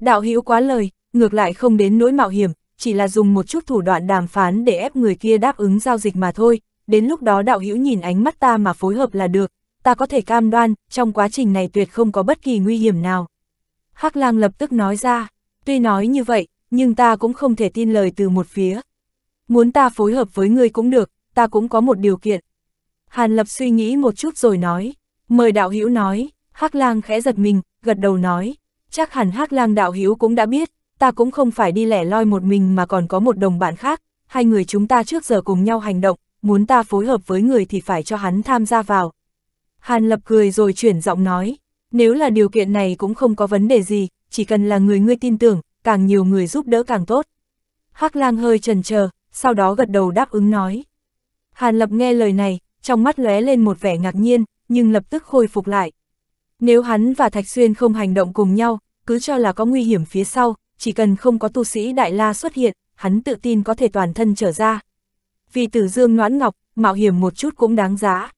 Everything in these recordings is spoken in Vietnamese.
Đạo hữu quá lời, ngược lại không đến nỗi mạo hiểm, chỉ là dùng một chút thủ đoạn đàm phán để ép người kia đáp ứng giao dịch mà thôi, đến lúc đó đạo hữu nhìn ánh mắt ta mà phối hợp là được, ta có thể cam đoan, trong quá trình này tuyệt không có bất kỳ nguy hiểm nào. Hắc lang lập tức nói ra, tuy nói như vậy, nhưng ta cũng không thể tin lời từ một phía. Muốn ta phối hợp với ngươi cũng được, ta cũng có một điều kiện. Hàn Lập suy nghĩ một chút rồi nói, mời đạo hữu nói, Hắc lang khẽ giật mình, gật đầu nói, chắc hẳn hắc lang đạo hiếu cũng đã biết, ta cũng không phải đi lẻ loi một mình mà còn có một đồng bạn khác, hai người chúng ta trước giờ cùng nhau hành động, muốn ta phối hợp với người thì phải cho hắn tham gia vào. Hàn lập cười rồi chuyển giọng nói, nếu là điều kiện này cũng không có vấn đề gì, chỉ cần là người ngươi tin tưởng, càng nhiều người giúp đỡ càng tốt. Hắc lang hơi trần chờ, sau đó gật đầu đáp ứng nói. Hàn lập nghe lời này, trong mắt lóe lên một vẻ ngạc nhiên, nhưng lập tức khôi phục lại. Nếu hắn và Thạch Xuyên không hành động cùng nhau, cứ cho là có nguy hiểm phía sau, chỉ cần không có tu sĩ Đại La xuất hiện, hắn tự tin có thể toàn thân trở ra. Vì tử dương noãn ngọc, mạo hiểm một chút cũng đáng giá.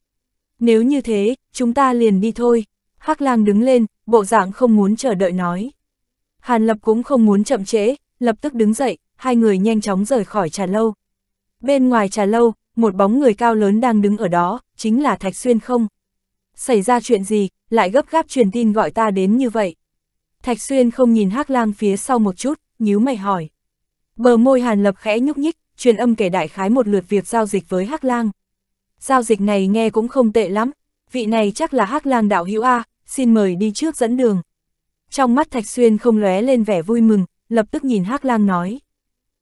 Nếu như thế, chúng ta liền đi thôi. hắc lang đứng lên, bộ dạng không muốn chờ đợi nói. Hàn Lập cũng không muốn chậm trễ, lập tức đứng dậy, hai người nhanh chóng rời khỏi trà lâu. Bên ngoài trà lâu, một bóng người cao lớn đang đứng ở đó, chính là Thạch Xuyên không. Xảy ra chuyện gì, lại gấp gáp truyền tin gọi ta đến như vậy. Thạch Xuyên không nhìn Hắc Lang phía sau một chút, nhíu mày hỏi. Bờ môi Hàn Lập khẽ nhúc nhích, truyền âm kể đại khái một lượt việc giao dịch với Hắc Lang. Giao dịch này nghe cũng không tệ lắm, vị này chắc là Hắc Lang đạo hữu a, xin mời đi trước dẫn đường. Trong mắt Thạch Xuyên không lóe lên vẻ vui mừng, lập tức nhìn Hắc Lang nói.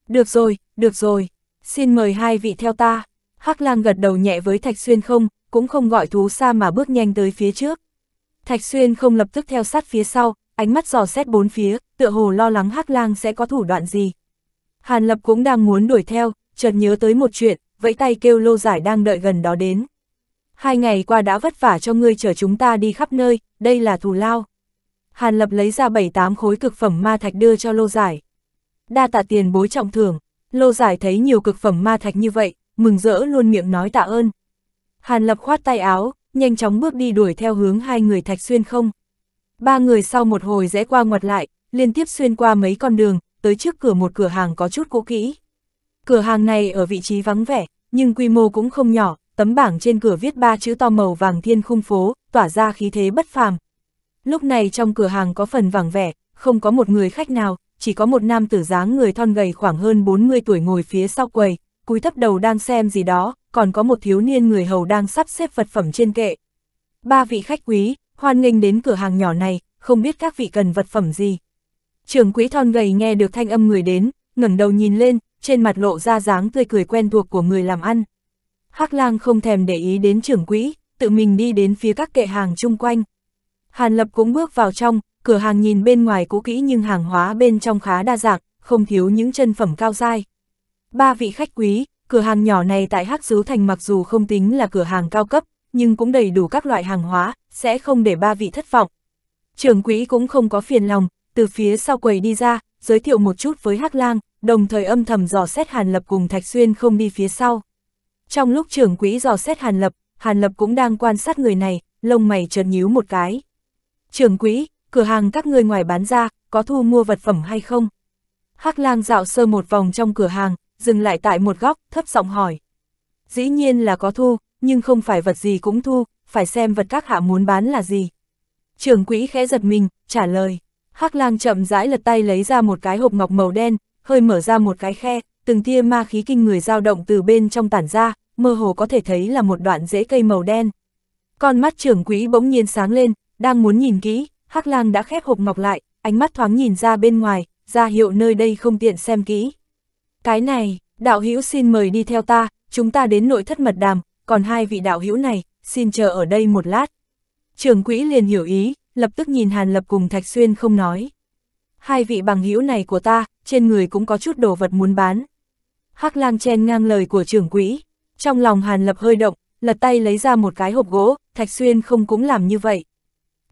Được rồi, được rồi, xin mời hai vị theo ta. Hắc Lang gật đầu nhẹ với Thạch Xuyên không, cũng không gọi thú xa mà bước nhanh tới phía trước. Thạch Xuyên không lập tức theo sát phía sau, ánh mắt dò xét bốn phía, tựa hồ lo lắng Hắc Lang sẽ có thủ đoạn gì. Hàn Lập cũng đang muốn đuổi theo, chợt nhớ tới một chuyện, vẫy tay kêu Lô Giải đang đợi gần đó đến. Hai ngày qua đã vất vả cho ngươi chở chúng ta đi khắp nơi, đây là thù lao. Hàn Lập lấy ra bảy tám khối cực phẩm ma thạch đưa cho Lô Giải. Đa tạ tiền bối trọng thưởng, Lô Giải thấy nhiều cực phẩm ma thạch như vậy, mừng rỡ luôn miệng nói tạ ơn. Hàn Lập khoát tay áo, nhanh chóng bước đi đuổi theo hướng hai người thạch xuyên không. Ba người sau một hồi rẽ qua ngoặt lại, liên tiếp xuyên qua mấy con đường, tới trước cửa một cửa hàng có chút cũ kỹ. Cửa hàng này ở vị trí vắng vẻ, nhưng quy mô cũng không nhỏ, tấm bảng trên cửa viết ba chữ to màu vàng thiên khung phố, tỏa ra khí thế bất phàm. Lúc này trong cửa hàng có phần vàng vẻ, không có một người khách nào, chỉ có một nam tử dáng người thon gầy khoảng hơn 40 tuổi ngồi phía sau quầy, cúi thấp đầu đang xem gì đó, còn có một thiếu niên người hầu đang sắp xếp vật phẩm trên kệ. Ba vị khách quý, hoan nghênh đến cửa hàng nhỏ này, không biết các vị cần vật phẩm gì. Trường quỹ thon gầy nghe được thanh âm người đến, ngẩng đầu nhìn lên, trên mặt lộ ra dáng tươi cười quen thuộc của người làm ăn. Hắc lang không thèm để ý đến trưởng quỹ, tự mình đi đến phía các kệ hàng chung quanh. Hàn Lập cũng bước vào trong, cửa hàng nhìn bên ngoài cũ kỹ nhưng hàng hóa bên trong khá đa dạng, không thiếu những chân phẩm cao dai. Ba vị khách quý, cửa hàng nhỏ này tại Hắc Dứ Thành mặc dù không tính là cửa hàng cao cấp, nhưng cũng đầy đủ các loại hàng hóa, sẽ không để ba vị thất vọng. Trưởng quỹ cũng không có phiền lòng, từ phía sau quầy đi ra, giới thiệu một chút với Hắc Lang, đồng thời âm thầm dò xét Hàn Lập cùng Thạch Xuyên không đi phía sau. Trong lúc trưởng quỹ dò xét Hàn Lập, Hàn Lập cũng đang quan sát người này, lông mày chợt nhíu một cái. Trưởng quỹ, cửa hàng các ngươi ngoài bán ra, có thu mua vật phẩm hay không? Hắc Lang dạo sơ một vòng trong cửa hàng, dừng lại tại một góc, thấp giọng hỏi. Dĩ nhiên là có thu, nhưng không phải vật gì cũng thu, phải xem vật các hạ muốn bán là gì. Trưởng quỹ khẽ giật mình, trả lời. Hắc lang chậm rãi lật tay lấy ra một cái hộp ngọc màu đen, hơi mở ra một cái khe, từng tia ma khí kinh người dao động từ bên trong tản ra, mơ hồ có thể thấy là một đoạn rễ cây màu đen. Con mắt trưởng quỹ bỗng nhiên sáng lên, đang muốn nhìn kỹ, Hắc lang đã khép hộp ngọc lại, ánh mắt thoáng nhìn ra bên ngoài, ra hiệu nơi đây không tiện xem kỹ. Cái này, đạo hữu xin mời đi theo ta, chúng ta đến nội thất mật đàm, còn hai vị đạo hữu này, xin chờ ở đây một lát. trường quỹ liền hiểu ý, lập tức nhìn Hàn Lập cùng Thạch Xuyên không nói. Hai vị bằng hữu này của ta, trên người cũng có chút đồ vật muốn bán. Hắc lang chen ngang lời của trưởng quỹ, trong lòng Hàn Lập hơi động, lật tay lấy ra một cái hộp gỗ, Thạch Xuyên không cũng làm như vậy.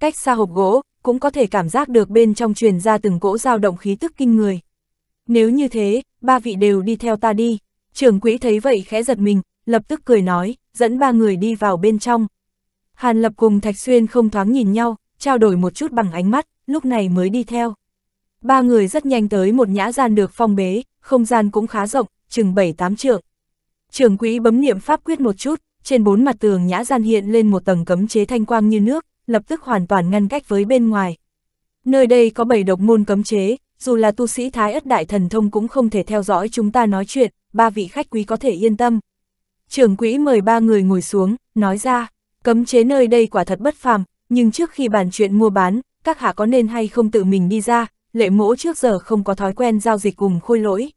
Cách xa hộp gỗ, cũng có thể cảm giác được bên trong truyền ra từng cỗ dao động khí tức kinh người. Nếu như thế, ba vị đều đi theo ta đi. Trưởng quỹ thấy vậy khẽ giật mình, lập tức cười nói, dẫn ba người đi vào bên trong. Hàn Lập cùng Thạch Xuyên không thoáng nhìn nhau, trao đổi một chút bằng ánh mắt, lúc này mới đi theo. Ba người rất nhanh tới một nhã gian được phong bế, không gian cũng khá rộng, chừng 7-8 trượng. Trưởng quỹ bấm niệm pháp quyết một chút, trên bốn mặt tường nhã gian hiện lên một tầng cấm chế thanh quang như nước, lập tức hoàn toàn ngăn cách với bên ngoài. Nơi đây có bảy độc môn cấm chế, dù là tu sĩ Thái Ất Đại Thần Thông cũng không thể theo dõi chúng ta nói chuyện, ba vị khách quý có thể yên tâm. Trưởng quỹ mời ba người ngồi xuống, nói ra, cấm chế nơi đây quả thật bất phàm, nhưng trước khi bàn chuyện mua bán, các hạ có nên hay không tự mình đi ra, lệ mỗ trước giờ không có thói quen giao dịch cùng khôi lỗi.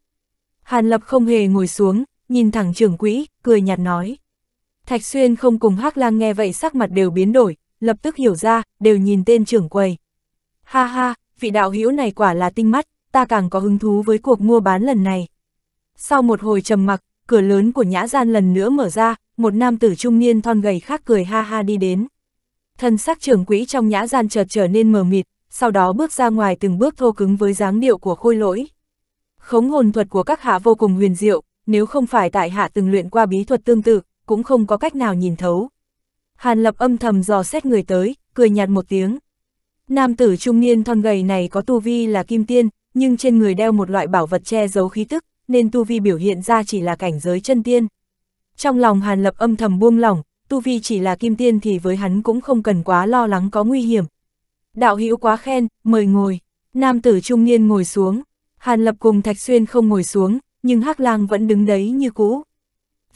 Hàn Lập không hề ngồi xuống, nhìn thẳng trưởng quỹ, cười nhạt nói. Thạch Xuyên không cùng hắc lang nghe vậy sắc mặt đều biến đổi, lập tức hiểu ra, đều nhìn tên trưởng quầy. Ha ha, vị đạo hữu này quả là tinh mắt, ta càng có hứng thú với cuộc mua bán lần này. Sau một hồi trầm mặc, cửa lớn của nhã gian lần nữa mở ra, một nam tử trung niên thon gầy khác cười ha ha đi đến. Thân sắc trưởng quỹ trong nhã gian chợt trở nên mờ mịt, sau đó bước ra ngoài từng bước thô cứng với dáng điệu của khôi lỗi. Khống hồn thuật của các hạ vô cùng huyền diệu, nếu không phải tại hạ từng luyện qua bí thuật tương tự, cũng không có cách nào nhìn thấu. Hàn lập âm thầm dò xét người tới, cười nhạt một tiếng. Nam tử trung niên thon gầy này có tu vi là kim tiên, nhưng trên người đeo một loại bảo vật che giấu khí tức, nên tu vi biểu hiện ra chỉ là cảnh giới chân tiên. Trong lòng Hàn Lập âm thầm buông lỏng, tu vi chỉ là kim tiên thì với hắn cũng không cần quá lo lắng có nguy hiểm. Đạo hữu quá khen, mời ngồi. Nam tử trung niên ngồi xuống, Hàn Lập cùng Thạch Xuyên không ngồi xuống, nhưng Hắc Lang vẫn đứng đấy như cũ.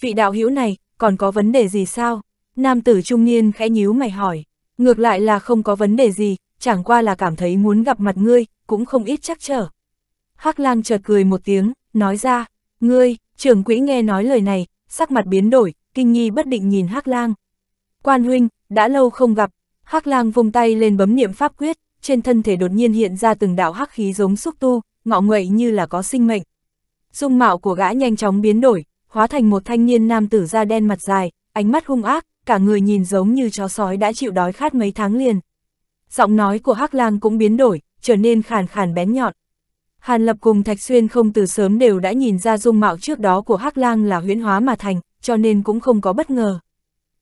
Vị đạo hữu này, còn có vấn đề gì sao? Nam tử trung niên khẽ nhíu mày hỏi, ngược lại là không có vấn đề gì, chẳng qua là cảm thấy muốn gặp mặt ngươi, cũng không ít chắc trở. Hắc Lang chợt cười một tiếng, nói ra, ngươi, trưởng quỹ nghe nói lời này, sắc mặt biến đổi, kinh nghi bất định nhìn Hắc Lang. Quan huynh, đã lâu không gặp, Hắc Lang vung tay lên bấm niệm pháp quyết, trên thân thể đột nhiên hiện ra từng đạo hắc khí giống xúc tu, ngọ nguậy như là có sinh mệnh. Dung mạo của gã nhanh chóng biến đổi, hóa thành một thanh niên nam tử da đen mặt dài, ánh mắt hung ác, cả người nhìn giống như chó sói đã chịu đói khát mấy tháng liền. Giọng nói của Hắc Lang cũng biến đổi, trở nên khàn khàn bén nhọn. Hàn Lập cùng Thạch Xuyên không từ sớm đều đã nhìn ra dung mạo trước đó của Hắc Lang là huyễn hóa mà thành, cho nên cũng không có bất ngờ.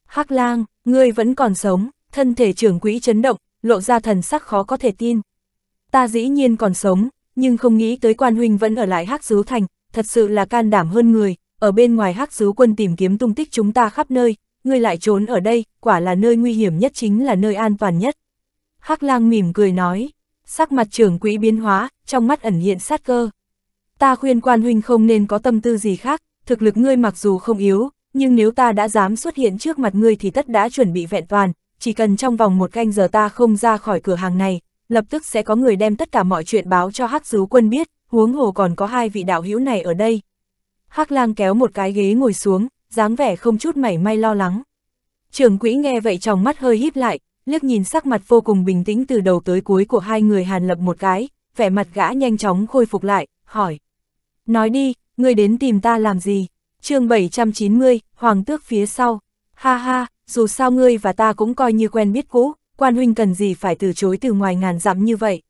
Hắc Lang, ngươi vẫn còn sống, thân thể trưởng quỹ chấn động, lộ ra thần sắc khó có thể tin. Ta dĩ nhiên còn sống, nhưng không nghĩ tới quan huynh vẫn ở lại Hắc Dứu Thành, thật sự là can đảm hơn người, ở bên ngoài Hắc Dứu quân tìm kiếm tung tích chúng ta khắp nơi, ngươi lại trốn ở đây, quả là nơi nguy hiểm nhất chính là nơi an toàn nhất. Hắc Lang mỉm cười nói, sắc mặt trưởng quỹ biến hóa, trong mắt ẩn hiện sát cơ. Ta khuyên quan huynh không nên có tâm tư gì khác, thực lực ngươi mặc dù không yếu, nhưng nếu ta đã dám xuất hiện trước mặt ngươi thì tất đã chuẩn bị vẹn toàn, chỉ cần trong vòng một canh giờ ta không ra khỏi cửa hàng này, lập tức sẽ có người đem tất cả mọi chuyện báo cho Hắc Dú Quân biết, huống hồ còn có hai vị đạo hữu này ở đây. Hắc Lang kéo một cái ghế ngồi xuống, dáng vẻ không chút mảy may lo lắng. Trưởng quỹ nghe vậy trong mắt hơi híp lại, liếc nhìn sắc mặt vô cùng bình tĩnh từ đầu tới cuối của hai người Hàn Lập một cái, vẻ mặt gã nhanh chóng khôi phục lại, hỏi. Nói đi, ngươi đến tìm ta làm gì? chương 790, Hoàng tước phía sau. Ha ha, dù sao ngươi và ta cũng coi như quen biết cũ, quan huynh cần gì phải từ chối từ ngoài ngàn dặm như vậy.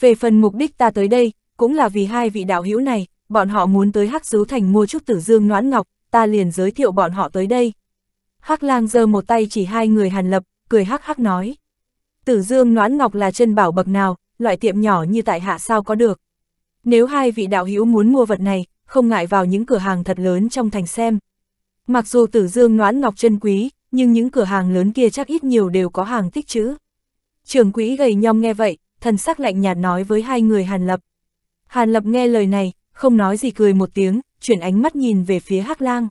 Về phần mục đích ta tới đây, cũng là vì hai vị đạo hữu này, bọn họ muốn tới Hắc Dú Thành mua chút tử dương noãn ngọc, ta liền giới thiệu bọn họ tới đây. Hắc lang giơ một tay chỉ hai người hàn lập, cười hắc hắc nói. Tử dương noãn ngọc là chân bảo bậc nào, loại tiệm nhỏ như tại hạ sao có được. Nếu hai vị đạo hữu muốn mua vật này, không ngại vào những cửa hàng thật lớn trong thành xem. Mặc dù tử dương noãn ngọc chân quý, nhưng những cửa hàng lớn kia chắc ít nhiều đều có hàng tích chữ. Trường quỹ gầy nhom nghe vậy, thần sắc lạnh nhạt nói với hai người Hàn Lập. Hàn Lập nghe lời này, không nói gì cười một tiếng, chuyển ánh mắt nhìn về phía Hắc Lang.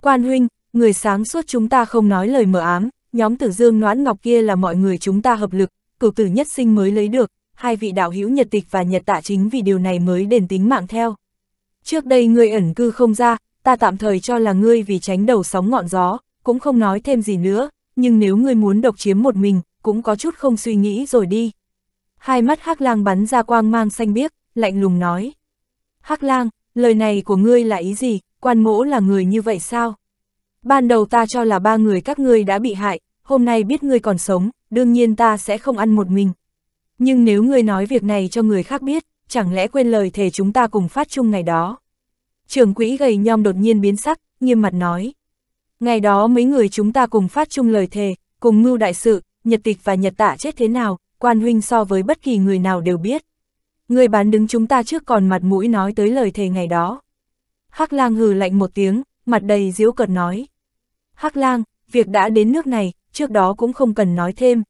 Quan huynh, người sáng suốt chúng ta không nói lời mờ ám, nhóm tử dương noãn ngọc kia là mọi người chúng ta hợp lực, cửu tử nhất sinh mới lấy được, hai vị đạo hữu nhật tịch và nhật tạ chính vì điều này mới đền tính mạng theo. Trước đây ngươi ẩn cư không ra, ta tạm thời cho là ngươi vì tránh đầu sóng ngọn gió, cũng không nói thêm gì nữa, nhưng nếu ngươi muốn độc chiếm một mình, cũng có chút không suy nghĩ rồi đi. Hai mắt Hắc Lang bắn ra quang mang xanh biếc, lạnh lùng nói. Hắc Lang, lời này của ngươi là ý gì, quan mỗ là người như vậy sao? Ban đầu ta cho là ba người các ngươi đã bị hại, hôm nay biết ngươi còn sống, đương nhiên ta sẽ không ăn một mình. Nhưng nếu ngươi nói việc này cho người khác biết, chẳng lẽ quên lời thề chúng ta cùng phát chung ngày đó. Trưởng quỹ gầy nhom đột nhiên biến sắc, nghiêm mặt nói. Ngày đó mấy người chúng ta cùng phát chung lời thề, cùng mưu đại sự, nhật tịch và nhật tả chết thế nào, quan huynh so với bất kỳ người nào đều biết. Người bán đứng chúng ta trước còn mặt mũi nói tới lời thề ngày đó. Hắc lang hừ lạnh một tiếng, mặt đầy diễu cợt nói. Hắc lang, việc đã đến nước này, trước đó cũng không cần nói thêm.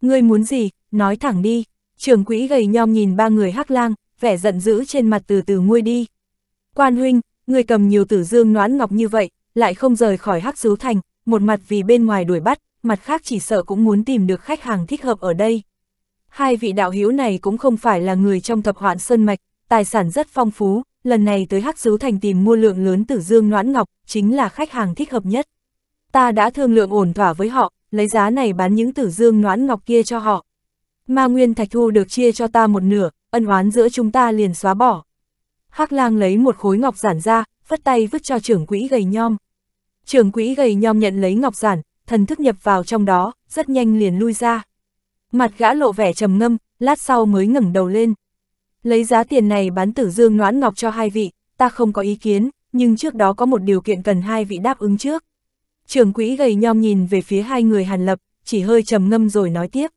Ngươi muốn gì, nói thẳng đi. Trưởng quỹ gầy nhom nhìn ba người hắc lang, vẻ giận dữ trên mặt từ từ nguôi đi. Quan huynh, ngươi cầm nhiều tử dương noãn ngọc như vậy, lại không rời khỏi hắc dấu thành, một mặt vì bên ngoài đuổi bắt, mặt khác chỉ sợ cũng muốn tìm được khách hàng thích hợp ở đây. Hai vị đạo hiếu này cũng không phải là người trong thập hoạn sơn mạch, tài sản rất phong phú, lần này tới hắc dấu thành tìm mua lượng lớn tử dương noãn ngọc, chính là khách hàng thích hợp nhất ta đã thương lượng ổn thỏa với họ, lấy giá này bán những tử dương noãn ngọc kia cho họ. Mà nguyên thạch thu được chia cho ta một nửa, ân oán giữa chúng ta liền xóa bỏ. Hắc lang lấy một khối ngọc giản ra, phất tay vứt cho trưởng quỹ gầy nhom. Trưởng quỹ gầy nhom nhận lấy ngọc giản, thần thức nhập vào trong đó, rất nhanh liền lui ra. Mặt gã lộ vẻ trầm ngâm, lát sau mới ngẩng đầu lên. Lấy giá tiền này bán tử dương noãn ngọc cho hai vị, ta không có ý kiến, nhưng trước đó có một điều kiện cần hai vị đáp ứng trước. Trường quỹ gầy nhom nhìn về phía hai người Hàn Lập, chỉ hơi trầm ngâm rồi nói tiếp.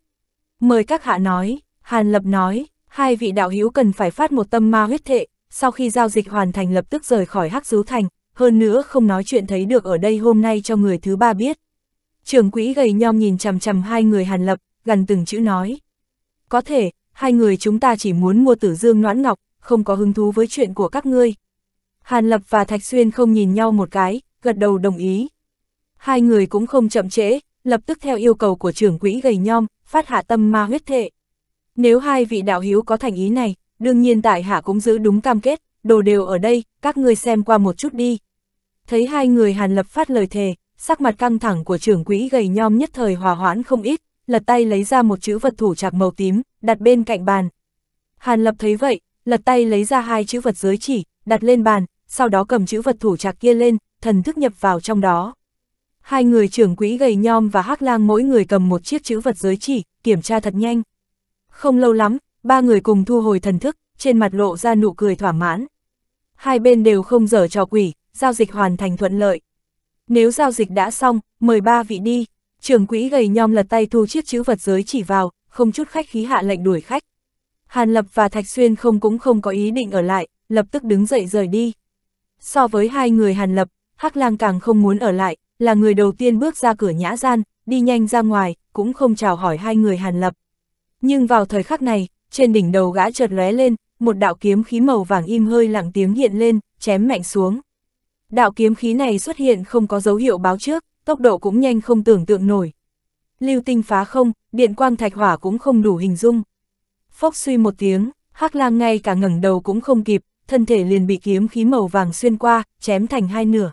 Mời các hạ nói, Hàn Lập nói, hai vị đạo hữu cần phải phát một tâm ma huyết thệ, sau khi giao dịch hoàn thành lập tức rời khỏi Hắc Dú Thành, hơn nữa không nói chuyện thấy được ở đây hôm nay cho người thứ ba biết. Trường quỹ gầy nhom nhìn chằm chằm hai người Hàn Lập, gần từng chữ nói. Có thể, hai người chúng ta chỉ muốn mua tử dương noãn ngọc, không có hứng thú với chuyện của các ngươi. Hàn Lập và Thạch Xuyên không nhìn nhau một cái, gật đầu đồng ý, Hai người cũng không chậm trễ, lập tức theo yêu cầu của trưởng quỹ gầy nhom, phát hạ tâm ma huyết thệ. Nếu hai vị đạo hiếu có thành ý này, đương nhiên tại hạ cũng giữ đúng cam kết, đồ đều ở đây, các ngươi xem qua một chút đi. Thấy hai người hàn lập phát lời thề, sắc mặt căng thẳng của trưởng quỹ gầy nhom nhất thời hòa hoãn không ít, lật tay lấy ra một chữ vật thủ trạc màu tím, đặt bên cạnh bàn. Hàn lập thấy vậy, lật tay lấy ra hai chữ vật giới chỉ, đặt lên bàn, sau đó cầm chữ vật thủ trạc kia lên, thần thức nhập vào trong đó. Hai người trưởng quỹ gầy nhom và hắc lang mỗi người cầm một chiếc chữ vật giới chỉ, kiểm tra thật nhanh. Không lâu lắm, ba người cùng thu hồi thần thức, trên mặt lộ ra nụ cười thỏa mãn. Hai bên đều không dở trò quỷ, giao dịch hoàn thành thuận lợi. Nếu giao dịch đã xong, mời ba vị đi. Trưởng quỹ gầy nhom lật tay thu chiếc chữ vật giới chỉ vào, không chút khách khí hạ lệnh đuổi khách. Hàn Lập và Thạch Xuyên không cũng không có ý định ở lại, lập tức đứng dậy rời đi. So với hai người Hàn Lập, Hắc Lang càng không muốn ở lại, là người đầu tiên bước ra cửa nhã gian, đi nhanh ra ngoài, cũng không chào hỏi hai người Hàn Lập. Nhưng vào thời khắc này, trên đỉnh đầu gã chợt lóe lên, một đạo kiếm khí màu vàng im hơi lặng tiếng hiện lên, chém mạnh xuống. Đạo kiếm khí này xuất hiện không có dấu hiệu báo trước, tốc độ cũng nhanh không tưởng tượng nổi. Lưu tinh phá không, điện quang thạch hỏa cũng không đủ hình dung. Phốc suy một tiếng, hắc lang ngay cả ngẩng đầu cũng không kịp, thân thể liền bị kiếm khí màu vàng xuyên qua, chém thành hai nửa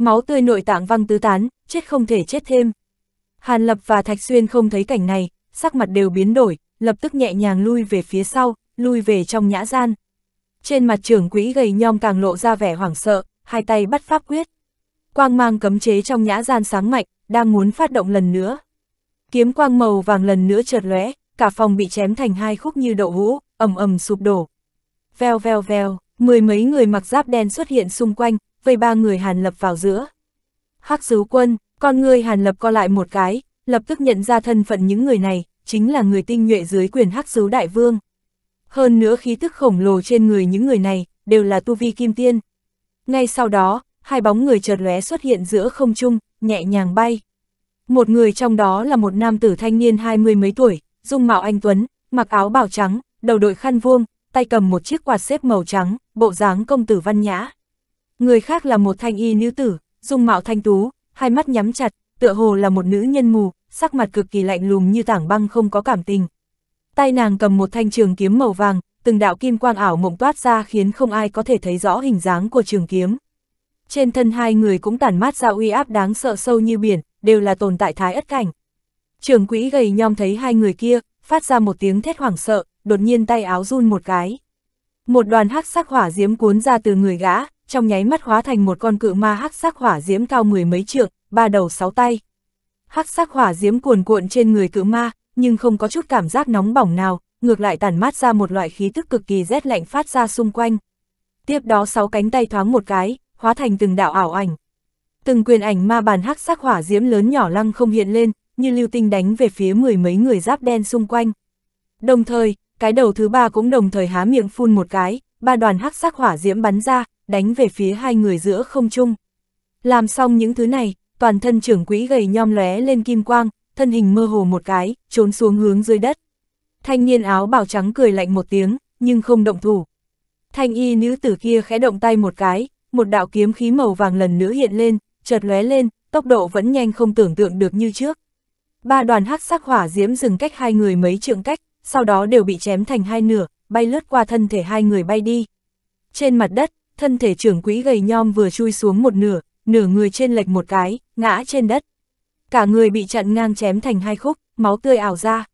máu tươi nội tạng văng tứ tán, chết không thể chết thêm. Hàn Lập và Thạch Xuyên không thấy cảnh này, sắc mặt đều biến đổi, lập tức nhẹ nhàng lui về phía sau, lui về trong nhã gian. Trên mặt trưởng quỹ gầy nhom càng lộ ra vẻ hoảng sợ, hai tay bắt pháp quyết. Quang mang cấm chế trong nhã gian sáng mạnh, đang muốn phát động lần nữa. Kiếm quang màu vàng lần nữa chợt lóe, cả phòng bị chém thành hai khúc như đậu hũ, ầm ầm sụp đổ. Veo veo veo, mười mấy người mặc giáp đen xuất hiện xung quanh, vây ba người Hàn Lập vào giữa. Hắc sứ quân, con người Hàn Lập co lại một cái, lập tức nhận ra thân phận những người này, chính là người tinh nhuệ dưới quyền Hắc sứ đại vương. Hơn nữa khí tức khổng lồ trên người những người này, đều là tu vi kim tiên. Ngay sau đó, hai bóng người chợt lóe xuất hiện giữa không trung, nhẹ nhàng bay. Một người trong đó là một nam tử thanh niên hai mươi mấy tuổi, dung mạo anh Tuấn, mặc áo bào trắng, đầu đội khăn vuông, tay cầm một chiếc quạt xếp màu trắng, bộ dáng công tử văn nhã. Người khác là một thanh y nữ tử, dung mạo thanh tú, hai mắt nhắm chặt, tựa hồ là một nữ nhân mù, sắc mặt cực kỳ lạnh lùng như tảng băng không có cảm tình. Tay nàng cầm một thanh trường kiếm màu vàng, từng đạo kim quang ảo mộng toát ra khiến không ai có thể thấy rõ hình dáng của trường kiếm. Trên thân hai người cũng tản mát ra uy áp đáng sợ sâu như biển, đều là tồn tại thái ất cảnh. Trường quỹ gầy nhom thấy hai người kia, phát ra một tiếng thét hoảng sợ, đột nhiên tay áo run một cái. Một đoàn hắc sắc hỏa diễm cuốn ra từ người gã, trong nháy mắt hóa thành một con cự ma hắc sắc hỏa diễm cao mười mấy trượng, ba đầu sáu tay. Hắc sắc hỏa diễm cuồn cuộn trên người cự ma, nhưng không có chút cảm giác nóng bỏng nào, ngược lại tản mát ra một loại khí tức cực kỳ rét lạnh phát ra xung quanh. Tiếp đó sáu cánh tay thoáng một cái, hóa thành từng đạo ảo ảnh. Từng quyền ảnh ma bàn hắc sắc hỏa diễm lớn nhỏ lăng không hiện lên, như lưu tinh đánh về phía mười mấy người giáp đen xung quanh. Đồng thời, cái đầu thứ ba cũng đồng thời há miệng phun một cái, ba đoàn hắc sắc hỏa diễm bắn ra, đánh về phía hai người giữa không trung. Làm xong những thứ này, toàn thân trưởng quỹ gầy nhom lóe lên kim quang, thân hình mơ hồ một cái, trốn xuống hướng dưới đất. Thanh niên áo bào trắng cười lạnh một tiếng, nhưng không động thủ. Thanh y nữ tử kia khẽ động tay một cái, một đạo kiếm khí màu vàng lần nữa hiện lên, chợt lóe lên, tốc độ vẫn nhanh không tưởng tượng được như trước. Ba đoàn hắc sắc hỏa diễm dừng cách hai người mấy trượng cách, sau đó đều bị chém thành hai nửa, bay lướt qua thân thể hai người bay đi. Trên mặt đất, thân thể trưởng quỹ gầy nhom vừa chui xuống một nửa, nửa người trên lệch một cái, ngã trên đất. Cả người bị chặn ngang chém thành hai khúc, máu tươi ảo ra.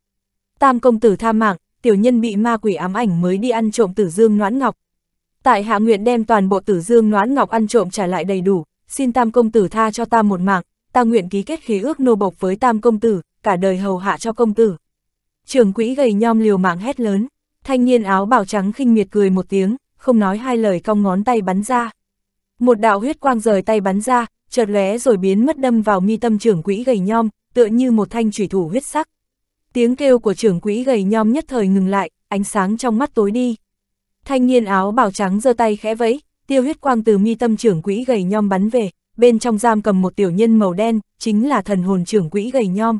Tam công tử tha mạng, tiểu nhân bị ma quỷ ám ảnh mới đi ăn trộm tử dương noãn ngọc. Tại hạ nguyện đem toàn bộ tử dương noãn ngọc ăn trộm trả lại đầy đủ, xin tam công tử tha cho ta một mạng, ta nguyện ký kết khí ước nô bộc với tam công tử, cả đời hầu hạ cho công tử. Trường quỹ gầy nhom liều mạng hét lớn. Thanh niên áo bào trắng khinh miệt cười một tiếng, không nói hai lời cong ngón tay bắn ra. Một đạo huyết quang rời tay bắn ra, chợt lóe rồi biến mất đâm vào mi tâm trưởng quỹ gầy nhom, tựa như một thanh thủy thủ huyết sắc. Tiếng kêu của trưởng quỹ gầy nhom nhất thời ngừng lại, ánh sáng trong mắt tối đi. Thanh niên áo bào trắng giơ tay khẽ vẫy, tiêu huyết quang từ mi tâm trưởng quỹ gầy nhom bắn về, bên trong giam cầm một tiểu nhân màu đen, chính là thần hồn trưởng quỹ gầy nhom.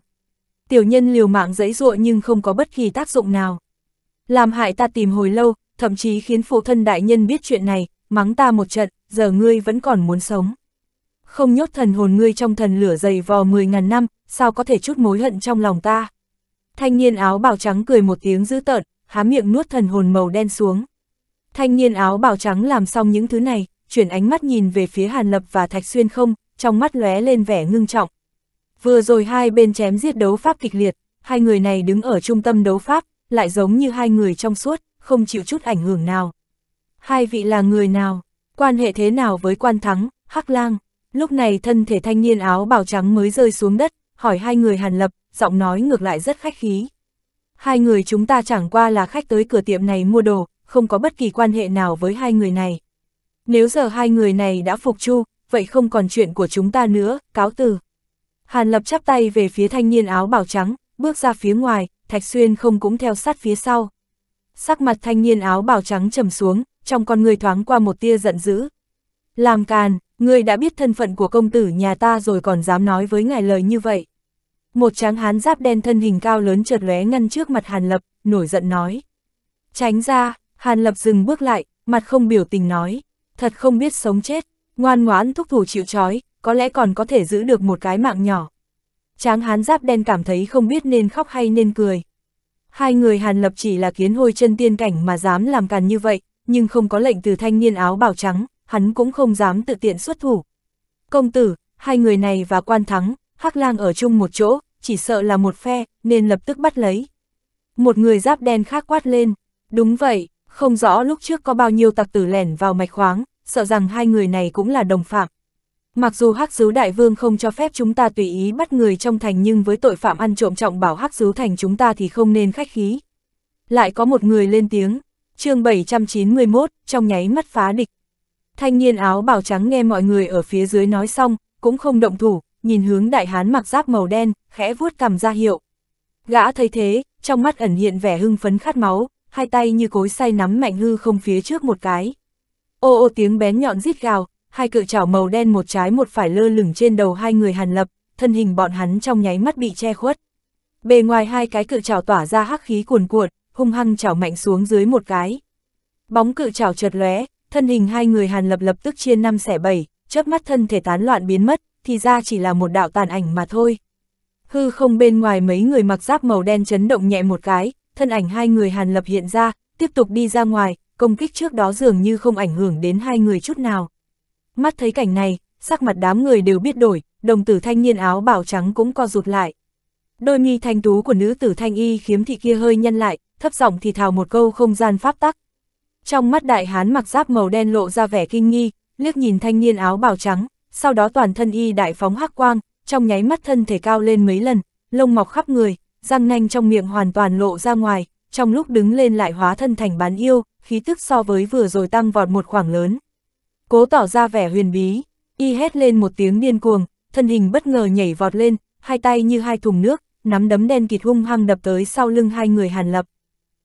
Tiểu nhân liều mạng giãy giụa nhưng không có bất kỳ tác dụng nào làm hại ta tìm hồi lâu, thậm chí khiến phụ thân đại nhân biết chuyện này, mắng ta một trận, giờ ngươi vẫn còn muốn sống. Không nhốt thần hồn ngươi trong thần lửa dày vò 10.000 năm, sao có thể chút mối hận trong lòng ta. Thanh niên áo bào trắng cười một tiếng dữ tợn, há miệng nuốt thần hồn màu đen xuống. Thanh niên áo bào trắng làm xong những thứ này, chuyển ánh mắt nhìn về phía Hàn Lập và Thạch Xuyên không, trong mắt lóe lên vẻ ngưng trọng. Vừa rồi hai bên chém giết đấu pháp kịch liệt, hai người này đứng ở trung tâm đấu pháp, lại giống như hai người trong suốt, không chịu chút ảnh hưởng nào. Hai vị là người nào, quan hệ thế nào với quan thắng, hắc lang, lúc này thân thể thanh niên áo bào trắng mới rơi xuống đất, hỏi hai người hàn lập, giọng nói ngược lại rất khách khí. Hai người chúng ta chẳng qua là khách tới cửa tiệm này mua đồ, không có bất kỳ quan hệ nào với hai người này. Nếu giờ hai người này đã phục chu, vậy không còn chuyện của chúng ta nữa, cáo từ. Hàn Lập chắp tay về phía thanh niên áo bào trắng, bước ra phía ngoài, Thạch Xuyên không cũng theo sát phía sau. Sắc mặt thanh niên áo bào trắng trầm xuống, trong con người thoáng qua một tia giận dữ. Làm càn, ngươi đã biết thân phận của công tử nhà ta rồi còn dám nói với ngài lời như vậy. Một tráng hán giáp đen thân hình cao lớn chợt lóe ngăn trước mặt Hàn Lập, nổi giận nói. Tránh ra, Hàn Lập dừng bước lại, mặt không biểu tình nói. Thật không biết sống chết, ngoan ngoãn thúc thủ chịu trói, có lẽ còn có thể giữ được một cái mạng nhỏ tráng hán giáp đen cảm thấy không biết nên khóc hay nên cười. Hai người Hàn Lập chỉ là kiến hôi chân tiên cảnh mà dám làm càn như vậy, nhưng không có lệnh từ thanh niên áo bảo trắng, hắn cũng không dám tự tiện xuất thủ. Công tử, hai người này và quan thắng, hắc lang ở chung một chỗ, chỉ sợ là một phe, nên lập tức bắt lấy. Một người giáp đen khác quát lên, đúng vậy, không rõ lúc trước có bao nhiêu tặc tử lẻn vào mạch khoáng, sợ rằng hai người này cũng là đồng phạm. Mặc dù Hắc Dứu Đại Vương không cho phép chúng ta tùy ý bắt người trong thành nhưng với tội phạm ăn trộm trọng bảo Hắc Dứu Thành chúng ta thì không nên khách khí. Lại có một người lên tiếng, chương 791, trong nháy mắt phá địch. Thanh niên áo bào trắng nghe mọi người ở phía dưới nói xong, cũng không động thủ, nhìn hướng đại hán mặc giáp màu đen, khẽ vuốt cầm ra hiệu. Gã thấy thế, trong mắt ẩn hiện vẻ hưng phấn khát máu, hai tay như cối xay nắm mạnh hư không phía trước một cái. Ô ô tiếng bén nhọn rít gào, hai cự trảo màu đen một trái một phải lơ lửng trên đầu hai người Hàn Lập, thân hình bọn hắn trong nháy mắt bị che khuất. Bề ngoài hai cái cự trảo tỏa ra hắc khí cuồn cuộn, hung hăng chảo mạnh xuống dưới một cái. Bóng cự trảo chợt lóe, thân hình hai người Hàn Lập lập tức chia năm xẻ bảy, chớp mắt thân thể tán loạn biến mất, thì ra chỉ là một đạo tàn ảnh mà thôi. Hư không bên ngoài mấy người mặc giáp màu đen chấn động nhẹ một cái, thân ảnh hai người Hàn Lập hiện ra, tiếp tục đi ra ngoài, công kích trước đó dường như không ảnh hưởng đến hai người chút nào mắt thấy cảnh này, sắc mặt đám người đều biết đổi, đồng tử thanh niên áo bảo trắng cũng co rụt lại. Đôi mi thanh tú của nữ tử thanh y khiếm thị kia hơi nhân lại, thấp giọng thì thào một câu không gian pháp tắc. Trong mắt đại hán mặc giáp màu đen lộ ra vẻ kinh nghi, liếc nhìn thanh niên áo bào trắng, sau đó toàn thân y đại phóng hắc quang, trong nháy mắt thân thể cao lên mấy lần, lông mọc khắp người, răng nanh trong miệng hoàn toàn lộ ra ngoài, trong lúc đứng lên lại hóa thân thành bán yêu, khí tức so với vừa rồi tăng vọt một khoảng lớn cố tỏ ra vẻ huyền bí, y hét lên một tiếng điên cuồng, thân hình bất ngờ nhảy vọt lên, hai tay như hai thùng nước, nắm đấm đen kịt hung hăng đập tới sau lưng hai người Hàn Lập.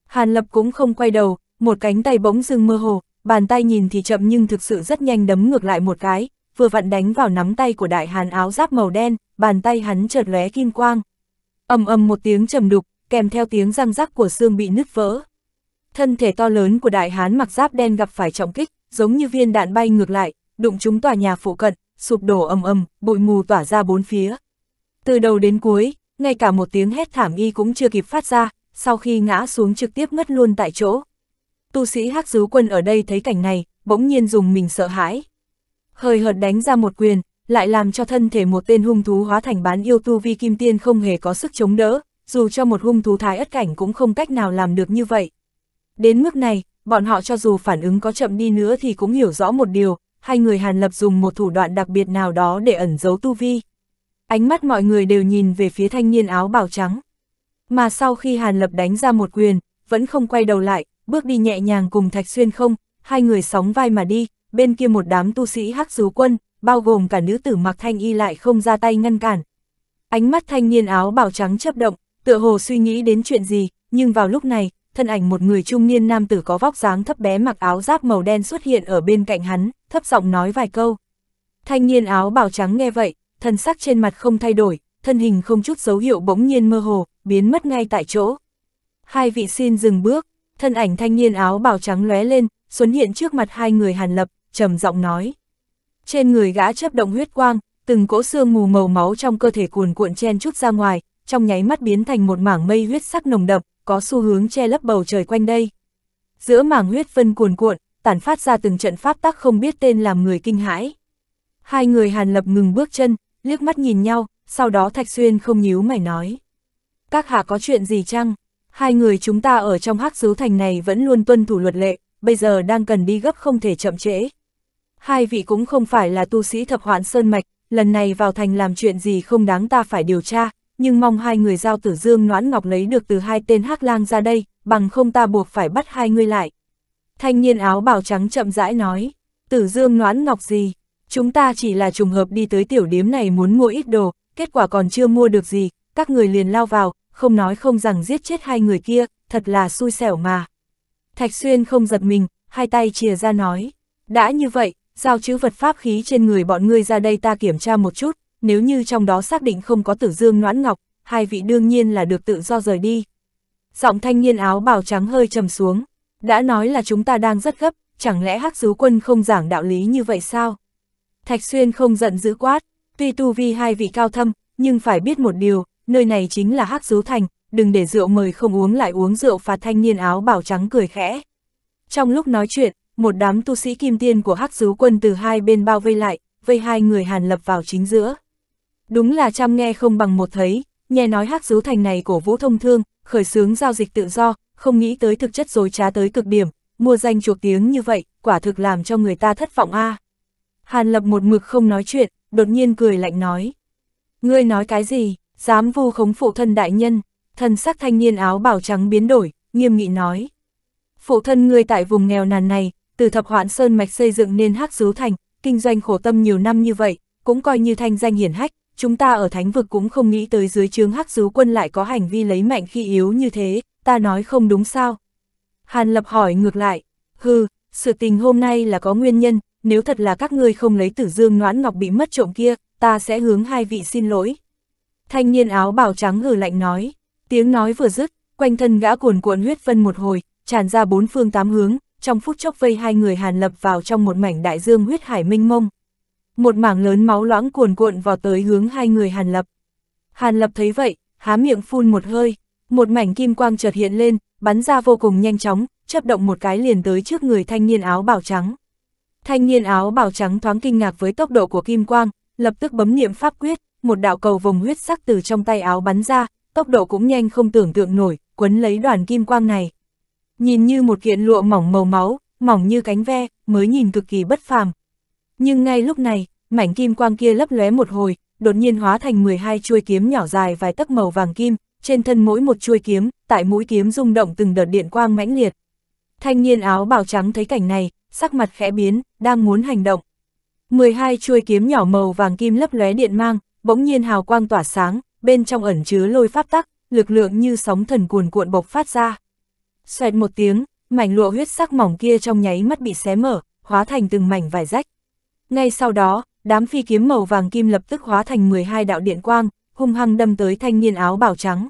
Hàn Lập cũng không quay đầu, một cánh tay bỗng dưng mơ hồ, bàn tay nhìn thì chậm nhưng thực sự rất nhanh đấm ngược lại một cái, vừa vặn đánh vào nắm tay của đại hàn áo giáp màu đen, bàn tay hắn chợt lóe kim quang. Ầm ầm một tiếng trầm đục, kèm theo tiếng răng rắc của xương bị nứt vỡ. Thân thể to lớn của đại hán mặc giáp đen gặp phải trọng kích, giống như viên đạn bay ngược lại, đụng trúng tòa nhà phụ cận, sụp đổ ầm ầm, bụi mù tỏa ra bốn phía. Từ đầu đến cuối, ngay cả một tiếng hét thảm y cũng chưa kịp phát ra, sau khi ngã xuống trực tiếp ngất luôn tại chỗ. Tu sĩ Hắc Dứ Quân ở đây thấy cảnh này, bỗng nhiên dùng mình sợ hãi. Hơi hợt đánh ra một quyền, lại làm cho thân thể một tên hung thú hóa thành bán yêu tu vi kim tiên không hề có sức chống đỡ, dù cho một hung thú thái ất cảnh cũng không cách nào làm được như vậy. Đến mức này, bọn họ cho dù phản ứng có chậm đi nữa thì cũng hiểu rõ một điều, hai người Hàn Lập dùng một thủ đoạn đặc biệt nào đó để ẩn giấu tu vi. Ánh mắt mọi người đều nhìn về phía thanh niên áo bào trắng. Mà sau khi Hàn Lập đánh ra một quyền, vẫn không quay đầu lại, bước đi nhẹ nhàng cùng Thạch Xuyên không, hai người sóng vai mà đi, bên kia một đám tu sĩ hắc rú quân, bao gồm cả nữ tử mặc thanh y lại không ra tay ngăn cản. Ánh mắt thanh niên áo bào trắng chấp động, tựa hồ suy nghĩ đến chuyện gì, nhưng vào lúc này, thân ảnh một người trung niên nam tử có vóc dáng thấp bé mặc áo giáp màu đen xuất hiện ở bên cạnh hắn, thấp giọng nói vài câu. Thanh niên áo bào trắng nghe vậy, thân sắc trên mặt không thay đổi, thân hình không chút dấu hiệu bỗng nhiên mơ hồ, biến mất ngay tại chỗ. Hai vị xin dừng bước, thân ảnh thanh niên áo bào trắng lóe lên, xuất hiện trước mặt hai người Hàn Lập, trầm giọng nói. Trên người gã chấp động huyết quang, từng cỗ xương mù màu máu trong cơ thể cuồn cuộn chen chút ra ngoài, trong nháy mắt biến thành một mảng mây huyết sắc nồng đậm, có xu hướng che lấp bầu trời quanh đây. Giữa mảng huyết phân cuồn cuộn, tản phát ra từng trận pháp tắc không biết tên làm người kinh hãi. Hai người Hàn Lập ngừng bước chân, liếc mắt nhìn nhau, sau đó Thạch Xuyên không nhíu mày nói. Các hạ có chuyện gì chăng? Hai người chúng ta ở trong hắc sứ thành này vẫn luôn tuân thủ luật lệ, bây giờ đang cần đi gấp không thể chậm trễ. Hai vị cũng không phải là tu sĩ thập hoạn sơn mạch, lần này vào thành làm chuyện gì không đáng ta phải điều tra, nhưng mong hai người giao tử dương noãn ngọc lấy được từ hai tên hắc lang ra đây, bằng không ta buộc phải bắt hai người lại. Thanh niên áo bào trắng chậm rãi nói, tử dương noãn ngọc gì, chúng ta chỉ là trùng hợp đi tới tiểu điếm này muốn mua ít đồ, kết quả còn chưa mua được gì, các người liền lao vào, không nói không rằng giết chết hai người kia, thật là xui xẻo mà. Thạch Xuyên không giật mình, hai tay chìa ra nói, đã như vậy, giao chữ vật pháp khí trên người bọn ngươi ra đây ta kiểm tra một chút, nếu như trong đó xác định không có tử dương noãn ngọc, hai vị đương nhiên là được tự do rời đi. Giọng thanh niên áo bào trắng hơi trầm xuống, đã nói là chúng ta đang rất gấp, chẳng lẽ hắc dú quân không giảng đạo lý như vậy sao? Thạch Xuyên không giận dữ quát, tuy tu vi hai vị cao thâm, nhưng phải biết một điều, nơi này chính là hắc dú thành, đừng để rượu mời không uống lại uống rượu phạt thanh niên áo bào trắng cười khẽ. Trong lúc nói chuyện, một đám tu sĩ kim tiên của hắc dú quân từ hai bên bao vây lại, vây hai người hàn lập vào chính giữa. Đúng là chăm nghe không bằng một thấy, nghe nói hát dấu thành này của vũ thông thương, khởi xướng giao dịch tự do, không nghĩ tới thực chất dối trá tới cực điểm, mua danh chuộc tiếng như vậy, quả thực làm cho người ta thất vọng a. À. Hàn Lập một mực không nói chuyện, đột nhiên cười lạnh nói. Ngươi nói cái gì, dám vu khống phụ thân đại nhân, thần sắc thanh niên áo bảo trắng biến đổi, nghiêm nghị nói. Phụ thân ngươi tại vùng nghèo nàn này, từ thập hoạn sơn mạch xây dựng nên hắc dấu thành, kinh doanh khổ tâm nhiều năm như vậy, cũng coi như thanh danh hiển hách, chúng ta ở thánh vực cũng không nghĩ tới dưới trướng hắc dú quân lại có hành vi lấy mạnh khi yếu như thế, ta nói không đúng sao? Hàn Lập hỏi ngược lại, hừ, sự tình hôm nay là có nguyên nhân, nếu thật là các ngươi không lấy tử dương noãn ngọc bị mất trộm kia, ta sẽ hướng hai vị xin lỗi. Thanh niên áo bào trắng hừ lạnh nói, tiếng nói vừa dứt, quanh thân gã cuồn cuộn huyết phân một hồi, tràn ra bốn phương tám hướng, trong phút chốc vây hai người Hàn Lập vào trong một mảnh đại dương huyết hải minh mông một mảng lớn máu loãng cuồn cuộn vào tới hướng hai người Hàn Lập. Hàn Lập thấy vậy, há miệng phun một hơi, một mảnh kim quang chợt hiện lên, bắn ra vô cùng nhanh chóng, chấp động một cái liền tới trước người thanh niên áo bảo trắng. Thanh niên áo bảo trắng thoáng kinh ngạc với tốc độ của kim quang, lập tức bấm niệm pháp quyết, một đạo cầu vồng huyết sắc từ trong tay áo bắn ra, tốc độ cũng nhanh không tưởng tượng nổi, quấn lấy đoàn kim quang này. Nhìn như một kiện lụa mỏng màu máu, mỏng như cánh ve, mới nhìn cực kỳ bất phàm, nhưng ngay lúc này, mảnh kim quang kia lấp lóe một hồi, đột nhiên hóa thành 12 chuôi kiếm nhỏ dài vài tấc màu vàng kim, trên thân mỗi một chuôi kiếm, tại mũi kiếm rung động từng đợt điện quang mãnh liệt. Thanh niên áo bào trắng thấy cảnh này, sắc mặt khẽ biến, đang muốn hành động. 12 chuôi kiếm nhỏ màu vàng kim lấp lóe điện mang, bỗng nhiên hào quang tỏa sáng, bên trong ẩn chứa lôi pháp tắc, lực lượng như sóng thần cuồn cuộn bộc phát ra. Xoẹt một tiếng, mảnh lụa huyết sắc mỏng kia trong nháy mắt bị xé mở, hóa thành từng mảnh vải rách, ngay sau đó, đám phi kiếm màu vàng kim lập tức hóa thành 12 đạo điện quang, hung hăng đâm tới thanh niên áo bảo trắng.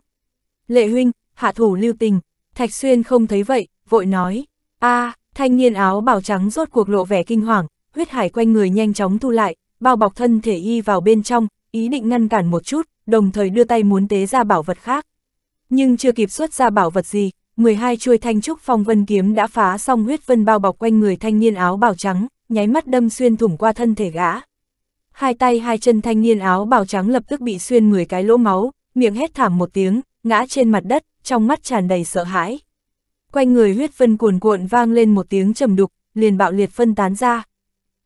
Lệ huynh, hạ thủ lưu tình, Thạch Xuyên không thấy vậy, vội nói, a à, thanh niên áo bảo trắng rốt cuộc lộ vẻ kinh hoàng, huyết hải quanh người nhanh chóng thu lại, bao bọc thân thể y vào bên trong, ý định ngăn cản một chút, đồng thời đưa tay muốn tế ra bảo vật khác. Nhưng chưa kịp xuất ra bảo vật gì, 12 chuôi thanh trúc phong vân kiếm đã phá xong huyết vân bao bọc quanh người thanh niên áo bảo trắng, nháy mắt đâm xuyên thủng qua thân thể gã. Hai tay hai chân thanh niên áo bào trắng lập tức bị xuyên 10 cái lỗ máu, miệng hét thảm một tiếng, ngã trên mặt đất, trong mắt tràn đầy sợ hãi. Quanh người huyết phân cuồn cuộn vang lên một tiếng trầm đục, liền bạo liệt phân tán ra.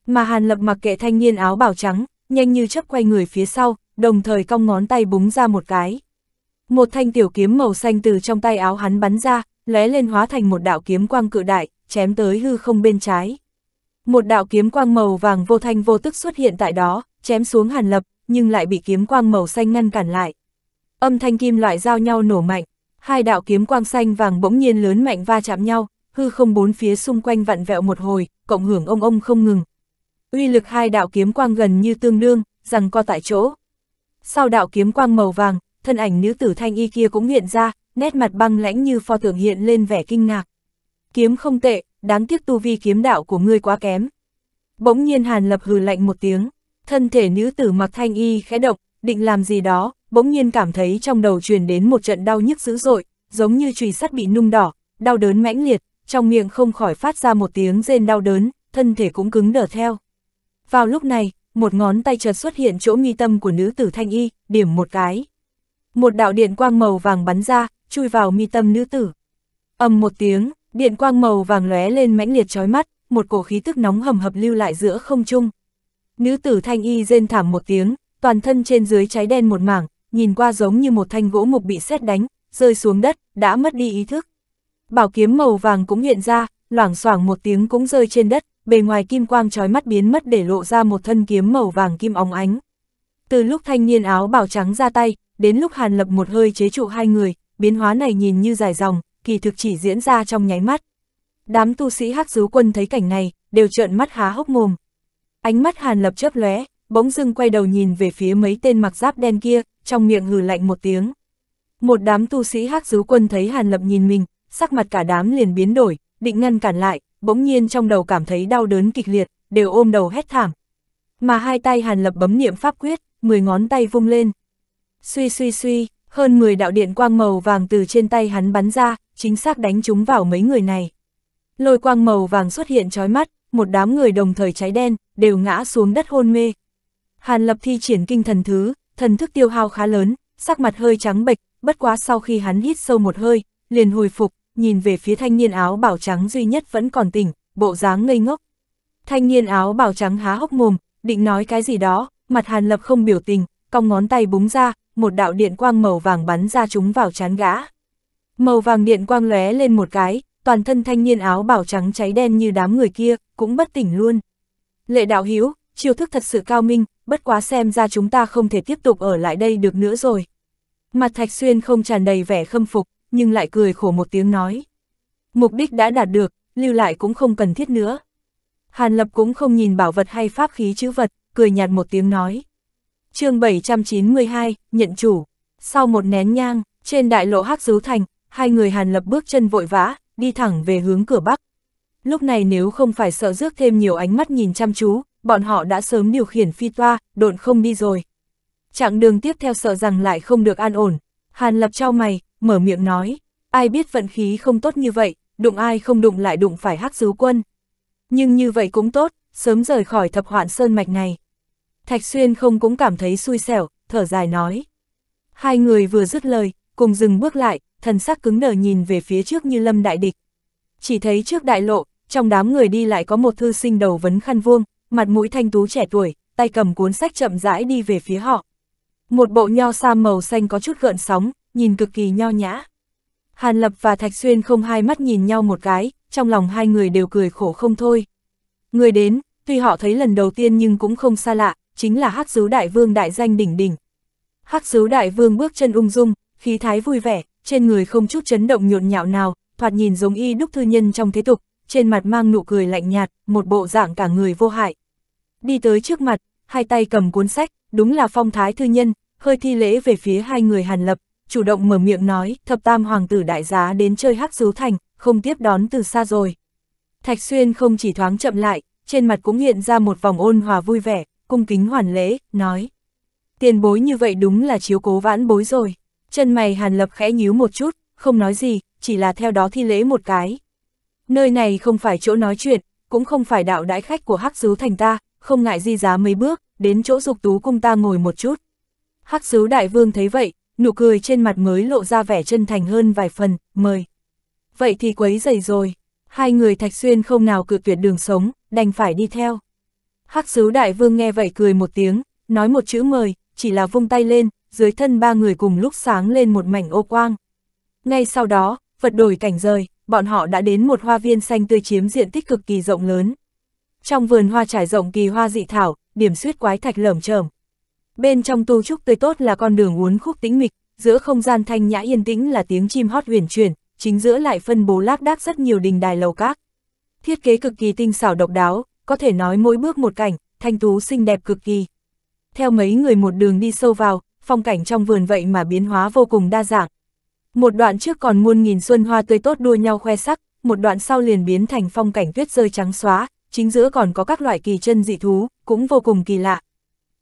Mà Hàn Lập mặc kệ thanh niên áo bào trắng, nhanh như chấp quay người phía sau, đồng thời cong ngón tay búng ra một cái. Một thanh tiểu kiếm màu xanh từ trong tay áo hắn bắn ra, lóe lên hóa thành một đạo kiếm quang cự đại, chém tới hư không bên trái một đạo kiếm quang màu vàng vô thanh vô tức xuất hiện tại đó, chém xuống Hàn Lập, nhưng lại bị kiếm quang màu xanh ngăn cản lại. Âm thanh kim loại giao nhau nổ mạnh, hai đạo kiếm quang xanh vàng bỗng nhiên lớn mạnh va chạm nhau, hư không bốn phía xung quanh vặn vẹo một hồi, cộng hưởng ông ông không ngừng. Uy lực hai đạo kiếm quang gần như tương đương, rằng co tại chỗ. Sau đạo kiếm quang màu vàng, thân ảnh nữ tử thanh y kia cũng hiện ra, nét mặt băng lãnh như pho tượng hiện lên vẻ kinh ngạc kiếm không tệ, đáng tiếc tu vi kiếm đạo của ngươi quá kém. Bỗng nhiên Hàn Lập hừ lạnh một tiếng, thân thể nữ tử mặc thanh y khẽ động, định làm gì đó, bỗng nhiên cảm thấy trong đầu truyền đến một trận đau nhức dữ dội, giống như chùy sắt bị nung đỏ, đau đớn mãnh liệt, trong miệng không khỏi phát ra một tiếng rên đau đớn, thân thể cũng cứng đờ theo. Vào lúc này, một ngón tay chợt xuất hiện chỗ nghi tâm của nữ tử thanh y, điểm một cái. Một đạo điện quang màu vàng bắn ra, chui vào mi tâm nữ tử. ầm một tiếng, Điện quang màu vàng lóe lên mãnh liệt chói mắt, một cổ khí tức nóng hầm hập lưu lại giữa không trung. Nữ tử thanh y rên thảm một tiếng, toàn thân trên dưới cháy đen một mảng, nhìn qua giống như một thanh gỗ mục bị sét đánh, rơi xuống đất, đã mất đi ý thức. Bảo kiếm màu vàng cũng hiện ra, loảng xoảng một tiếng cũng rơi trên đất, bề ngoài kim quang chói mắt biến mất để lộ ra một thân kiếm màu vàng kim óng ánh. Từ lúc thanh niên áo bảo trắng ra tay, đến lúc Hàn Lập một hơi chế trụ hai người, biến hóa này nhìn như dài dòng, kỳ thực chỉ diễn ra trong nháy mắt. Đám tu sĩ hắc dú quân thấy cảnh này, đều trợn mắt há hốc mồm. Ánh mắt Hàn Lập chớp lóe, bỗng dưng quay đầu nhìn về phía mấy tên mặc giáp đen kia, trong miệng hừ lạnh một tiếng. Một đám tu sĩ hắc dú quân thấy Hàn Lập nhìn mình, sắc mặt cả đám liền biến đổi, định ngăn cản lại, bỗng nhiên trong đầu cảm thấy đau đớn kịch liệt, đều ôm đầu hét thảm. Mà hai tay Hàn Lập bấm niệm pháp quyết, mười ngón tay vung lên. Suy suy suy, hơn 10 đạo điện quang màu vàng từ trên tay hắn bắn ra, chính xác đánh chúng vào mấy người này. Lôi quang màu vàng xuất hiện trói mắt, một đám người đồng thời cháy đen, đều ngã xuống đất hôn mê. Hàn Lập thi triển kinh thần thứ, thần thức tiêu hao khá lớn, sắc mặt hơi trắng bệch, bất quá sau khi hắn hít sâu một hơi, liền hồi phục, nhìn về phía thanh niên áo bảo trắng duy nhất vẫn còn tỉnh, bộ dáng ngây ngốc. Thanh niên áo bảo trắng há hốc mồm, định nói cái gì đó, mặt Hàn Lập không biểu tình, cong ngón tay búng ra, một đạo điện quang màu vàng bắn ra chúng vào chán gã. Màu vàng điện quang lóe lên một cái, toàn thân thanh niên áo bảo trắng cháy đen như đám người kia, cũng bất tỉnh luôn. Lệ đạo hiếu, chiêu thức thật sự cao minh, bất quá xem ra chúng ta không thể tiếp tục ở lại đây được nữa rồi. Mặt Thạch Xuyên không tràn đầy vẻ khâm phục, nhưng lại cười khổ một tiếng nói. Mục đích đã đạt được, lưu lại cũng không cần thiết nữa. Hàn Lập cũng không nhìn bảo vật hay pháp khí chữ vật, cười nhạt một tiếng nói. chương 792, nhận chủ. Sau một nén nhang, trên đại lộ Hắc Dứu Thành, hai người Hàn Lập bước chân vội vã, đi thẳng về hướng cửa Bắc. Lúc này nếu không phải sợ rước thêm nhiều ánh mắt nhìn chăm chú, bọn họ đã sớm điều khiển phi toa, độn không đi rồi. Chặng đường tiếp theo sợ rằng lại không được an ổn. Hàn Lập trao mày, mở miệng nói, ai biết vận khí không tốt như vậy, đụng ai không đụng lại đụng phải hắc dấu quân. Nhưng như vậy cũng tốt, sớm rời khỏi thập hoạn sơn mạch này. Thạch Xuyên không cũng cảm thấy xui xẻo, thở dài nói. Hai người vừa dứt lời, cùng dừng bước lại, thần sắc cứng nở nhìn về phía trước như lâm đại địch. Chỉ thấy trước đại lộ, trong đám người đi lại có một thư sinh đầu vấn khăn vuông, mặt mũi thanh tú trẻ tuổi, tay cầm cuốn sách chậm rãi đi về phía họ. Một bộ nho sa màu xanh có chút gợn sóng, nhìn cực kỳ nho nhã. Hàn Lập và Thạch Xuyên không hai mắt nhìn nhau một cái, trong lòng hai người đều cười khổ không thôi. Người đến, tuy họ thấy lần đầu tiên nhưng cũng không xa lạ, chính là Hắc Dứu Đại Vương đại danh đỉnh đỉnh. Hắc Dứu Đại Vương bước chân ung dung, khí thái vui vẻ, trên người không chút chấn động nhộn nhạo nào, thoạt nhìn giống y đúc thư nhân trong thế tục, trên mặt mang nụ cười lạnh nhạt, một bộ dạng cả người vô hại. Đi tới trước mặt, hai tay cầm cuốn sách, đúng là phong thái thư nhân, hơi thi lễ về phía hai người hàn lập, chủ động mở miệng nói, thập tam hoàng tử đại giá đến chơi hắc dấu thành, không tiếp đón từ xa rồi. Thạch Xuyên không chỉ thoáng chậm lại, trên mặt cũng hiện ra một vòng ôn hòa vui vẻ, cung kính hoàn lễ, nói. Tiền bối như vậy đúng là chiếu cố vãn bối rồi. Chân mày Hàn Lập khẽ nhíu một chút, không nói gì, chỉ là theo đó thi lễ một cái. Nơi này không phải chỗ nói chuyện, cũng không phải đạo đãi khách của Hắc sứ thành ta, không ngại di giá mấy bước, đến chỗ dục tú cung ta ngồi một chút. Hắc sứ đại vương thấy vậy, nụ cười trên mặt mới lộ ra vẻ chân thành hơn vài phần, mời. Vậy thì quấy dày rồi, hai người Thạch Xuyên không nào cự tuyệt đường sống, đành phải đi theo. Hắc Sứ Đại Vương nghe vậy cười một tiếng, nói một chữ mời, chỉ là vung tay lên, dưới thân ba người cùng lúc sáng lên một mảnh ô quang. Ngay sau đó, vật đổi cảnh rời, bọn họ đã đến một hoa viên xanh tươi chiếm diện tích cực kỳ rộng lớn. Trong vườn hoa trải rộng kỳ hoa dị thảo, điểm suyết quái thạch lởm chởm. Bên trong tu trúc tươi tốt là con đường uốn khúc tĩnh mịch, giữa không gian thanh nhã yên tĩnh là tiếng chim hót huyền chuyển, chính giữa lại phân bố lác đác rất nhiều đình đài lầu các. Thiết kế cực kỳ tinh xảo độc đáo, có thể nói mỗi bước một cảnh, thanh tú xinh đẹp cực kỳ. Theo mấy người một đường đi sâu vào, phong cảnh trong vườn vậy mà biến hóa vô cùng đa dạng. Một đoạn trước còn muôn nghìn xuân hoa tươi tốt đua nhau khoe sắc, một đoạn sau liền biến thành phong cảnh tuyết rơi trắng xóa, chính giữa còn có các loại kỳ chân dị thú, cũng vô cùng kỳ lạ.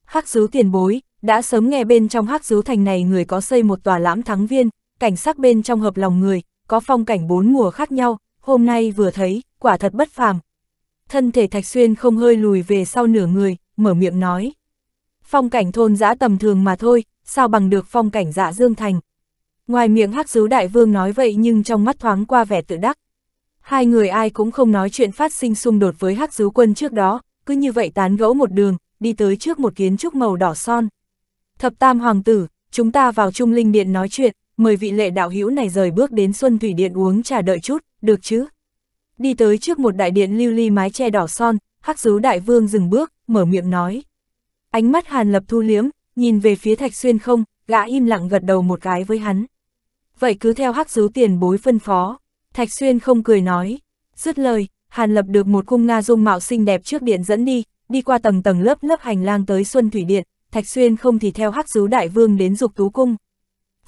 Hắc dứu tiền bối, đã sớm nghe bên trong hắc dứu thành này người có xây một tòa lãm thắng viên, cảnh sắc bên trong hợp lòng người, có phong cảnh bốn mùa khác nhau, hôm nay vừa thấy, quả thật bất phàm. Thân thể Thạch Xuyên không hơi lùi về sau nửa người, mở miệng nói. Phong cảnh thôn dã tầm thường mà thôi, sao bằng được phong cảnh dạ dương thành. Ngoài miệng hắc dứ đại vương nói vậy nhưng trong mắt thoáng qua vẻ tự đắc. Hai người ai cũng không nói chuyện phát sinh xung đột với hắc dứ quân trước đó, cứ như vậy tán gẫu một đường, đi tới trước một kiến trúc màu đỏ son. Thập tam hoàng tử, chúng ta vào trung linh điện nói chuyện, mời vị lệ đạo hữu này rời bước đến Xuân Thủy Điện uống trà đợi chút, được chứ? Đi tới trước một đại điện lưu ly mái che đỏ son, hắc dứ đại vương dừng bước, mở miệng nói. Ánh mắt hàn lập thu liếm, nhìn về phía Thạch Xuyên không, gã im lặng gật đầu một cái với hắn. Vậy cứ theo hắc dấu tiền bối phân phó, Thạch Xuyên không cười nói. Dứt lời, Hàn lập được một cung Nga dung mạo xinh đẹp trước điện dẫn đi, đi qua tầng tầng lớp lớp hành lang tới Xuân Thủy Điện, Thạch Xuyên không thì theo hắc dấu đại vương đến dục tú cung.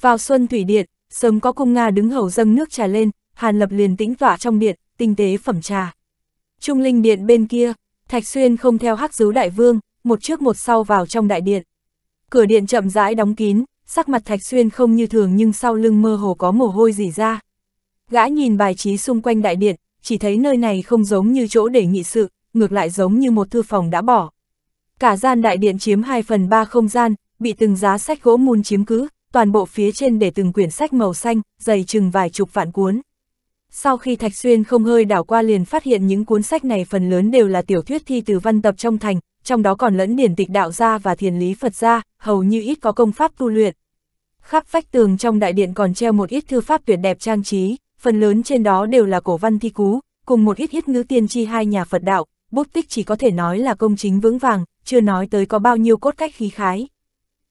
Vào Xuân Thủy Điện, sớm có cung Nga đứng hầu dâng nước trà lên, Hàn lập liền tĩnh tỏa trong điện, tinh tế phẩm trà. Trung Linh Điện bên kia, Thạch Xuyên không theo hắc dấu đại vương, một trước một sau vào trong đại điện. Cửa điện chậm rãi đóng kín, sắc mặt Thạch Xuyên không như thường nhưng sau lưng mơ hồ có mồ hôi rỉ ra. Gã nhìn bài trí xung quanh đại điện, chỉ thấy nơi này không giống như chỗ để nghị sự, ngược lại giống như một thư phòng đã bỏ. Cả gian đại điện chiếm 2 phần 3 không gian, bị từng giá sách gỗ mun chiếm cứ, toàn bộ phía trên để từng quyển sách màu xanh, dày chừng vài chục vạn cuốn. Sau khi Thạch Xuyên không hơi đảo qua liền phát hiện những cuốn sách này phần lớn đều là tiểu thuyết thi từ văn tập trong thành, trong đó còn lẫn điển tịch đạo gia và thiền lý Phật gia, hầu như ít có công pháp tu luyện. Khắp vách tường trong đại điện còn treo một ít thư pháp tuyệt đẹp trang trí, phần lớn trên đó đều là cổ văn thi cú, cùng một ít ít ngữ tiên tri hai nhà Phật đạo, bút tích chỉ có thể nói là công chính vững vàng, chưa nói tới có bao nhiêu cốt cách khí khái.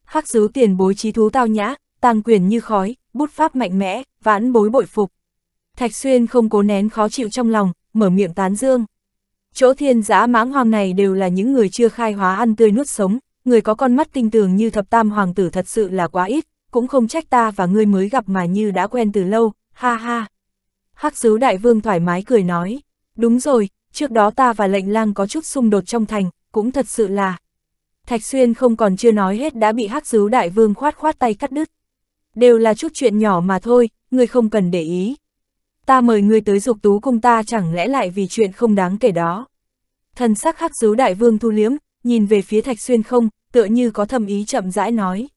Hắc dứu tiền bối trí thú tao nhã, tàng quyền như khói, bút pháp mạnh mẽ, vãn bối bội phục. Thạch Xuyên không cố nén khó chịu trong lòng, mở miệng tán dương. Chỗ thiên giã mãng hoàng này đều là những người chưa khai hóa ăn tươi nuốt sống, người có con mắt tinh tường như thập tam hoàng tử thật sự là quá ít, cũng không trách ta và ngươi mới gặp mà như đã quen từ lâu, ha ha. Hắc sứ đại vương thoải mái cười nói, đúng rồi, trước đó ta và lệnh lang có chút xung đột trong thành, cũng thật sự là. Thạch Xuyên không còn chưa nói hết đã bị hắc sứ đại vương khoát khoát tay cắt đứt. Đều là chút chuyện nhỏ mà thôi, ngươi không cần để ý ta mời ngươi tới dục tú cung ta chẳng lẽ lại vì chuyện không đáng kể đó. Thần sắc khắc dấu đại vương thu liếm, nhìn về phía thạch xuyên không, tựa như có thầm ý chậm rãi nói.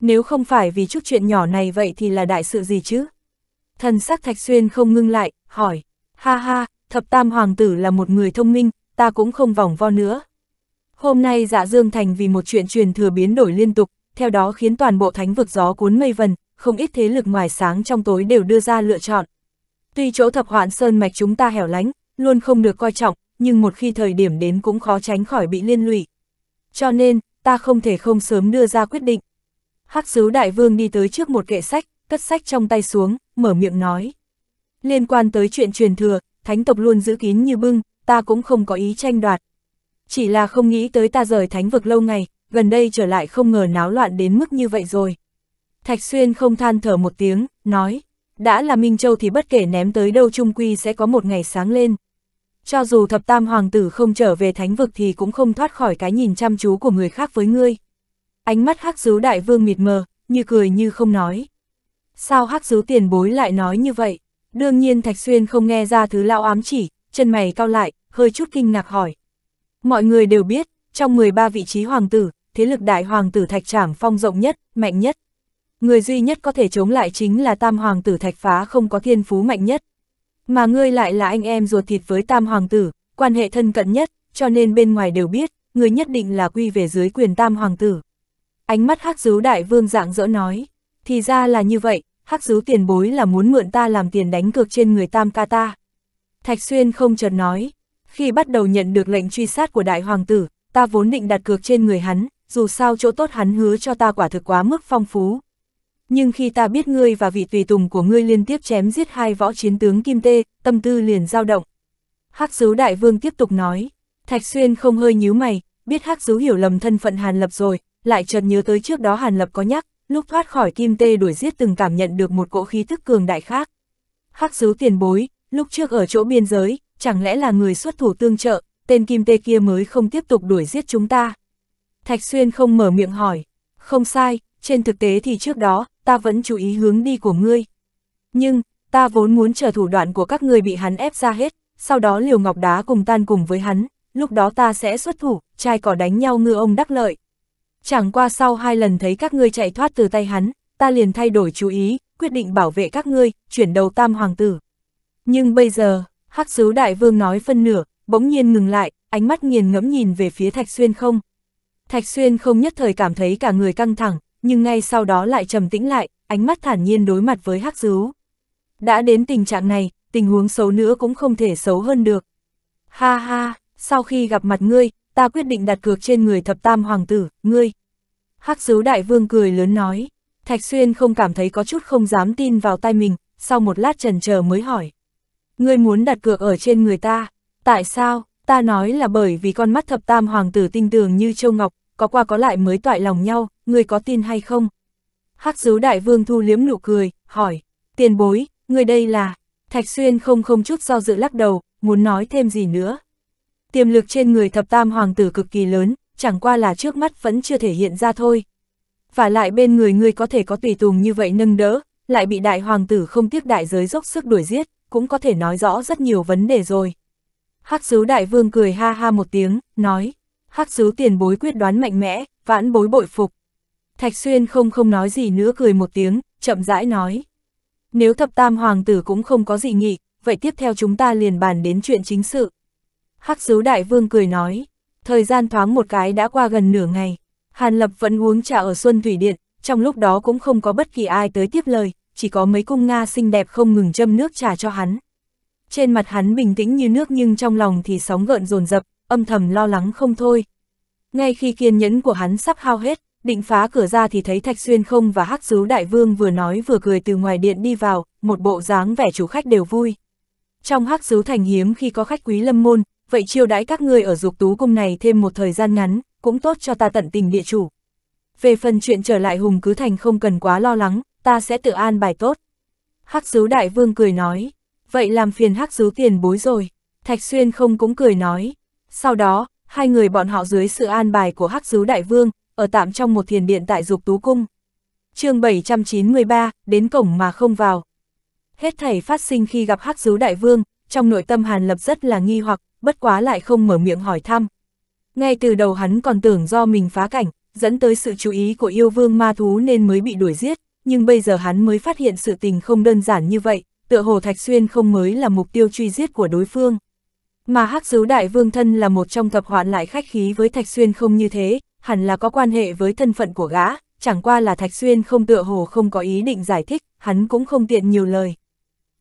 Nếu không phải vì chút chuyện nhỏ này vậy thì là đại sự gì chứ? Thần sắc thạch xuyên không ngưng lại, hỏi, ha ha, thập tam hoàng tử là một người thông minh, ta cũng không vòng vo nữa. Hôm nay dạ Dương Thành vì một chuyện truyền thừa biến đổi liên tục, theo đó khiến toàn bộ thánh vực gió cuốn mây vần, không ít thế lực ngoài sáng trong tối đều đưa ra lựa chọn. Tuy chỗ thập hoạn sơn mạch chúng ta hẻo lánh, luôn không được coi trọng, nhưng một khi thời điểm đến cũng khó tránh khỏi bị liên lụy. Cho nên, ta không thể không sớm đưa ra quyết định. Hắc sứ đại vương đi tới trước một kệ sách, cất sách trong tay xuống, mở miệng nói. Liên quan tới chuyện truyền thừa, thánh tộc luôn giữ kín như bưng, ta cũng không có ý tranh đoạt. Chỉ là không nghĩ tới ta rời thánh vực lâu ngày, gần đây trở lại không ngờ náo loạn đến mức như vậy rồi. Thạch Xuyên không than thở một tiếng, nói. Đã là Minh Châu thì bất kể ném tới đâu trung quy sẽ có một ngày sáng lên. Cho dù thập tam hoàng tử không trở về thánh vực thì cũng không thoát khỏi cái nhìn chăm chú của người khác với ngươi. Ánh mắt hắc dứu đại vương mịt mờ, như cười như không nói. Sao hắc dứu tiền bối lại nói như vậy? Đương nhiên Thạch Xuyên không nghe ra thứ lão ám chỉ, chân mày cao lại, hơi chút kinh ngạc hỏi. Mọi người đều biết, trong 13 vị trí hoàng tử, thế lực đại hoàng tử Thạch Trảm Phong rộng nhất, mạnh nhất. Người duy nhất có thể chống lại chính là tam hoàng tử thạch phá không có thiên phú mạnh nhất. Mà ngươi lại là anh em ruột thịt với tam hoàng tử, quan hệ thân cận nhất, cho nên bên ngoài đều biết, ngươi nhất định là quy về dưới quyền tam hoàng tử. Ánh mắt hắc dứu đại vương dạng dỡ nói, thì ra là như vậy, hắc dứu tiền bối là muốn mượn ta làm tiền đánh cược trên người tam ca ta. Thạch xuyên không chợt nói, khi bắt đầu nhận được lệnh truy sát của đại hoàng tử, ta vốn định đặt cược trên người hắn, dù sao chỗ tốt hắn hứa cho ta quả thực quá mức phong phú, nhưng khi ta biết ngươi và vị tùy tùng của ngươi liên tiếp chém giết hai võ chiến tướng Kim Tê, tâm tư liền dao động. Hắc Dấu Đại Vương tiếp tục nói, Thạch Xuyên không hơi nhíu mày, biết Hắc Dấu hiểu lầm thân phận Hàn Lập rồi, lại chợt nhớ tới trước đó Hàn Lập có nhắc, lúc thoát khỏi Kim Tê đuổi giết từng cảm nhận được một cỗ khí tức cường đại khác. Hắc Dấu tiền bối, lúc trước ở chỗ biên giới, chẳng lẽ là người xuất thủ tương trợ, tên Kim Tê kia mới không tiếp tục đuổi giết chúng ta. Thạch Xuyên không mở miệng hỏi, không sai, trên thực tế thì trước đó, ta vẫn chú ý hướng đi của ngươi. Nhưng, ta vốn muốn chờ thủ đoạn của các ngươi bị hắn ép ra hết, sau đó liều ngọc đá cùng tan cùng với hắn, lúc đó ta sẽ xuất thủ, trai cỏ đánh nhau ngư ông đắc lợi. Chẳng qua sau hai lần thấy các ngươi chạy thoát từ tay hắn, ta liền thay đổi chú ý, quyết định bảo vệ các ngươi, chuyển đầu tam hoàng tử. Nhưng bây giờ, hắc sứ đại vương nói phân nửa, bỗng nhiên ngừng lại, ánh mắt nghiền ngẫm nhìn về phía Thạch Xuyên không. Thạch Xuyên không nhất thời cảm thấy cả người căng thẳng, nhưng ngay sau đó lại trầm tĩnh lại, ánh mắt thản nhiên đối mặt với hắc dứu. Đã đến tình trạng này, tình huống xấu nữa cũng không thể xấu hơn được. Ha ha, sau khi gặp mặt ngươi, ta quyết định đặt cược trên người thập tam hoàng tử, ngươi. Hắc dứu đại vương cười lớn nói, Thạch Xuyên không cảm thấy có chút không dám tin vào tay mình, sau một lát trần chờ mới hỏi. Ngươi muốn đặt cược ở trên người ta, tại sao, ta nói là bởi vì con mắt thập tam hoàng tử tinh tường như châu ngọc, có qua có lại mới toại lòng nhau, người có tin hay không? Hắc sứ đại vương thu liếm nụ cười, hỏi, tiền bối, người đây là, Thạch Xuyên không không chút do dự lắc đầu, muốn nói thêm gì nữa. Tiềm lực trên người thập tam hoàng tử cực kỳ lớn, chẳng qua là trước mắt vẫn chưa thể hiện ra thôi. Và lại bên người người có thể có tùy tùng như vậy nâng đỡ, lại bị đại hoàng tử không tiếc đại giới dốc sức đuổi giết, cũng có thể nói rõ rất nhiều vấn đề rồi. Hắc sứ đại vương cười ha ha một tiếng, nói, hắc sứ tiền bối quyết đoán mạnh mẽ, vãn bối bội phục. Thạch Xuyên không không nói gì nữa cười một tiếng, chậm rãi nói. Nếu thập tam hoàng tử cũng không có gì nghị, vậy tiếp theo chúng ta liền bàn đến chuyện chính sự. Hắc sứ đại vương cười nói, thời gian thoáng một cái đã qua gần nửa ngày, Hàn Lập vẫn uống trà ở Xuân Thủy Điện, trong lúc đó cũng không có bất kỳ ai tới tiếp lời, chỉ có mấy cung Nga xinh đẹp không ngừng châm nước trà cho hắn. Trên mặt hắn bình tĩnh như nước nhưng trong lòng thì sóng gợn dồn dập âm thầm lo lắng không thôi. Ngay khi kiên nhẫn của hắn sắp hao hết, định phá cửa ra thì thấy Thạch Xuyên không và Hắc Dứu Đại Vương vừa nói vừa cười từ ngoài điện đi vào, một bộ dáng vẻ chủ khách đều vui. Trong Hắc Dứu Thành hiếm khi có khách quý lâm môn, vậy chiêu đãi các ngươi ở dục tú cung này thêm một thời gian ngắn, cũng tốt cho ta tận tình địa chủ. Về phần chuyện trở lại Hùng Cứ Thành không cần quá lo lắng, ta sẽ tự an bài tốt. Hắc Dứu Đại Vương cười nói, vậy làm phiền Hắc Dứu tiền bối rồi. Thạch Xuyên không cũng cười nói. Sau đó, hai người bọn họ dưới sự an bài của Hắc Dứu Đại Vương, ở tạm trong một thiền điện tại dục tú cung. chương 793, đến cổng mà không vào. Hết thảy phát sinh khi gặp hắc dứu đại vương, trong nội tâm Hàn Lập rất là nghi hoặc, bất quá lại không mở miệng hỏi thăm. Ngay từ đầu hắn còn tưởng do mình phá cảnh, dẫn tới sự chú ý của yêu vương ma thú nên mới bị đuổi giết, nhưng bây giờ hắn mới phát hiện sự tình không đơn giản như vậy, tựa hồ Thạch Xuyên không mới là mục tiêu truy giết của đối phương. Mà Hắc Dứu Đại Vương thân là một trong thập hoạn lại khách khí với Thạch Xuyên không như thế, hẳn là có quan hệ với thân phận của gã, chẳng qua là Thạch Xuyên không tựa hồ không có ý định giải thích, hắn cũng không tiện nhiều lời.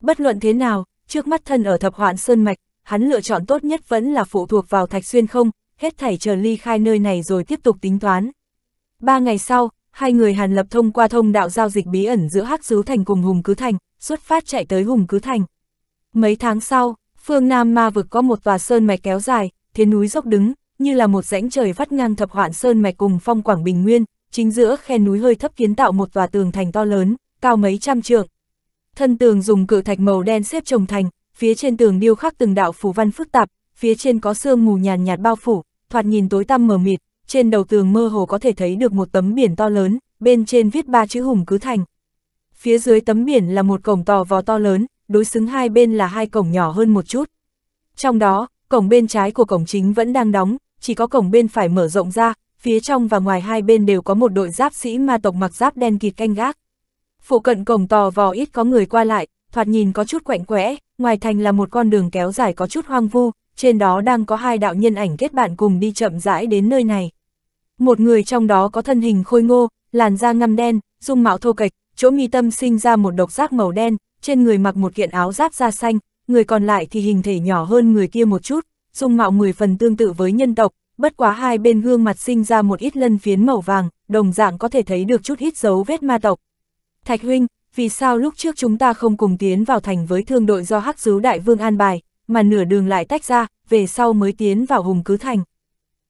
Bất luận thế nào, trước mắt thân ở thập hoạn Sơn Mạch, hắn lựa chọn tốt nhất vẫn là phụ thuộc vào Thạch Xuyên không, hết thảy chờ ly khai nơi này rồi tiếp tục tính toán. Ba ngày sau, hai người Hàn Lập thông qua thông đạo giao dịch bí ẩn giữa Hắc Dứ Thành cùng Hùng Cứ Thành, xuất phát chạy tới Hùng Cứ Thành. Mấy tháng sau, phương Nam Ma vực có một tòa sơn mạch kéo dài, thế núi dốc đứng, như là một rãnh trời vắt ngang thập hoạn sơn mạch cùng phong quảng bình nguyên, chính giữa khe núi hơi thấp kiến tạo một tòa tường thành to lớn, cao mấy trăm trượng. Thân tường dùng cự thạch màu đen xếp chồng thành, phía trên tường điêu khắc từng đạo phù văn phức tạp, phía trên có sương mù nhàn nhạt bao phủ, thoạt nhìn tối tăm mờ mịt, trên đầu tường mơ hồ có thể thấy được một tấm biển to lớn, bên trên viết ba chữ Hùng Cứ Thành. Phía dưới tấm biển là một cổng tò vò to lớn, đối xứng hai bên là hai cổng nhỏ hơn một chút. Trong đó, cổng bên trái của cổng chính vẫn đang đóng, chỉ có cổng bên phải mở rộng ra, phía trong và ngoài hai bên đều có một đội giáp sĩ ma tộc mặc giáp đen kịt canh gác. Phụ cận cổng tò vò ít có người qua lại, thoạt nhìn có chút quạnh quẽ, ngoài thành là một con đường kéo dài có chút hoang vu, trên đó đang có hai đạo nhân ảnh kết bạn cùng đi chậm rãi đến nơi này. Một người trong đó có thân hình khôi ngô, làn da ngăm đen, dung mạo thô kệch, chỗ mi tâm sinh ra một độc giác màu đen, trên người mặc một kiện áo giáp da xanh, người còn lại thì hình thể nhỏ hơn người kia một chút, dung mạo mười phần tương tự với nhân tộc, bất quá hai bên gương mặt sinh ra một ít lân phiến màu vàng, đồng dạng có thể thấy được chút ít dấu vết ma tộc. Thạch huynh, vì sao lúc trước chúng ta không cùng tiến vào thành với thương đội do Hắc Dứu Đại Vương an bài, mà nửa đường lại tách ra, về sau mới tiến vào Hùng Cứ Thành?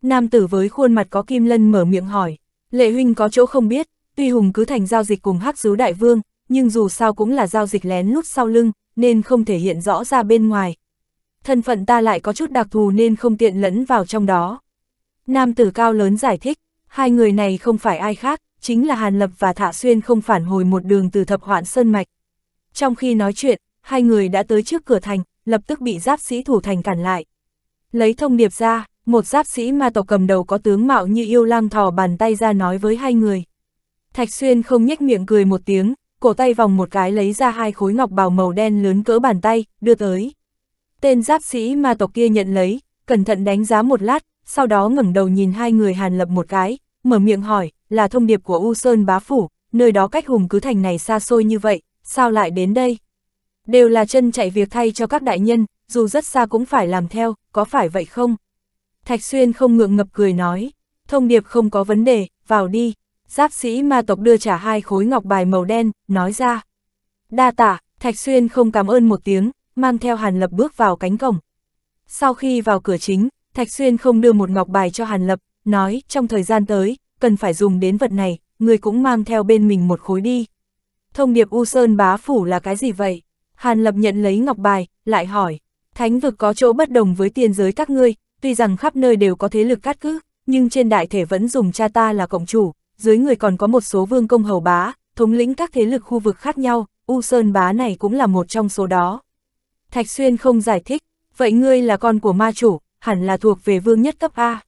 Nam tử với khuôn mặt có kim lân mở miệng hỏi, lệ huynh có chỗ không biết, tuy Hùng Cứ Thành giao dịch cùng Hắc Dứu Đại Vương, nhưng dù sao cũng là giao dịch lén lút sau lưng, nên không thể hiện rõ ra bên ngoài, thân phận ta lại có chút đặc thù nên không tiện lẫn vào trong đó. Nam tử cao lớn giải thích, hai người này không phải ai khác, chính là Hàn Lập và Thả Xuyên không phản hồi một đường từ thập hoạn sơn mạch. Trong khi nói chuyện, hai người đã tới trước cửa thành, lập tức bị giáp sĩ thủ thành cản lại. Lấy thông điệp ra, một giáp sĩ ma tộc cầm đầu có tướng mạo như yêu lang thò bàn tay ra nói với hai người. Thạch Xuyên không nhếch miệng cười một tiếng, cổ tay vòng một cái lấy ra hai khối ngọc bào màu đen lớn cỡ bàn tay, đưa tới. Tên giáp sĩ ma tộc kia nhận lấy, cẩn thận đánh giá một lát, sau đó ngẩng đầu nhìn hai người Hàn Lập một cái, mở miệng hỏi, là thông điệp của U Sơn Bá Phủ, nơi đó cách hùng cứ thành này xa xôi như vậy, sao lại đến đây? Đều là chân chạy việc thay cho các đại nhân, dù rất xa cũng phải làm theo, có phải vậy không? Thạch Xuyên không ngượng ngập cười nói, thông điệp không có vấn đề, vào đi. Giáp sĩ ma tộc đưa trả hai khối ngọc bài màu đen, nói ra. Đa tạ. Thạch Xuyên không cảm ơn một tiếng, mang theo Hàn Lập bước vào cánh cổng. Sau khi vào cửa chính, Thạch Xuyên không đưa một ngọc bài cho Hàn Lập, nói trong thời gian tới, cần phải dùng đến vật này, người cũng mang theo bên mình một khối đi. Thông điệp U Sơn bá phủ là cái gì vậy? Hàn Lập nhận lấy ngọc bài, lại hỏi, thánh vực có chỗ bất đồng với tiên giới các ngươi, tuy rằng khắp nơi đều có thế lực cát cứ, nhưng trên đại thể vẫn dùng cha ta là cộng chủ, dưới người còn có một số vương công hầu bá, thống lĩnh các thế lực khu vực khác nhau, U Sơn bá này cũng là một trong số đó. Thạch Xuyên không giải thích, vậy ngươi là con của ma chủ, hẳn là thuộc về vương nhất cấp A.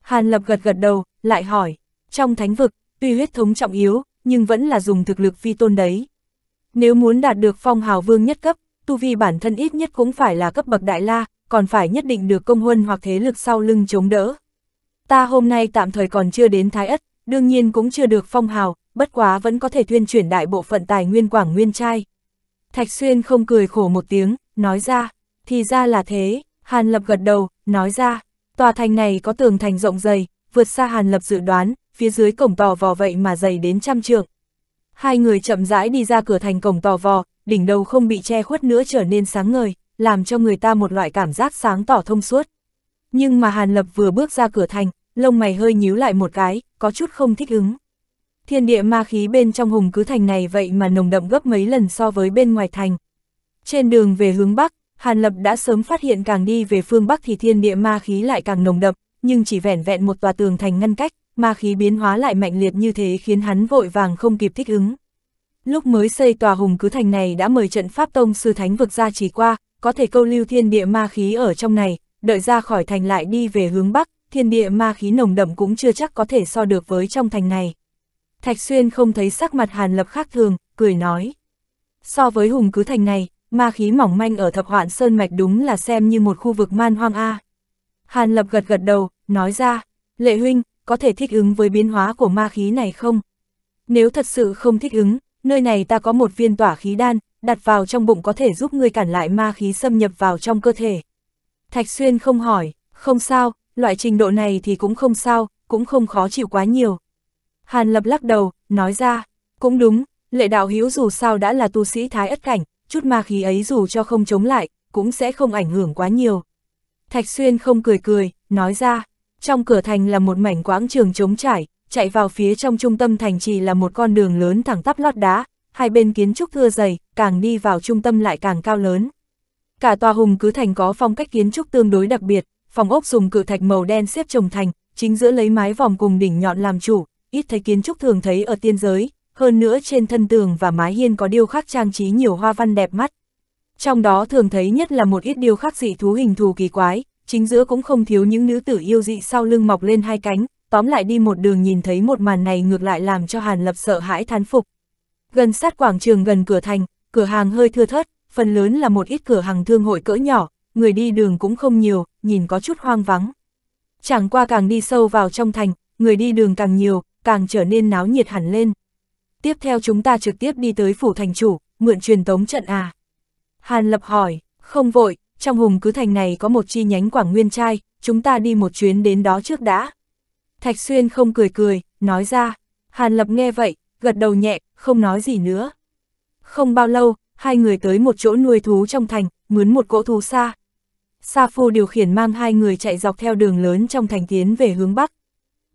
Hàn Lập gật gật đầu, lại hỏi, trong thánh vực, tuy huyết thống trọng yếu, nhưng vẫn là dùng thực lực phi tôn đấy. Nếu muốn đạt được phong hào vương nhất cấp, tu vi bản thân ít nhất cũng phải là cấp bậc đại la, còn phải nhất định được công huân hoặc thế lực sau lưng chống đỡ. Ta hôm nay tạm thời còn chưa đến Thái Ất, đương nhiên cũng chưa được phong hào, bất quá vẫn có thể tuyên chuyển đại bộ phận tài nguyên quảng nguyên trai. Thạch Xuyên không cười khổ một tiếng, nói ra, thì ra là thế, Hàn Lập gật đầu, nói ra, tòa thành này có tường thành rộng dày, vượt xa Hàn Lập dự đoán, phía dưới cổng tò vò vậy mà dày đến trăm trượng. Hai người chậm rãi đi ra cửa thành cổng tò vò, đỉnh đầu không bị che khuất nữa trở nên sáng ngời, làm cho người ta một loại cảm giác sáng tỏ thông suốt. Nhưng mà Hàn Lập vừa bước ra cửa thành, lông mày hơi nhíu lại một cái, có chút không thích ứng. Thiên địa ma khí bên trong hùng cứ thành này vậy mà nồng đậm gấp mấy lần so với bên ngoài thành. Trên đường về hướng Bắc, Hàn Lập đã sớm phát hiện càng đi về phương Bắc thì thiên địa ma khí lại càng nồng đậm, nhưng chỉ vẻn vẹn một tòa tường thành ngăn cách, ma khí biến hóa lại mạnh liệt như thế khiến hắn vội vàng không kịp thích ứng. Lúc mới xây tòa hùng cứ thành này đã mời trận Pháp Tông Sư Thánh vực ra chỉ qua, có thể câu lưu thiên địa ma khí ở trong này, đợi ra khỏi thành lại đi về hướng Bắc, thiên địa ma khí nồng đậm cũng chưa chắc có thể so được với trong thành này. Thạch Xuyên không thấy sắc mặt Hàn Lập khác thường, cười nói. So với hùng cứ thành này, ma khí mỏng manh ở thập hoạn sơn mạch đúng là xem như một khu vực man hoang A. Hàn Lập gật gật đầu, nói ra, lệ huynh, có thể thích ứng với biến hóa của ma khí này không? Nếu thật sự không thích ứng, nơi này ta có một viên tỏa khí đan, đặt vào trong bụng có thể giúp ngươi cản lại ma khí xâm nhập vào trong cơ thể. Thạch Xuyên không hỏi, không sao, loại trình độ này thì cũng không sao, cũng không khó chịu quá nhiều. Hàn Lập lắc đầu, nói ra, cũng đúng, lệ đạo hiếu dù sao đã là tu sĩ thái ất cảnh, chút ma khí ấy dù cho không chống lại, cũng sẽ không ảnh hưởng quá nhiều. Thạch Xuyên không cười cười, nói ra, trong cửa thành là một mảnh quãng trường trống trải, chạy vào phía trong trung tâm thành chỉ là một con đường lớn thẳng tắp lót đá, hai bên kiến trúc thưa dày, càng đi vào trung tâm lại càng cao lớn. Cả tòa hùng cứ thành có phong cách kiến trúc tương đối đặc biệt, phòng ốc dùng cự thạch màu đen xếp trồng thành, chính giữa lấy mái vòng cùng đỉnh nhọn làm chủ, ít thấy kiến trúc thường thấy ở tiên giới, hơn nữa trên thân tường và mái hiên có điêu khắc trang trí nhiều hoa văn đẹp mắt. Trong đó thường thấy nhất là một ít điêu khắc dị thú hình thù kỳ quái, chính giữa cũng không thiếu những nữ tử yêu dị sau lưng mọc lên hai cánh, tóm lại đi một đường nhìn thấy một màn này ngược lại làm cho Hàn Lập sợ hãi thán phục. Gần sát quảng trường gần cửa thành, cửa hàng hơi thưa thớt, phần lớn là một ít cửa hàng thương hội cỡ nhỏ, người đi đường cũng không nhiều, nhìn có chút hoang vắng. Chẳng qua càng đi sâu vào trong thành, người đi đường càng nhiều, càng trở nên náo nhiệt hẳn lên tiếp theo chúng ta trực tiếp đi tới phủ thành chủ, mượn truyền tống trận à? Hàn Lập hỏi, không vội, trong hùng cứ thành này có một chi nhánh Quảng Nguyên trai, chúng ta đi một chuyến đến đó trước đã. Thạch Xuyên không cười cười, nói ra, Hàn Lập nghe vậy, gật đầu nhẹ, không nói gì nữa. Không bao lâu, hai người tới một chỗ nuôi thú trong thành, mướn một cỗ thú xa. Sa Phu điều khiển mang hai người chạy dọc theo đường lớn trong thành tiến về hướng Bắc.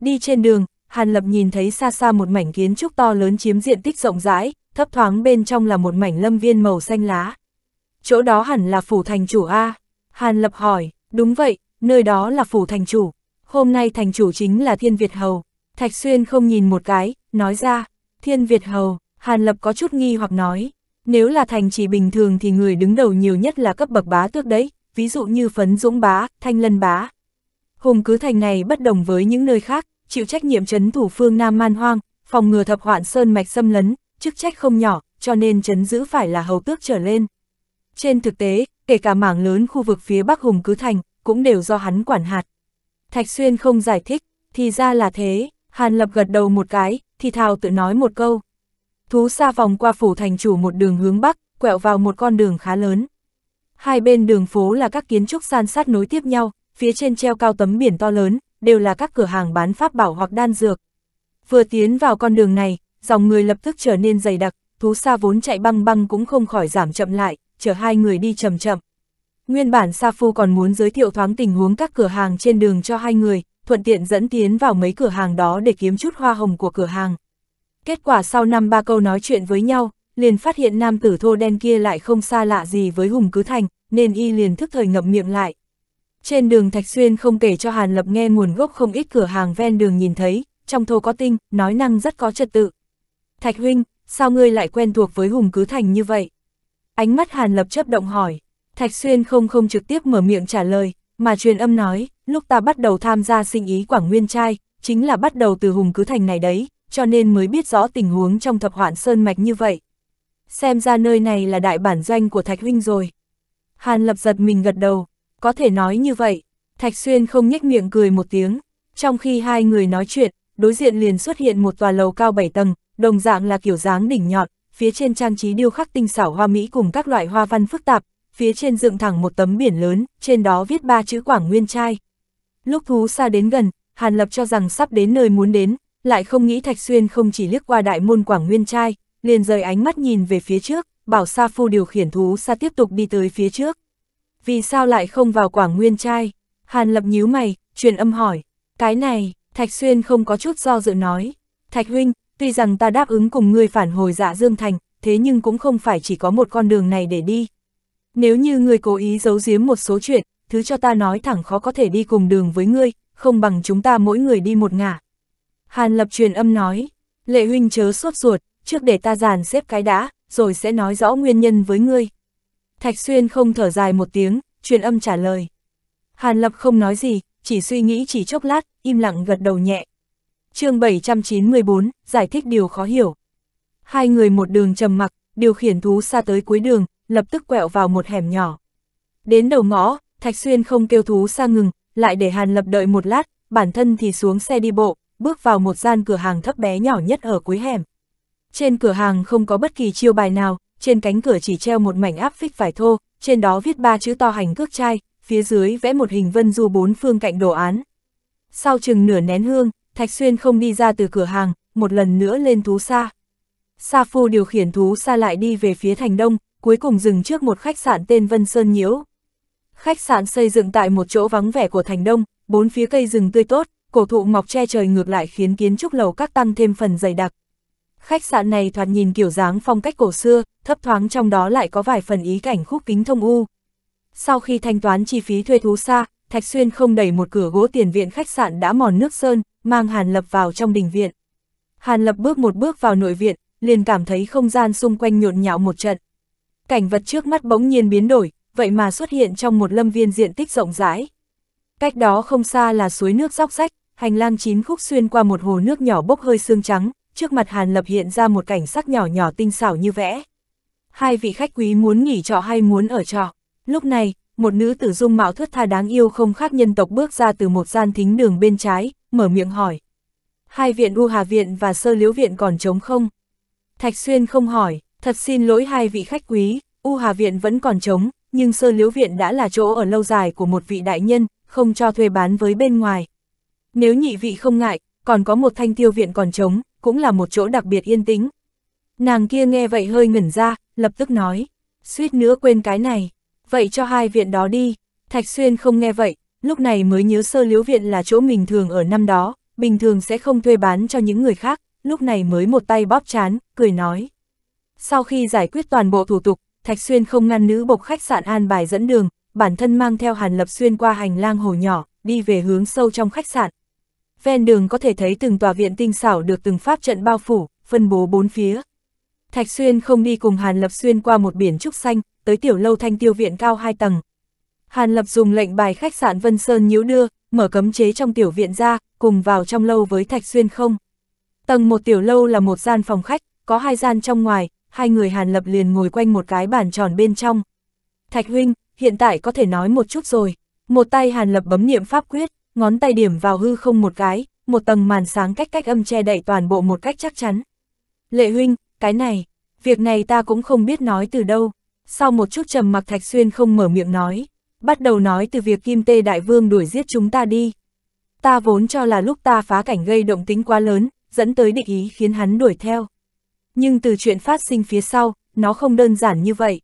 Đi trên đường, Hàn Lập nhìn thấy xa xa một mảnh kiến trúc to lớn chiếm diện tích rộng rãi, thấp thoáng bên trong là một mảnh lâm viên màu xanh lá. Chỗ đó hẳn là phủ thành chủ A. Hàn Lập hỏi, đúng vậy, nơi đó là phủ thành chủ. Hôm nay thành chủ chính là Thiên Việt Hầu. Thạch Xuyên không nhìn một cái, nói ra, Thiên Việt Hầu, Hàn Lập có chút nghi hoặc nói, nếu là thành chỉ bình thường thì người đứng đầu nhiều nhất là cấp bậc bá tước đấy, ví dụ như Phấn Dũng Bá, Thanh Lân Bá. Hùng cứ thành này bất đồng với những nơi khác, chịu trách nhiệm chấn thủ phương Nam Man Hoang, phòng ngừa thập hoạn sơn mạch xâm lấn, chức trách không nhỏ, cho nên chấn giữ phải là hầu tước trở lên. Trên thực tế, kể cả mảng lớn khu vực phía Bắc Hùng Cứ Thành, cũng đều do hắn quản hạt. Thạch Xuyên không giải thích, thì ra là thế, Hàn Lập gật đầu một cái, thì thào tự nói một câu. Thú xa vòng qua phủ thành chủ một đường hướng Bắc, quẹo vào một con đường khá lớn. Hai bên đường phố là các kiến trúc san sát nối tiếp nhau, phía trên treo cao tấm biển to lớn, đều là các cửa hàng bán pháp bảo hoặc đan dược. Vừa tiến vào con đường này, dòng người lập tức trở nên dày đặc, thú xa vốn chạy băng băng cũng không khỏi giảm chậm lại, chở hai người đi chậm chậm. Nguyên bản Sa Phu còn muốn giới thiệu thoáng tình huống các cửa hàng trên đường cho hai người, thuận tiện dẫn tiến vào mấy cửa hàng đó để kiếm chút hoa hồng của cửa hàng. Kết quả sau năm ba câu nói chuyện với nhau, liền phát hiện nam tử thô đen kia lại không xa lạ gì với Hùng Cứ Thành, nên y liền thức thời ngậm miệng lại. Trên đường Thạch Xuyên không kể cho Hàn Lập nghe nguồn gốc không ít cửa hàng ven đường nhìn thấy, trong thô có tinh, nói năng rất có trật tự. Thạch Huynh, sao ngươi lại quen thuộc với Hùng Cứ Thành như vậy? Ánh mắt Hàn Lập chấp động hỏi, Thạch Xuyên không không trực tiếp mở miệng trả lời, mà truyền âm nói, lúc ta bắt đầu tham gia sinh ý Quảng Nguyên Trai, chính là bắt đầu từ Hùng Cứ Thành này đấy, cho nên mới biết rõ tình huống trong thập hoạn sơn mạch như vậy. Xem ra nơi này là đại bản doanh của Thạch Huynh rồi. Hàn Lập giật mình gật đầu, có thể nói như vậy. Thạch Xuyên không nhếch miệng cười một tiếng. Trong khi hai người nói chuyện, đối diện liền xuất hiện một tòa lầu cao 7 tầng, đồng dạng là kiểu dáng đỉnh nhọn, phía trên trang trí điêu khắc tinh xảo hoa mỹ cùng các loại hoa văn phức tạp, phía trên dựng thẳng một tấm biển lớn, trên đó viết ba chữ Quảng Nguyên Trai. Lúc thú xa đến gần, Hàn Lập cho rằng sắp đến nơi muốn đến, lại không nghĩ Thạch Xuyên không chỉ liếc qua đại môn Quảng Nguyên Trai, liền rời ánh mắt nhìn về phía trước, bảo Sa Phu điều khiển thú xa tiếp tục đi tới phía trước vì sao lại không vào Quảng Nguyên trai? Hàn Lập nhíu mày, truyền âm hỏi, cái này, Thạch Xuyên không có chút do dự nói. Thạch Huynh, tuy rằng ta đáp ứng cùng ngươi phản hồi dạ Dương Thành, thế nhưng cũng không phải chỉ có một con đường này để đi. Nếu như ngươi cố ý giấu giếm một số chuyện, thứ cho ta nói thẳng khó có thể đi cùng đường với ngươi, không bằng chúng ta mỗi người đi một ngả. Hàn Lập truyền âm nói, lệ huynh chớ sốt ruột, trước để ta giàn xếp cái đã, rồi sẽ nói rõ nguyên nhân với ngươi. Thạch Xuyên không thở dài một tiếng, truyền âm trả lời. Hàn Lập không nói gì, chỉ suy nghĩ chỉ chốc lát, im lặng gật đầu nhẹ. chương 794, giải thích điều khó hiểu. Hai người một đường trầm mặc, điều khiển thú xa tới cuối đường, lập tức quẹo vào một hẻm nhỏ. Đến đầu ngõ, Thạch Xuyên không kêu thú xa ngừng, lại để Hàn Lập đợi một lát, bản thân thì xuống xe đi bộ, bước vào một gian cửa hàng thấp bé nhỏ nhất ở cuối hẻm. Trên cửa hàng không có bất kỳ chiêu bài nào, trên cánh cửa chỉ treo một mảnh áp phích vải thô, trên đó viết ba chữ to hành cước trai, phía dưới vẽ một hình vân du bốn phương cạnh đồ án. Sau chừng nửa nén hương, Thạch Xuyên không đi ra từ cửa hàng, một lần nữa lên thú xa. Sa Phu điều khiển thú xa lại đi về phía thành đông, cuối cùng dừng trước một khách sạn tên Vân Sơn Nhiễu. Khách sạn xây dựng tại một chỗ vắng vẻ của thành đông, bốn phía cây rừng tươi tốt, cổ thụ mọc che trời ngược lại khiến kiến trúc lầu các tăng thêm phần dày đặc. Khách sạn này thoạt nhìn kiểu dáng phong cách cổ xưa, thấp thoáng trong đó lại có vài phần ý cảnh khúc kính thông u. Sau khi thanh toán chi phí thuê thú xa, Thạch Xuyên không đẩy một cửa gỗ tiền viện khách sạn đã mòn nước sơn, mang Hàn Lập vào trong đình viện. Hàn Lập bước một bước vào nội viện, liền cảm thấy không gian xung quanh nhộn nhạo một trận. Cảnh vật trước mắt bỗng nhiên biến đổi, vậy mà xuất hiện trong một lâm viên diện tích rộng rãi. Cách đó không xa là suối nước róc rách, hành lang chín khúc xuyên qua một hồ nước nhỏ bốc hơi sương trắng, trước mặt Hàn Lập hiện ra một cảnh sắc nhỏ nhỏ tinh xảo như vẽ. Hai vị khách quý muốn nghỉ trọ hay muốn ở trọ. Lúc này, một nữ tử dung mạo thướt tha đáng yêu không khác nhân tộc bước ra từ một gian thính đường bên trái, mở miệng hỏi. Hai viện U Hà Viện và Sơ Liễu Viện còn trống không? Thạch Xuyên không hỏi, thật xin lỗi hai vị khách quý, U Hà Viện vẫn còn trống, nhưng Sơ Liễu Viện đã là chỗ ở lâu dài của một vị đại nhân, không cho thuê bán với bên ngoài. Nếu nhị vị không ngại, còn có một thanh tiêu viện còn trống, cũng là một chỗ đặc biệt yên tĩnh. Nàng kia nghe vậy hơi ngẩn ra, lập tức nói, suýt nữa quên cái này, vậy cho hai viện đó đi, Thạch Xuyên không nghe vậy, lúc này mới nhớ sơ liếu viện là chỗ mình thường ở năm đó, bình thường sẽ không thuê bán cho những người khác, lúc này mới một tay bóp chán, cười nói. Sau khi giải quyết toàn bộ thủ tục, Thạch Xuyên không ngăn nữ bộc khách sạn an bài dẫn đường, bản thân mang theo Hàn Lập Xuyên qua hành lang hồ nhỏ, đi về hướng sâu trong khách sạn, ven đường có thể thấy từng tòa viện tinh xảo được từng pháp trận bao phủ, phân bố bốn phía. Thạch Xuyên không đi cùng Hàn Lập xuyên qua một biển trúc xanh, tới tiểu lâu thanh tiêu viện cao hai tầng. Hàn Lập dùng lệnh bài khách sạn Vân Sơn nhíu đưa, mở cấm chế trong tiểu viện ra, cùng vào trong lâu với Thạch Xuyên không. Tầng một tiểu lâu là một gian phòng khách, có hai gian trong ngoài, hai người Hàn Lập liền ngồi quanh một cái bàn tròn bên trong. Thạch Huynh, hiện tại có thể nói một chút rồi. Một tay Hàn Lập bấm niệm pháp quyết, ngón tay điểm vào hư không một cái, một tầng màn sáng cách cách âm che đậy toàn bộ một cách chắc chắn. Lệ huynh, cái này, việc này ta cũng không biết nói từ đâu. Sau một chút trầm mặc Thạch Xuyên không mở miệng nói, bắt đầu nói từ việc Kim Tê Đại Vương đuổi giết chúng ta đi. Ta vốn cho là lúc ta phá cảnh gây động tính quá lớn, dẫn tới địch ý khiến hắn đuổi theo. Nhưng từ chuyện phát sinh phía sau, nó không đơn giản như vậy.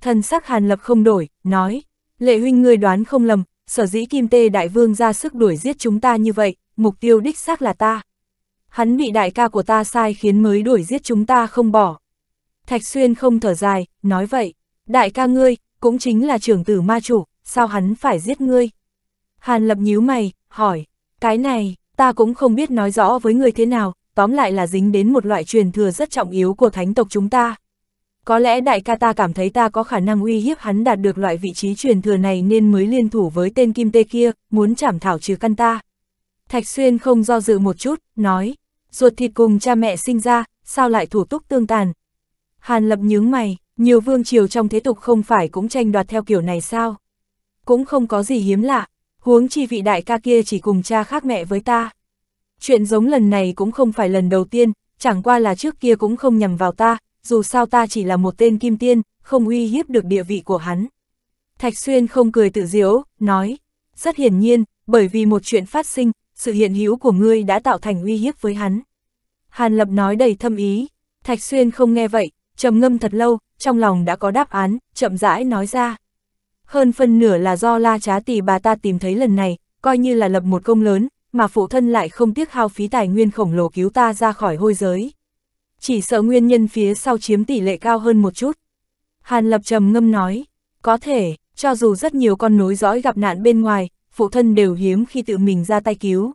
Thần sắc Hàn Lập không đổi, nói, lệ huynh ngươi đoán không lầm, sở dĩ Kim Tê Đại Vương ra sức đuổi giết chúng ta như vậy, mục tiêu đích xác là ta. Hắn bị đại ca của ta sai khiến mới đuổi giết chúng ta không bỏ. Thạch Xuyên không thở dài, nói vậy, đại ca ngươi, cũng chính là trưởng tử ma chủ, sao hắn phải giết ngươi? Hàn Lập nhíu mày, hỏi, cái này, ta cũng không biết nói rõ với ngươi thế nào, tóm lại là dính đến một loại truyền thừa rất trọng yếu của thánh tộc chúng ta, có lẽ đại ca ta cảm thấy ta có khả năng uy hiếp hắn đạt được loại vị trí truyền thừa này nên mới liên thủ với tên kim tê kia, muốn chảm thảo trừ căn ta. Thạch Xuyên không do dự một chút, nói, ruột thịt cùng cha mẹ sinh ra, sao lại thủ túc tương tàn. Hàn lập nhướng mày, nhiều vương triều trong thế tục không phải cũng tranh đoạt theo kiểu này sao? Cũng không có gì hiếm lạ, huống chi vị đại ca kia chỉ cùng cha khác mẹ với ta. Chuyện giống lần này cũng không phải lần đầu tiên, chẳng qua là trước kia cũng không nhằm vào ta, dù sao ta chỉ là một tên kim tiên, không uy hiếp được địa vị của hắn. Thạch Xuyên không cười tự diễu, nói, rất hiển nhiên, bởi vì một chuyện phát sinh, sự hiện hữu của ngươi đã tạo thành uy hiếp với hắn. Hàn Lập nói đầy thâm ý, Thạch Xuyên không nghe vậy, trầm ngâm thật lâu, trong lòng đã có đáp án, chậm rãi nói ra. Hơn phân nửa là do la trá tỷ bà ta tìm thấy lần này, coi như là lập một công lớn, mà phụ thân lại không tiếc hao phí tài nguyên khổng lồ cứu ta ra khỏi hôi giới chỉ sợ nguyên nhân phía sau chiếm tỷ lệ cao hơn một chút. Hàn Lập trầm ngâm nói, có thể, cho dù rất nhiều con nối dõi gặp nạn bên ngoài, phụ thân đều hiếm khi tự mình ra tay cứu.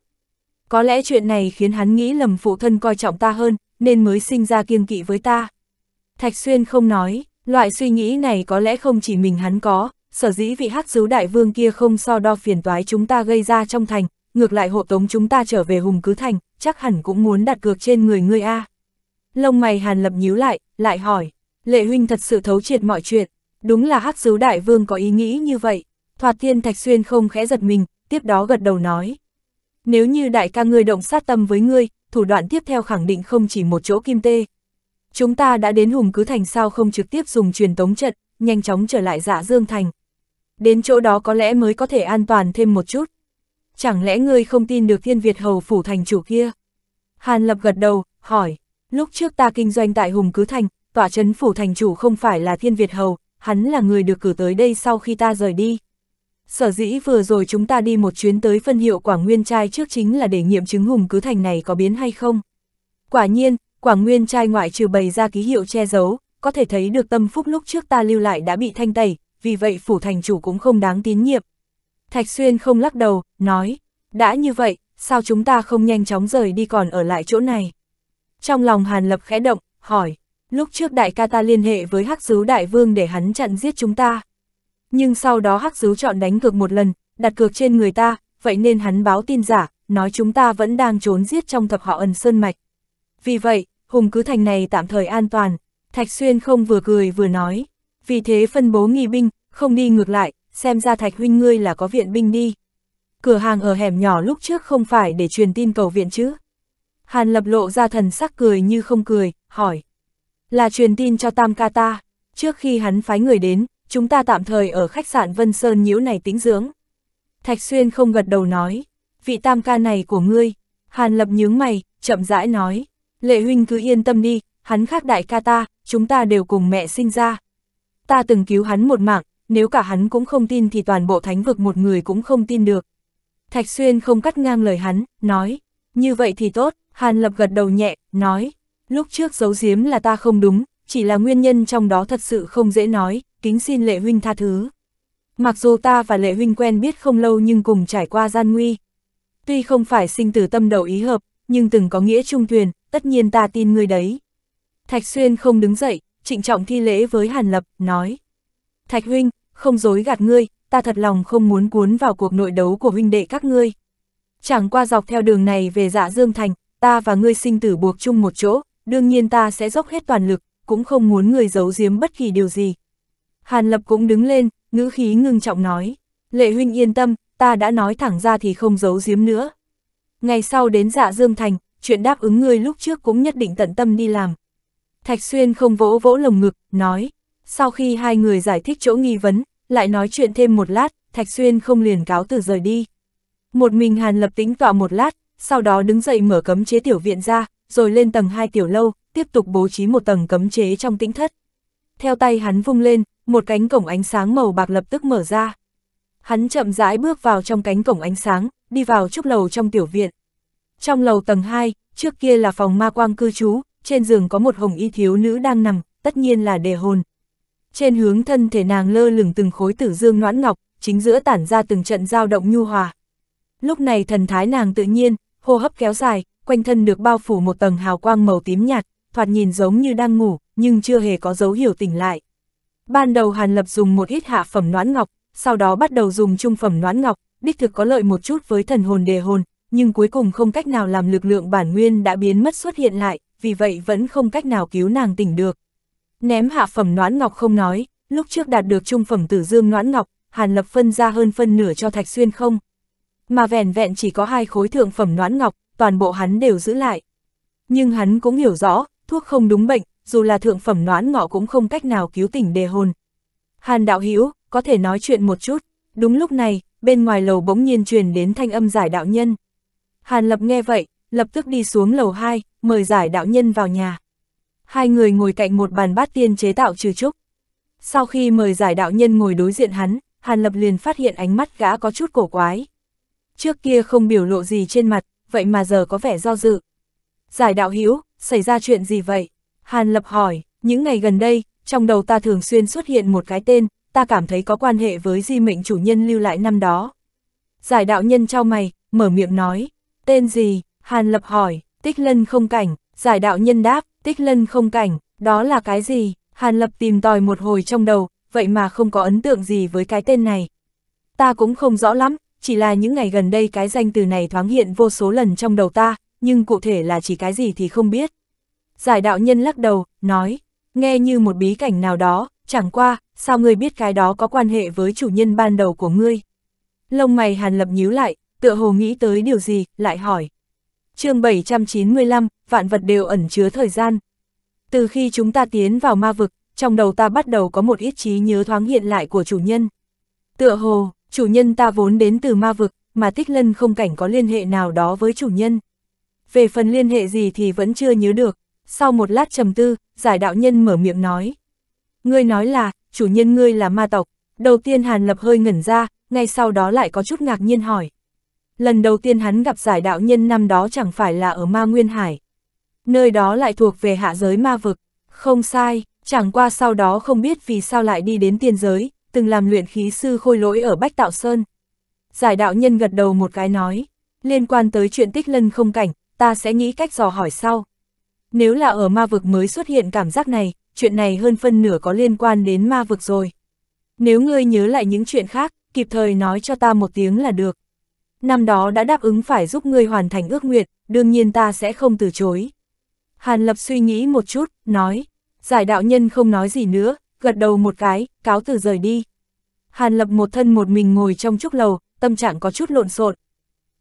Có lẽ chuyện này khiến hắn nghĩ lầm phụ thân coi trọng ta hơn, nên mới sinh ra kiêng kỵ với ta. Thạch Xuyên không nói, loại suy nghĩ này có lẽ không chỉ mình hắn có, sở dĩ vị hắc dấu đại vương kia không so đo phiền toái chúng ta gây ra trong thành, ngược lại hộ tống chúng ta trở về hùng cứ thành, chắc hẳn cũng muốn đặt cược trên người ngươi a. À lông mày Hàn Lập nhíu lại, lại hỏi, lệ huynh thật sự thấu triệt mọi chuyện, đúng là hắc sứ đại vương có ý nghĩ như vậy, thoạt thiên thạch xuyên không khẽ giật mình, tiếp đó gật đầu nói. Nếu như đại ca ngươi động sát tâm với ngươi, thủ đoạn tiếp theo khẳng định không chỉ một chỗ kim tê. Chúng ta đã đến hùng cứ thành sao không trực tiếp dùng truyền tống trận, nhanh chóng trở lại dạ dương thành. Đến chỗ đó có lẽ mới có thể an toàn thêm một chút. Chẳng lẽ ngươi không tin được thiên Việt hầu phủ thành chủ kia? Hàn lập gật đầu, hỏi, Lúc trước ta kinh doanh tại Hùng Cứ Thành, tỏa chấn phủ thành chủ không phải là Thiên Việt Hầu, hắn là người được cử tới đây sau khi ta rời đi. Sở dĩ vừa rồi chúng ta đi một chuyến tới phân hiệu Quảng Nguyên Trai trước chính là để nghiệm chứng Hùng Cứ Thành này có biến hay không. Quả nhiên, Quảng Nguyên Trai ngoại trừ bày ra ký hiệu che giấu, có thể thấy được tâm phúc lúc trước ta lưu lại đã bị thanh tẩy, vì vậy phủ thành chủ cũng không đáng tín nhiệm. Thạch Xuyên không lắc đầu, nói, đã như vậy, sao chúng ta không nhanh chóng rời đi còn ở lại chỗ này. Trong lòng Hàn Lập khẽ động, hỏi, lúc trước đại ca ta liên hệ với hắc dứu đại vương để hắn chặn giết chúng ta. Nhưng sau đó hắc dứu chọn đánh cược một lần, đặt cược trên người ta, vậy nên hắn báo tin giả, nói chúng ta vẫn đang trốn giết trong thập họ ẩn sơn mạch. Vì vậy, hùng cứ thành này tạm thời an toàn, Thạch Xuyên không vừa cười vừa nói, vì thế phân bố nghi binh, không đi ngược lại, xem ra Thạch huynh ngươi là có viện binh đi. Cửa hàng ở hẻm nhỏ lúc trước không phải để truyền tin cầu viện chứ, Hàn lập lộ ra thần sắc cười như không cười, hỏi. Là truyền tin cho Tam Ca ta, trước khi hắn phái người đến, chúng ta tạm thời ở khách sạn Vân Sơn nhiễu này tĩnh dưỡng. Thạch Xuyên không gật đầu nói, vị Tam Ca này của ngươi, Hàn lập nhướng mày, chậm rãi nói, lệ huynh cứ yên tâm đi, hắn khác đại ca ta, chúng ta đều cùng mẹ sinh ra. Ta từng cứu hắn một mạng, nếu cả hắn cũng không tin thì toàn bộ thánh vực một người cũng không tin được. Thạch Xuyên không cắt ngang lời hắn, nói, như vậy thì tốt, Hàn Lập gật đầu nhẹ, nói, lúc trước giấu giếm là ta không đúng, chỉ là nguyên nhân trong đó thật sự không dễ nói, kính xin Lệ Huynh tha thứ. Mặc dù ta và Lệ Huynh quen biết không lâu nhưng cùng trải qua gian nguy. Tuy không phải sinh tử tâm đầu ý hợp, nhưng từng có nghĩa trung thuyền, tất nhiên ta tin người đấy. Thạch Xuyên không đứng dậy, trịnh trọng thi lễ với Hàn Lập, nói. Thạch Huynh, không dối gạt ngươi, ta thật lòng không muốn cuốn vào cuộc nội đấu của huynh đệ các ngươi. Chẳng qua dọc theo đường này về dạ Dương Thành, ta và ngươi sinh tử buộc chung một chỗ, đương nhiên ta sẽ dốc hết toàn lực, cũng không muốn ngươi giấu giếm bất kỳ điều gì. Hàn Lập cũng đứng lên, ngữ khí ngưng trọng nói, lệ huynh yên tâm, ta đã nói thẳng ra thì không giấu giếm nữa. Ngày sau đến dạ Dương Thành, chuyện đáp ứng ngươi lúc trước cũng nhất định tận tâm đi làm. Thạch Xuyên không vỗ vỗ lồng ngực, nói, sau khi hai người giải thích chỗ nghi vấn, lại nói chuyện thêm một lát, Thạch Xuyên không liền cáo từ rời đi. Một mình Hàn Lập tính tọa một lát, sau đó đứng dậy mở cấm chế tiểu viện ra, rồi lên tầng 2 tiểu lâu, tiếp tục bố trí một tầng cấm chế trong tĩnh thất. Theo tay hắn vung lên, một cánh cổng ánh sáng màu bạc lập tức mở ra. Hắn chậm rãi bước vào trong cánh cổng ánh sáng, đi vào trúc lầu trong tiểu viện. Trong lầu tầng 2, trước kia là phòng ma quang cư trú, trên giường có một hồng y thiếu nữ đang nằm, tất nhiên là đề hồn. Trên hướng thân thể nàng lơ lửng từng khối tử dương noãn ngọc, chính giữa tản ra từng trận dao động nhu hòa. Lúc này thần thái nàng tự nhiên, hô hấp kéo dài, quanh thân được bao phủ một tầng hào quang màu tím nhạt, thoạt nhìn giống như đang ngủ, nhưng chưa hề có dấu hiệu tỉnh lại. Ban đầu Hàn Lập dùng một ít hạ phẩm noãn ngọc, sau đó bắt đầu dùng trung phẩm noãn ngọc, đích thực có lợi một chút với thần hồn đề hồn, nhưng cuối cùng không cách nào làm lực lượng bản nguyên đã biến mất xuất hiện lại, vì vậy vẫn không cách nào cứu nàng tỉnh được. Ném hạ phẩm noãn ngọc không nói, lúc trước đạt được trung phẩm tử dương noãn ngọc, Hàn Lập phân ra hơn phân nửa cho Thạch Xuyên không, mà vẻn vẹn chỉ có hai khối thượng phẩm noãn ngọc, toàn bộ hắn đều giữ lại. Nhưng hắn cũng hiểu rõ, thuốc không đúng bệnh, dù là thượng phẩm noãn ngọ cũng không cách nào cứu tỉnh đề hồn. Hàn đạo hữu có thể nói chuyện một chút, đúng lúc này, bên ngoài lầu bỗng nhiên truyền đến thanh âm giải đạo nhân. Hàn lập nghe vậy, lập tức đi xuống lầu 2, mời giải đạo nhân vào nhà. Hai người ngồi cạnh một bàn bát tiên chế tạo trừ trúc. Sau khi mời giải đạo nhân ngồi đối diện hắn, Hàn lập liền phát hiện ánh mắt gã có chút cổ quái trước kia không biểu lộ gì trên mặt, vậy mà giờ có vẻ do dự. Giải đạo hữu xảy ra chuyện gì vậy? Hàn Lập hỏi, những ngày gần đây, trong đầu ta thường xuyên xuất hiện một cái tên, ta cảm thấy có quan hệ với di mệnh chủ nhân lưu lại năm đó. Giải đạo nhân trao mày, mở miệng nói, tên gì? Hàn Lập hỏi, tích lân không cảnh, giải đạo nhân đáp, tích lân không cảnh, đó là cái gì? Hàn Lập tìm tòi một hồi trong đầu, vậy mà không có ấn tượng gì với cái tên này. Ta cũng không rõ lắm, chỉ là những ngày gần đây cái danh từ này thoáng hiện vô số lần trong đầu ta, nhưng cụ thể là chỉ cái gì thì không biết. Giải đạo nhân lắc đầu, nói, nghe như một bí cảnh nào đó, chẳng qua, sao ngươi biết cái đó có quan hệ với chủ nhân ban đầu của ngươi? Lông mày hàn lập nhíu lại, tựa hồ nghĩ tới điều gì, lại hỏi. chương 795, vạn vật đều ẩn chứa thời gian. Từ khi chúng ta tiến vào ma vực, trong đầu ta bắt đầu có một ít trí nhớ thoáng hiện lại của chủ nhân. Tựa hồ, chủ nhân ta vốn đến từ ma vực, mà thích Lân không cảnh có liên hệ nào đó với chủ nhân. Về phần liên hệ gì thì vẫn chưa nhớ được, sau một lát trầm tư, giải đạo nhân mở miệng nói. Ngươi nói là, chủ nhân ngươi là ma tộc, đầu tiên Hàn Lập hơi ngẩn ra, ngay sau đó lại có chút ngạc nhiên hỏi. Lần đầu tiên hắn gặp giải đạo nhân năm đó chẳng phải là ở ma nguyên hải. Nơi đó lại thuộc về hạ giới ma vực, không sai, chẳng qua sau đó không biết vì sao lại đi đến tiên giới, từng làm luyện khí sư khôi lỗi ở Bách Tạo Sơn. Giải đạo nhân gật đầu một cái nói, liên quan tới chuyện tích lân không cảnh, ta sẽ nghĩ cách dò hỏi sau. Nếu là ở ma vực mới xuất hiện cảm giác này, chuyện này hơn phân nửa có liên quan đến ma vực rồi. Nếu ngươi nhớ lại những chuyện khác, kịp thời nói cho ta một tiếng là được. Năm đó đã đáp ứng phải giúp ngươi hoàn thành ước nguyện, đương nhiên ta sẽ không từ chối. Hàn Lập suy nghĩ một chút, nói, giải đạo nhân không nói gì nữa, gật đầu một cái, cáo từ rời đi. Hàn Lập một thân một mình ngồi trong trúc lầu, tâm trạng có chút lộn xộn.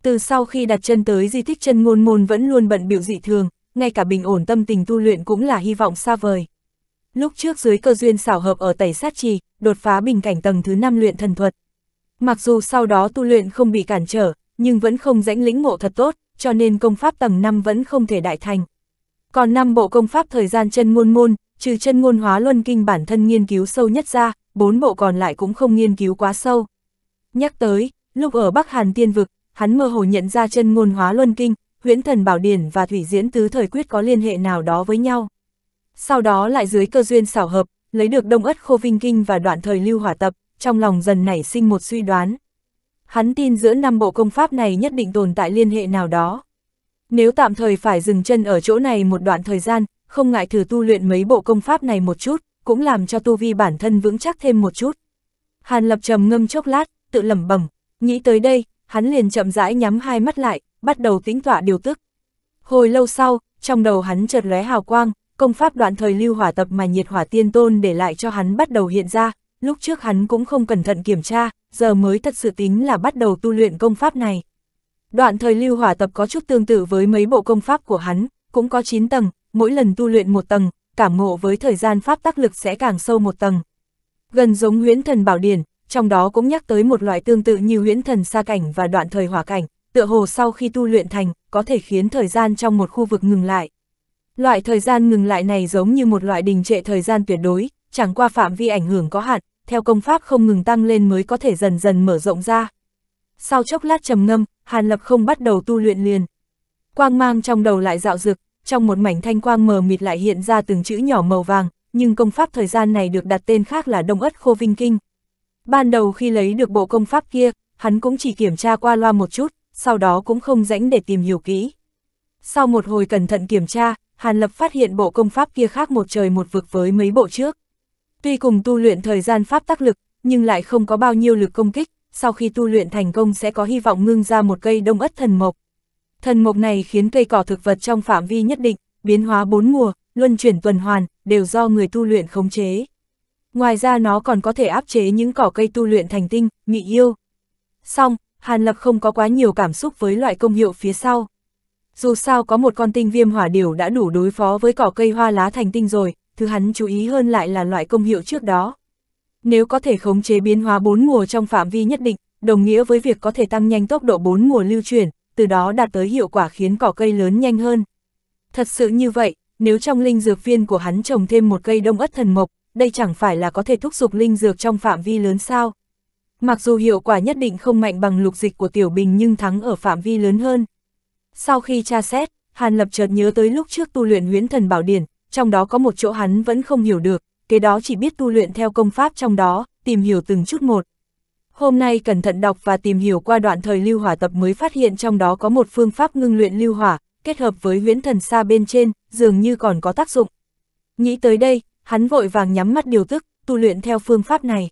Từ sau khi đặt chân tới di tích chân ngôn môn vẫn luôn bận biểu dị thường, ngay cả bình ổn tâm tình tu luyện cũng là hy vọng xa vời. Lúc trước dưới cơ duyên xảo hợp ở tẩy sát trì, đột phá bình cảnh tầng thứ 5 luyện thần thuật. Mặc dù sau đó tu luyện không bị cản trở, nhưng vẫn không rãnh lĩnh ngộ thật tốt, cho nên công pháp tầng 5 vẫn không thể đại thành. Còn năm bộ công pháp thời gian chân ngôn môn, trừ chân ngôn hóa luân kinh bản thân nghiên cứu sâu nhất ra, bốn bộ còn lại cũng không nghiên cứu quá sâu. Nhắc tới, lúc ở Bắc Hàn Tiên Vực, hắn mơ hồ nhận ra chân ngôn hóa luân kinh, huyễn thần bảo điển và thủy diễn tứ thời quyết có liên hệ nào đó với nhau. Sau đó lại dưới cơ duyên xảo hợp, lấy được đông ất khô vinh kinh và đoạn thời lưu hỏa tập, trong lòng dần nảy sinh một suy đoán. Hắn tin giữa năm bộ công pháp này nhất định tồn tại liên hệ nào đó. Nếu tạm thời phải dừng chân ở chỗ này một đoạn thời gian, không ngại thử tu luyện mấy bộ công pháp này một chút, cũng làm cho tu vi bản thân vững chắc thêm một chút. Hàn Lập trầm ngâm chốc lát, tự lẩm bẩm, nghĩ tới đây, hắn liền chậm rãi nhắm hai mắt lại, bắt đầu tĩnh tọa điều tức. Hồi lâu sau, trong đầu hắn chợt lóe hào quang, công pháp đoạn thời lưu hỏa tập mà nhiệt hỏa tiên tôn để lại cho hắn bắt đầu hiện ra, lúc trước hắn cũng không cẩn thận kiểm tra, giờ mới thật sự tính là bắt đầu tu luyện công pháp này. Đoạn thời lưu hỏa tập có chút tương tự với mấy bộ công pháp của hắn, cũng có 9 tầng, mỗi lần tu luyện một tầng, cảm ngộ với thời gian pháp tác lực sẽ càng sâu một tầng. Gần giống huyễn thần bảo điển, trong đó cũng nhắc tới một loại tương tự như huyễn thần Sa cảnh và đoạn thời hỏa cảnh, tựa hồ sau khi tu luyện thành, có thể khiến thời gian trong một khu vực ngừng lại. Loại thời gian ngừng lại này giống như một loại đình trệ thời gian tuyệt đối, chẳng qua phạm vi ảnh hưởng có hạn, theo công pháp không ngừng tăng lên mới có thể dần dần mở rộng ra. Sau chốc lát trầm ngâm, Hàn Lập không bắt đầu tu luyện liền. Quang mang trong đầu lại dạo dực, trong một mảnh thanh quang mờ mịt lại hiện ra từng chữ nhỏ màu vàng, nhưng công pháp thời gian này được đặt tên khác là Đông Ất Khô Vinh Kinh. Ban đầu khi lấy được bộ công pháp kia, hắn cũng chỉ kiểm tra qua loa một chút, sau đó cũng không rãnh để tìm hiểu kỹ. Sau một hồi cẩn thận kiểm tra, Hàn Lập phát hiện bộ công pháp kia khác một trời một vực với mấy bộ trước. Tuy cùng tu luyện thời gian pháp tác lực, nhưng lại không có bao nhiêu lực công kích, sau khi tu luyện thành công sẽ có hy vọng ngưng ra một cây đông ất thần mộc, Thần mộc này khiến cây cỏ thực vật trong phạm vi nhất định, biến hóa bốn mùa, luân chuyển tuần hoàn, đều do người tu luyện khống chế. Ngoài ra nó còn có thể áp chế những cỏ cây tu luyện thành tinh, mị yêu. Xong, Hàn Lập không có quá nhiều cảm xúc với loại công hiệu phía sau. Dù sao có một con tinh viêm hỏa điểu đã đủ đối phó với cỏ cây hoa lá thành tinh rồi, thứ hắn chú ý hơn lại là loại công hiệu trước đó. Nếu có thể khống chế biến hóa bốn mùa trong phạm vi nhất định, đồng nghĩa với việc có thể tăng nhanh tốc độ bốn mùa lưu chuyển, từ đó đạt tới hiệu quả khiến cỏ cây lớn nhanh hơn. Thật sự như vậy, nếu trong linh dược viên của hắn trồng thêm một cây đông ất thần mộc, đây chẳng phải là có thể thúc giục linh dược trong phạm vi lớn sao. Mặc dù hiệu quả nhất định không mạnh bằng lục dịch của Tiểu Bình nhưng thắng ở phạm vi lớn hơn. Sau khi tra xét, Hàn Lập chợt nhớ tới lúc trước tu luyện huyễn thần bảo điển, trong đó có một chỗ hắn vẫn không hiểu được, kế đó chỉ biết tu luyện theo công pháp trong đó, tìm hiểu từng chút một, Hôm nay cẩn thận đọc và tìm hiểu qua đoạn thời lưu hỏa tập mới phát hiện trong đó có một phương pháp ngưng luyện lưu hỏa, kết hợp với huyễn thần xa bên trên, dường như còn có tác dụng. Nghĩ tới đây, hắn vội vàng nhắm mắt điều tức, tu luyện theo phương pháp này.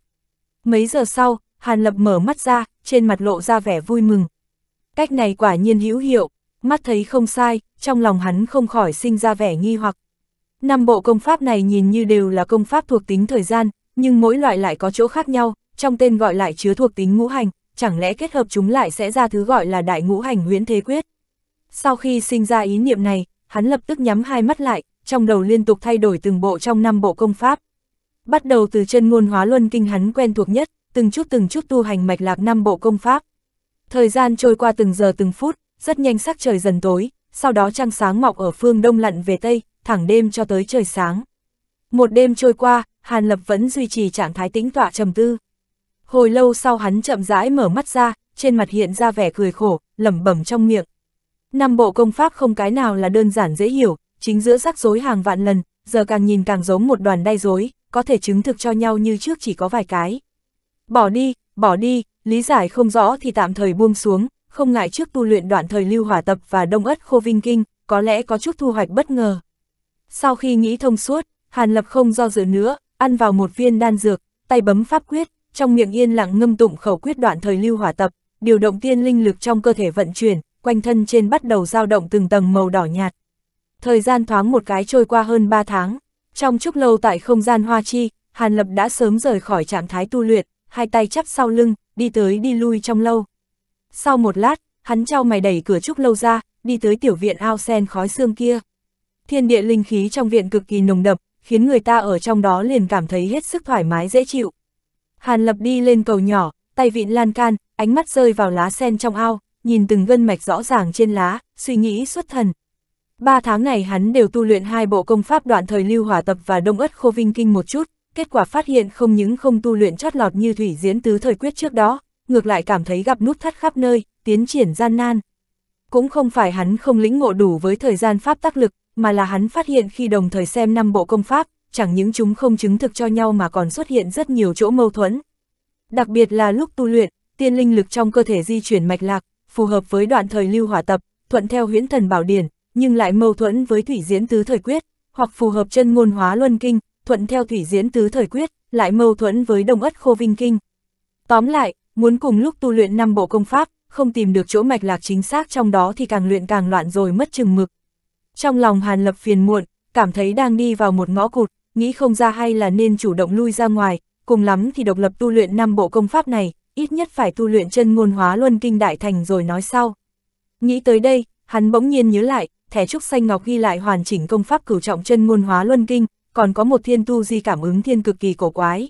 Mấy giờ sau, Hàn Lập mở mắt ra, trên mặt lộ ra vẻ vui mừng. Cách này quả nhiên hữu hiệu, mắt thấy không sai, trong lòng hắn không khỏi sinh ra vẻ nghi hoặc. Năm bộ công pháp này nhìn như đều là công pháp thuộc tính thời gian, nhưng mỗi loại lại có chỗ khác nhau, trong tên gọi lại chứa thuộc tính ngũ hành, chẳng lẽ kết hợp chúng lại sẽ ra thứ gọi là đại ngũ hành huyễn thế quyết. Sau khi sinh ra ý niệm này, hắn lập tức nhắm hai mắt lại, trong đầu liên tục thay đổi từng bộ trong năm bộ công pháp. Bắt đầu từ chân ngôn hóa luân kinh hắn quen thuộc nhất, từng chút từng chút tu hành mạch lạc năm bộ công pháp. Thời gian trôi qua từng giờ từng phút, rất nhanh sắc trời dần tối, sau đó trăng sáng mọc ở phương đông lặn về tây, thẳng đêm cho tới trời sáng. Một đêm trôi qua, Hàn Lập vẫn duy trì trạng thái tĩnh tọa trầm tư hồi lâu sau hắn chậm rãi mở mắt ra, trên mặt hiện ra vẻ cười khổ, lẩm bẩm trong miệng. Năm bộ công pháp không cái nào là đơn giản dễ hiểu, chính giữa rắc rối hàng vạn lần, giờ càng nhìn càng giống một đoàn đay rối, có thể chứng thực cho nhau như trước chỉ có vài cái. Bỏ đi, bỏ đi, lý giải không rõ thì tạm thời buông xuống, không ngại trước tu luyện đoạn thời lưu hỏa tập và đông ất khô vinh kinh, có lẽ có chút thu hoạch bất ngờ. Sau khi nghĩ thông suốt, Hàn Lập không do dự nữa, ăn vào một viên đan dược, tay bấm pháp quyết, trong miệng yên lặng ngâm tụng khẩu quyết đoạn thời lưu hỏa tập, điều động tiên linh lực trong cơ thể vận chuyển, quanh thân trên bắt đầu dao động từng tầng màu đỏ nhạt. Thời gian thoáng một cái trôi qua hơn 3 tháng, trong chốc lâu tại không gian hoa chi, Hàn Lập đã sớm rời khỏi trạng thái tu luyện, hai tay chắp sau lưng, đi tới đi lui trong lâu. Sau một lát, hắn trao mày đẩy cửa trúc lâu ra, đi tới tiểu viện ao sen khói xương kia. Thiên địa linh khí trong viện cực kỳ nồng đậm, khiến người ta ở trong đó liền cảm thấy hết sức thoải mái dễ chịu, Hàn Lập đi lên cầu nhỏ, tay vịn lan can, ánh mắt rơi vào lá sen trong ao, nhìn từng gân mạch rõ ràng trên lá, suy nghĩ xuất thần. Ba tháng này hắn đều tu luyện hai bộ công pháp đoạn thời lưu hỏa tập và đông ất khô vinh kinh một chút, kết quả phát hiện không những không tu luyện chót lọt như thủy diễn tứ thời quyết trước đó, ngược lại cảm thấy gặp nút thắt khắp nơi, tiến triển gian nan. Cũng không phải hắn không lĩnh ngộ đủ với thời gian pháp tác lực, mà là hắn phát hiện khi đồng thời xem năm bộ công pháp, chẳng những chúng không chứng thực cho nhau mà còn xuất hiện rất nhiều chỗ mâu thuẫn. Đặc biệt là lúc tu luyện, tiên linh lực trong cơ thể di chuyển mạch lạc, phù hợp với đoạn thời lưu hỏa tập, thuận theo huyễn thần bảo điển, nhưng lại mâu thuẫn với thủy diễn tứ thời quyết, hoặc phù hợp chân ngôn hóa luân kinh, thuận theo thủy diễn tứ thời quyết, lại mâu thuẫn với đông ất khô vinh kinh. Tóm lại, muốn cùng lúc tu luyện năm bộ công pháp, không tìm được chỗ mạch lạc chính xác trong đó thì càng luyện càng loạn rồi mất chừng mực. Trong lòng Hàn Lập phiền muộn, cảm thấy đang đi vào một ngõ cụt, nghĩ không ra hay là nên chủ động lui ra ngoài, cùng lắm thì độc lập tu luyện năm bộ công pháp này, ít nhất phải tu luyện chân ngôn hóa luân kinh đại thành rồi nói sau. Nghĩ tới đây, hắn bỗng nhiên nhớ lại, thẻ trúc xanh ngọc ghi lại hoàn chỉnh công pháp cửu trọng chân ngôn hóa luân kinh, còn có một thiên tu di cảm ứng thiên cực kỳ cổ quái.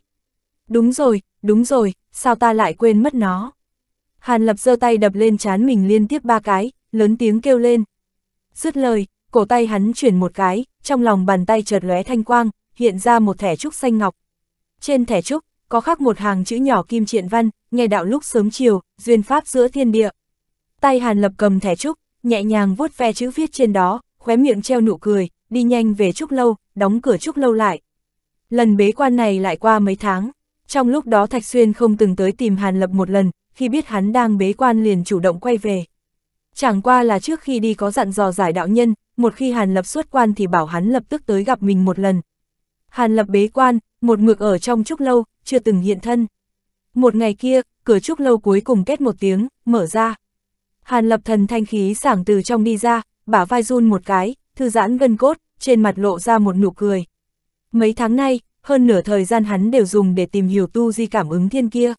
Đúng rồi, đúng rồi, sao ta lại quên mất nó? Hàn lập giơ tay đập lên chán mình liên tiếp ba cái, lớn tiếng kêu lên. Dứt lời, cổ tay hắn chuyển một cái, trong lòng bàn tay chợt lóe thanh quang, hiện ra một thẻ trúc xanh ngọc. Trên thẻ trúc, có khắc một hàng chữ nhỏ kim triện văn, nghe đạo lúc sớm chiều, duyên pháp giữa thiên địa. Tay Hàn Lập cầm thẻ trúc, nhẹ nhàng vuốt ve chữ viết trên đó, khóe miệng treo nụ cười, đi nhanh về trúc lâu, đóng cửa trúc lâu lại. Lần bế quan này lại qua mấy tháng, trong lúc đó Thạch Xuyên không từng tới tìm Hàn Lập một lần, khi biết hắn đang bế quan liền chủ động quay về. Chẳng qua là trước khi đi có dặn dò giải đạo nhân, một khi Hàn Lập xuất quan thì bảo hắn lập tức tới gặp mình một lần, Hàn lập bế quan, một mực ở trong trúc lâu, chưa từng hiện thân. Một ngày kia, cửa trúc lâu cuối cùng kết một tiếng, mở ra. Hàn lập thần thanh khí sảng từ trong đi ra, bả vai run một cái, thư giãn gân cốt, trên mặt lộ ra một nụ cười. Mấy tháng nay, hơn nửa thời gian hắn đều dùng để tìm hiểu tu di cảm ứng thiên kia.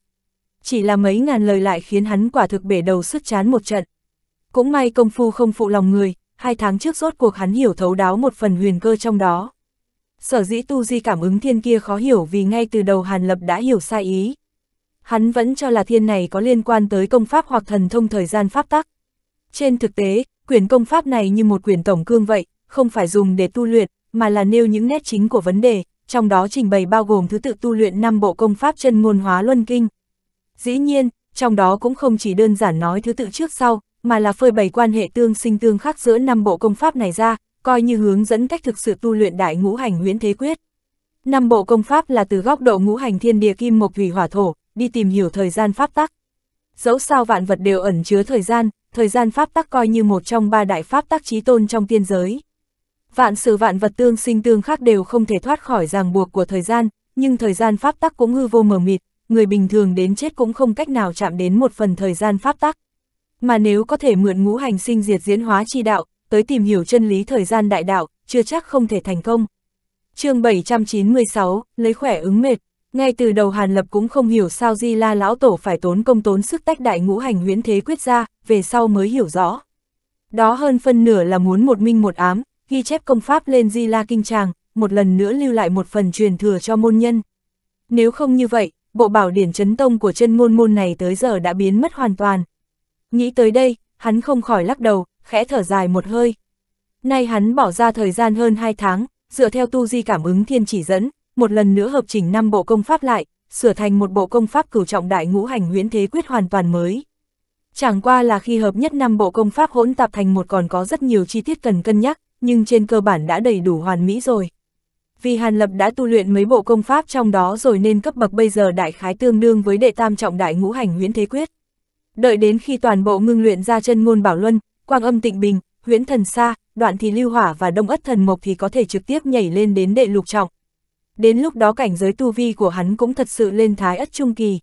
Chỉ là mấy ngàn lời lại khiến hắn quả thực bể đầu sức chán một trận. Cũng may công phu không phụ lòng người, hai tháng trước rốt cuộc hắn hiểu thấu đáo một phần huyền cơ trong đó. Sở dĩ tu di cảm ứng thiên kia khó hiểu vì ngay từ đầu Hàn Lập đã hiểu sai ý. Hắn vẫn cho là thiên này có liên quan tới công pháp hoặc thần thông thời gian pháp tắc. Trên thực tế, quyển công pháp này như một quyển tổng cương vậy, không phải dùng để tu luyện, mà là nêu những nét chính của vấn đề, trong đó trình bày bao gồm thứ tự tu luyện năm bộ công pháp chân ngôn hóa luân kinh. Dĩ nhiên, trong đó cũng không chỉ đơn giản nói thứ tự trước sau, mà là phơi bày quan hệ tương sinh tương khắc giữa năm bộ công pháp này ra, coi như hướng dẫn cách thực sự tu luyện đại ngũ hành huyễn thế quyết. Năm bộ công pháp là từ góc độ ngũ hành thiên địa kim mộc thủy hỏa thổ, đi tìm hiểu thời gian pháp tắc. Dẫu sao vạn vật đều ẩn chứa thời gian, thời gian pháp tắc coi như một trong ba đại pháp tắc chí tôn trong tiên giới. Vạn sự vạn vật tương sinh tương khác đều không thể thoát khỏi ràng buộc của thời gian, nhưng thời gian pháp tắc cũng hư vô mờ mịt, người bình thường đến chết cũng không cách nào chạm đến một phần thời gian pháp tắc. Mà nếu có thể mượn ngũ hành sinh diệt diễn hóa chi đạo, tới tìm hiểu chân lý thời gian đại đạo, chưa chắc không thể thành công. chương 796, lấy khỏe ứng mệt, ngay từ đầu Hàn Lập cũng không hiểu sao Di La Lão Tổ phải tốn công tốn sức tách đại ngũ hành huyễn thế quyết ra, về sau mới hiểu rõ. Đó hơn phân nửa là muốn một minh một ám, ghi chép công pháp lên Di La Kinh Tràng, một lần nữa lưu lại một phần truyền thừa cho môn nhân. Nếu không như vậy, bộ bảo điển chấn tông của chân môn môn này tới giờ đã biến mất hoàn toàn. Nghĩ tới đây, hắn không khỏi lắc đầu, khẽ thở dài một hơi. Nay hắn bỏ ra thời gian hơn 2 tháng, dựa theo tu di cảm ứng thiên chỉ dẫn, một lần nữa hợp chỉnh năm bộ công pháp lại, sửa thành một bộ công pháp cửu trọng đại ngũ hành huyễn thế quyết hoàn toàn mới. Chẳng qua là khi hợp nhất năm bộ công pháp hỗn tạp thành một còn có rất nhiều chi tiết cần cân nhắc, nhưng trên cơ bản đã đầy đủ hoàn mỹ rồi. Vì Hàn Lập đã tu luyện mấy bộ công pháp trong đó rồi nên cấp bậc bây giờ đại khái tương đương với đệ tam trọng đại ngũ hành huyễn thế quyết. Đợi đến khi toàn bộ ngưng luyện ra chân ngôn bảo luân, quang âm tịnh bình, huyễn thần xa, đoạn thì lưu hỏa và đông ất thần mộc thì có thể trực tiếp nhảy lên đến đệ lục trọng. Đến lúc đó cảnh giới tu vi của hắn cũng thật sự lên thái ất trung kỳ.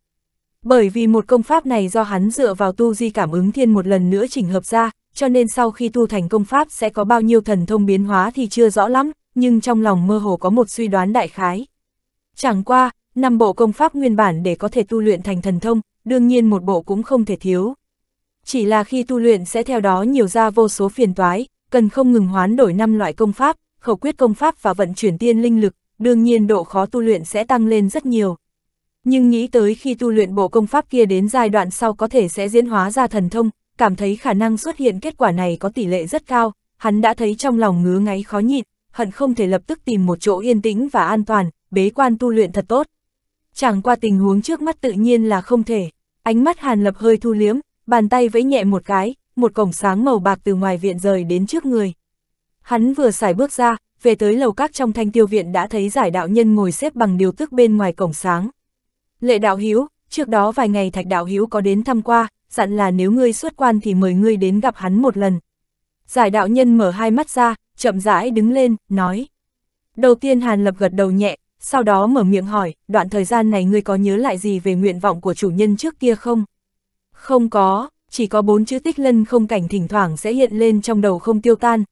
Bởi vì một công pháp này do hắn dựa vào tu di cảm ứng thiên một lần nữa chỉnh hợp ra, cho nên sau khi tu thành công pháp sẽ có bao nhiêu thần thông biến hóa thì chưa rõ lắm, nhưng trong lòng mơ hồ có một suy đoán đại khái. Chẳng qua, năm bộ công pháp nguyên bản để có thể tu luyện thành thần thông, đương nhiên một bộ cũng không thể thiếu. Chỉ là khi tu luyện sẽ theo đó nhiều ra vô số phiền toái, cần không ngừng hoán đổi năm loại công pháp, khẩu quyết công pháp và vận chuyển tiên linh lực, đương nhiên độ khó tu luyện sẽ tăng lên rất nhiều. Nhưng nghĩ tới khi tu luyện bộ công pháp kia đến giai đoạn sau có thể sẽ diễn hóa ra thần thông, cảm thấy khả năng xuất hiện kết quả này có tỷ lệ rất cao, hắn đã thấy trong lòng ngứa ngáy khó nhịn, hận không thể lập tức tìm một chỗ yên tĩnh và an toàn, bế quan tu luyện thật tốt. Chẳng qua tình huống trước mắt tự nhiên là không thể, ánh mắt Hàn Lập hơi thu liếm, bàn tay vẫy nhẹ một cái, một cổng sáng màu bạc từ ngoài viện rời đến trước người. Hắn vừa xài bước ra, về tới lầu các trong thanh tiêu viện đã thấy giải đạo nhân ngồi xếp bằng điều tức bên ngoài cổng sáng. Lệ đạo hiếu, trước đó vài ngày thạch đạo hiếu có đến thăm qua, dặn là nếu ngươi xuất quan thì mời ngươi đến gặp hắn một lần. Giải đạo nhân mở hai mắt ra, chậm rãi đứng lên, nói. Đầu tiên Hàn Lập gật đầu nhẹ, sau đó mở miệng hỏi, đoạn thời gian này ngươi có nhớ lại gì về nguyện vọng của chủ nhân trước kia không? Không có, chỉ có bốn chữ tích lân không cảnh thỉnh thoảng sẽ hiện lên trong đầu không tiêu tan.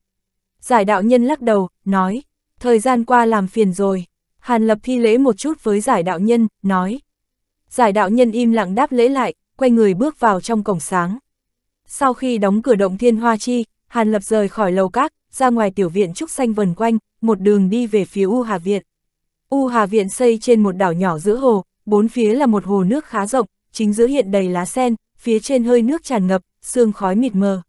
Giải đạo nhân lắc đầu, nói, thời gian qua làm phiền rồi. Hàn lập thi lễ một chút với giải đạo nhân, nói. Giải đạo nhân im lặng đáp lễ lại, quay người bước vào trong cổng sáng. Sau khi đóng cửa động thiên hoa chi, Hàn lập rời khỏi lầu các, ra ngoài tiểu viện trúc xanh vần quanh, một đường đi về phía U Hà Viện. U Hà Viện xây trên một đảo nhỏ giữa hồ, bốn phía là một hồ nước khá rộng, chính giữa hiện đầy lá sen, phía trên hơi nước tràn ngập, sương khói mịt mờ.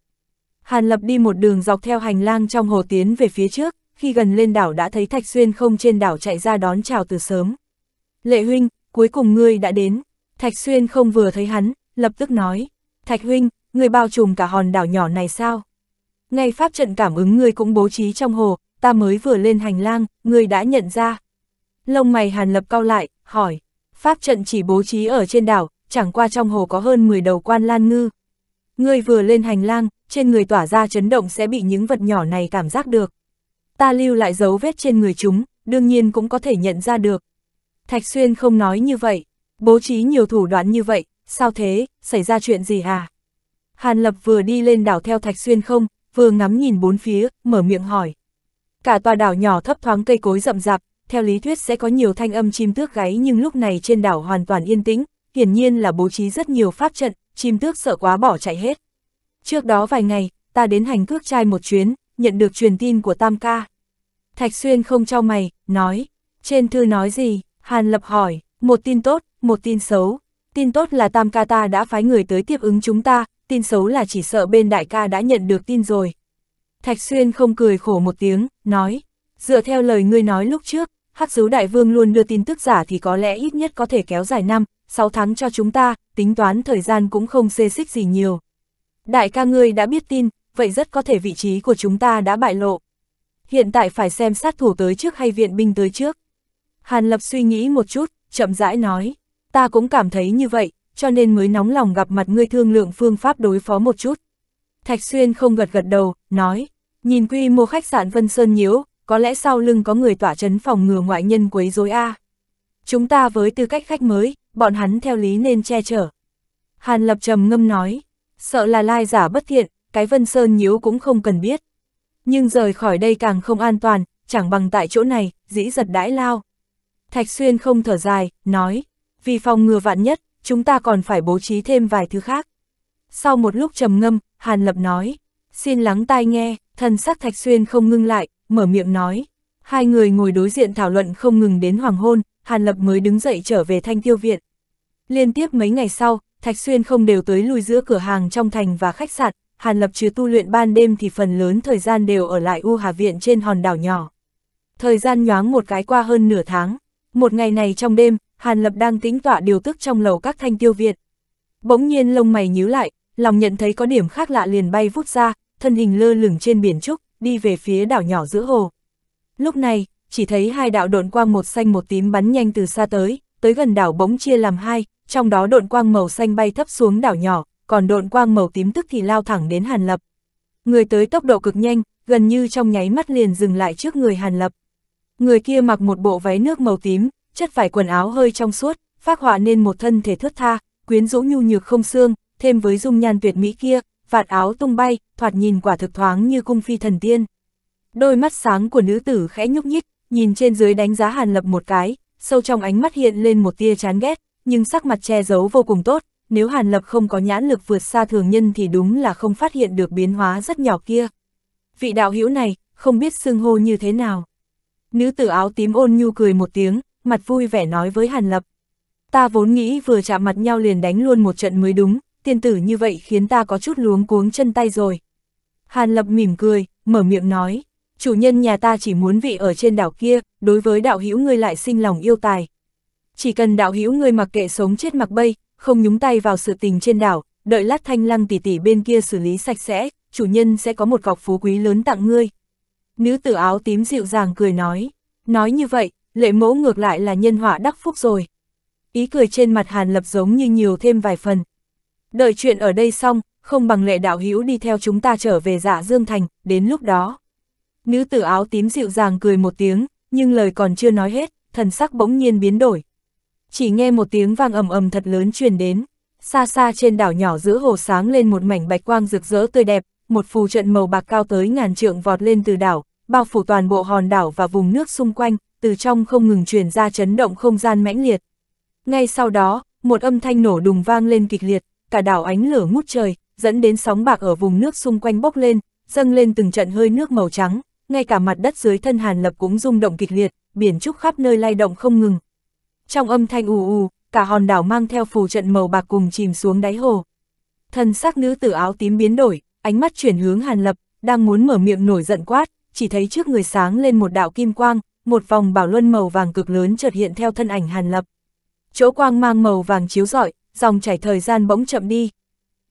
Hàn Lập đi một đường dọc theo hành lang trong hồ tiến về phía trước, khi gần lên đảo đã thấy Thạch Xuyên không trên đảo chạy ra đón chào từ sớm. Lệ huynh, cuối cùng ngươi đã đến. Thạch Xuyên không vừa thấy hắn, lập tức nói. Thạch huynh, ngươi bao trùm cả hòn đảo nhỏ này sao? Ngay pháp trận cảm ứng ngươi cũng bố trí trong hồ, ta mới vừa lên hành lang, ngươi đã nhận ra. Lông mày Hàn Lập cau lại, hỏi. Pháp trận chỉ bố trí ở trên đảo, chẳng qua trong hồ có hơn 10 đầu quan lan ngư. Ngươi vừa lên hành lang, trên người tỏa ra chấn động sẽ bị những vật nhỏ này cảm giác được. Ta lưu lại dấu vết trên người chúng, đương nhiên cũng có thể nhận ra được. Thạch Xuyên không nói như vậy, bố trí nhiều thủ đoạn như vậy, sao thế, xảy ra chuyện gì à? Hàn Lập vừa đi lên đảo theo Thạch Xuyên không, vừa ngắm nhìn bốn phía, mở miệng hỏi. Cả tòa đảo nhỏ thấp thoáng cây cối rậm rạp, theo lý thuyết sẽ có nhiều thanh âm chim tước gáy nhưng lúc này trên đảo hoàn toàn yên tĩnh, hiển nhiên là bố trí rất nhiều pháp trận, chim tước sợ quá bỏ chạy hết. Trước đó vài ngày, ta đến hành cước trai một chuyến, nhận được truyền tin của Tam Ca. Thạch Xuyên không cho mày, nói, trên thư nói gì, Hàn Lập hỏi, một tin tốt, một tin xấu. Tin tốt là Tam Ca ta đã phái người tới tiếp ứng chúng ta, tin xấu là chỉ sợ bên đại ca đã nhận được tin rồi. Thạch Xuyên không cười khổ một tiếng, nói, dựa theo lời ngươi nói lúc trước, Hắc Dấu Đại Vương luôn đưa tin tức giả thì có lẽ ít nhất có thể kéo dài năm, 6 tháng cho chúng ta, tính toán thời gian cũng không xê xích gì nhiều. Đại ca ngươi đã biết tin, vậy rất có thể vị trí của chúng ta đã bại lộ. Hiện tại phải xem sát thủ tới trước hay viện binh tới trước. Hàn Lập suy nghĩ một chút, chậm rãi nói, ta cũng cảm thấy như vậy, cho nên mới nóng lòng gặp mặt ngươi thương lượng phương pháp đối phó một chút. Thạch Xuyên không gật gật đầu, nói, nhìn quy mô khách sạn Vân Sơn Nhiễu, có lẽ sau lưng có người tỏa chấn phòng ngừa ngoại nhân quấy rối a. À. Chúng ta với tư cách khách mới, bọn hắn theo lý nên che chở. Hàn Lập trầm ngâm nói, sợ là lai giả bất thiện, cái Vân Sơn nhíu cũng không cần biết. Nhưng rời khỏi đây càng không an toàn, chẳng bằng tại chỗ này, dĩ giật đãi lao. Thạch Xuyên không thở dài, nói, vì phòng ngừa vạn nhất, chúng ta còn phải bố trí thêm vài thứ khác. Sau một lúc trầm ngâm, Hàn Lập nói, xin lắng tai nghe, thần sắc Thạch Xuyên không ngưng lại, mở miệng nói. Hai người ngồi đối diện thảo luận không ngừng đến hoàng hôn, Hàn Lập mới đứng dậy trở về thanh tiêu viện. Liên tiếp mấy ngày sau, Thạch Xuyên không đều tới lui giữa cửa hàng trong thành và khách sạn, Hàn Lập chứa tu luyện ban đêm thì phần lớn thời gian đều ở lại U Hà Viện trên hòn đảo nhỏ. Thời gian nhoáng một cái qua hơn nửa tháng, một ngày này trong đêm, Hàn Lập đang tĩnh tọa điều tức trong lầu các thanh tiêu viện. Bỗng nhiên lông mày nhíu lại, lòng nhận thấy có điểm khác lạ liền bay vút ra, thân hình lơ lửng trên biển trúc đi về phía đảo nhỏ giữa hồ. Lúc này, chỉ thấy hai đạo độn quang một xanh một tím bắn nhanh từ xa tới, tới gần đảo bỗng chia làm hai, trong đó độn quang màu xanh bay thấp xuống đảo nhỏ, còn độn quang màu tím tức thì lao thẳng đến Hàn Lập. Người tới tốc độ cực nhanh, gần như trong nháy mắt liền dừng lại trước người Hàn Lập. Người kia mặc một bộ váy nước màu tím, chất vải quần áo hơi trong suốt, phát họa nên một thân thể thướt tha, quyến rũ nhu nhược không xương, thêm với dung nhan tuyệt mỹ kia, vạt áo tung bay, thoạt nhìn quả thực thoáng như cung phi thần tiên. Đôi mắt sáng của nữ tử khẽ nhúc nhích, nhìn trên dưới đánh giá Hàn Lập một cái, sâu trong ánh mắt hiện lên một tia chán ghét, nhưng sắc mặt che giấu vô cùng tốt, nếu Hàn Lập không có nhãn lực vượt xa thường nhân thì đúng là không phát hiện được biến hóa rất nhỏ kia. Vị đạo hữu này, không biết xưng hô như thế nào. Nữ tử áo tím ôn nhu cười một tiếng, mặt vui vẻ nói với Hàn Lập. Ta vốn nghĩ vừa chạm mặt nhau liền đánh luôn một trận mới đúng, tiên tử như vậy khiến ta có chút luống cuống chân tay rồi. Hàn Lập mỉm cười, mở miệng nói, chủ nhân nhà ta chỉ muốn vị ở trên đảo kia, đối với đạo hữu ngươi lại sinh lòng yêu tài. Chỉ cần đạo hữu ngươi mặc kệ sống chết mặc bay, không nhúng tay vào sự tình trên đảo, đợi lát thanh lăng tỷ tỷ bên kia xử lý sạch sẽ, chủ nhân sẽ có một cọc phú quý lớn tặng ngươi. Nữ tử áo tím dịu dàng cười nói, nói như vậy, lệ mẫu ngược lại là nhân họa đắc phúc rồi. Ý cười trên mặt Hàn Lập giống như nhiều thêm vài phần, đợi chuyện ở đây xong, không bằng lệ đạo hữu đi theo chúng ta trở về giả dạ Dương Thành, đến lúc đó. Nữ tử áo tím dịu dàng cười một tiếng, nhưng lời còn chưa nói hết, thần sắc bỗng nhiên biến đổi. Chỉ nghe một tiếng vang ầm ầm thật lớn truyền đến, xa xa trên đảo nhỏ giữa hồ sáng lên một mảnh bạch quang rực rỡ tươi đẹp, một phù trận màu bạc cao tới ngàn trượng vọt lên từ đảo, bao phủ toàn bộ hòn đảo và vùng nước xung quanh, từ trong không ngừng truyền ra chấn động không gian mãnh liệt. Ngay sau đó, một âm thanh nổ đùng vang lên kịch liệt, cả đảo ánh lửa ngút trời, dẫn đến sóng bạc ở vùng nước xung quanh bốc lên, dâng lên từng trận hơi nước màu trắng, ngay cả mặt đất dưới thân Hàn Lập cũng rung động kịch liệt, biển trúc khắp nơi lay động không ngừng. Trong âm thanh ù ù, cả hòn đảo mang theo phù trận màu bạc cùng chìm xuống đáy hồ. Thân xác nữ tử áo tím biến đổi, ánh mắt chuyển hướng Hàn Lập, đang muốn mở miệng nổi giận quát, chỉ thấy trước người sáng lên một đạo kim quang, một vòng bảo luân màu vàng cực lớn chợt hiện theo thân ảnh Hàn Lập. Chỗ quang mang màu vàng chiếu rọi, dòng chảy thời gian bỗng chậm đi.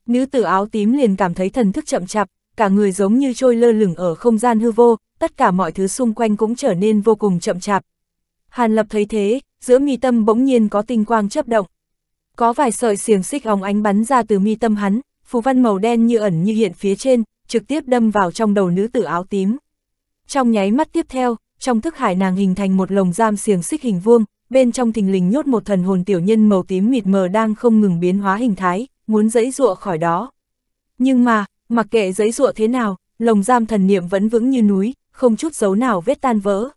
Nữ tử áo tím liền cảm thấy thần thức chậm chạp, cả người giống như trôi lơ lửng ở không gian hư vô, tất cả mọi thứ xung quanh cũng trở nên vô cùng chậm chạp. Hàn Lập thấy thế, giữa mi tâm bỗng nhiên có tinh quang chấp động. Có vài sợi xiềng xích óng ánh bắn ra từ mi tâm hắn, phù văn màu đen như ẩn như hiện phía trên, trực tiếp đâm vào trong đầu nữ tử áo tím. Trong nháy mắt tiếp theo, trong thức hải nàng hình thành một lồng giam xiềng xích hình vuông, bên trong thình lình nhốt một thần hồn tiểu nhân màu tím mịt mờ đang không ngừng biến hóa hình thái, muốn dẫy dụa khỏi đó. Nhưng mà, mặc kệ dẫy dụa thế nào, lồng giam thần niệm vẫn vững như núi, không chút dấu nào vết tan vỡ.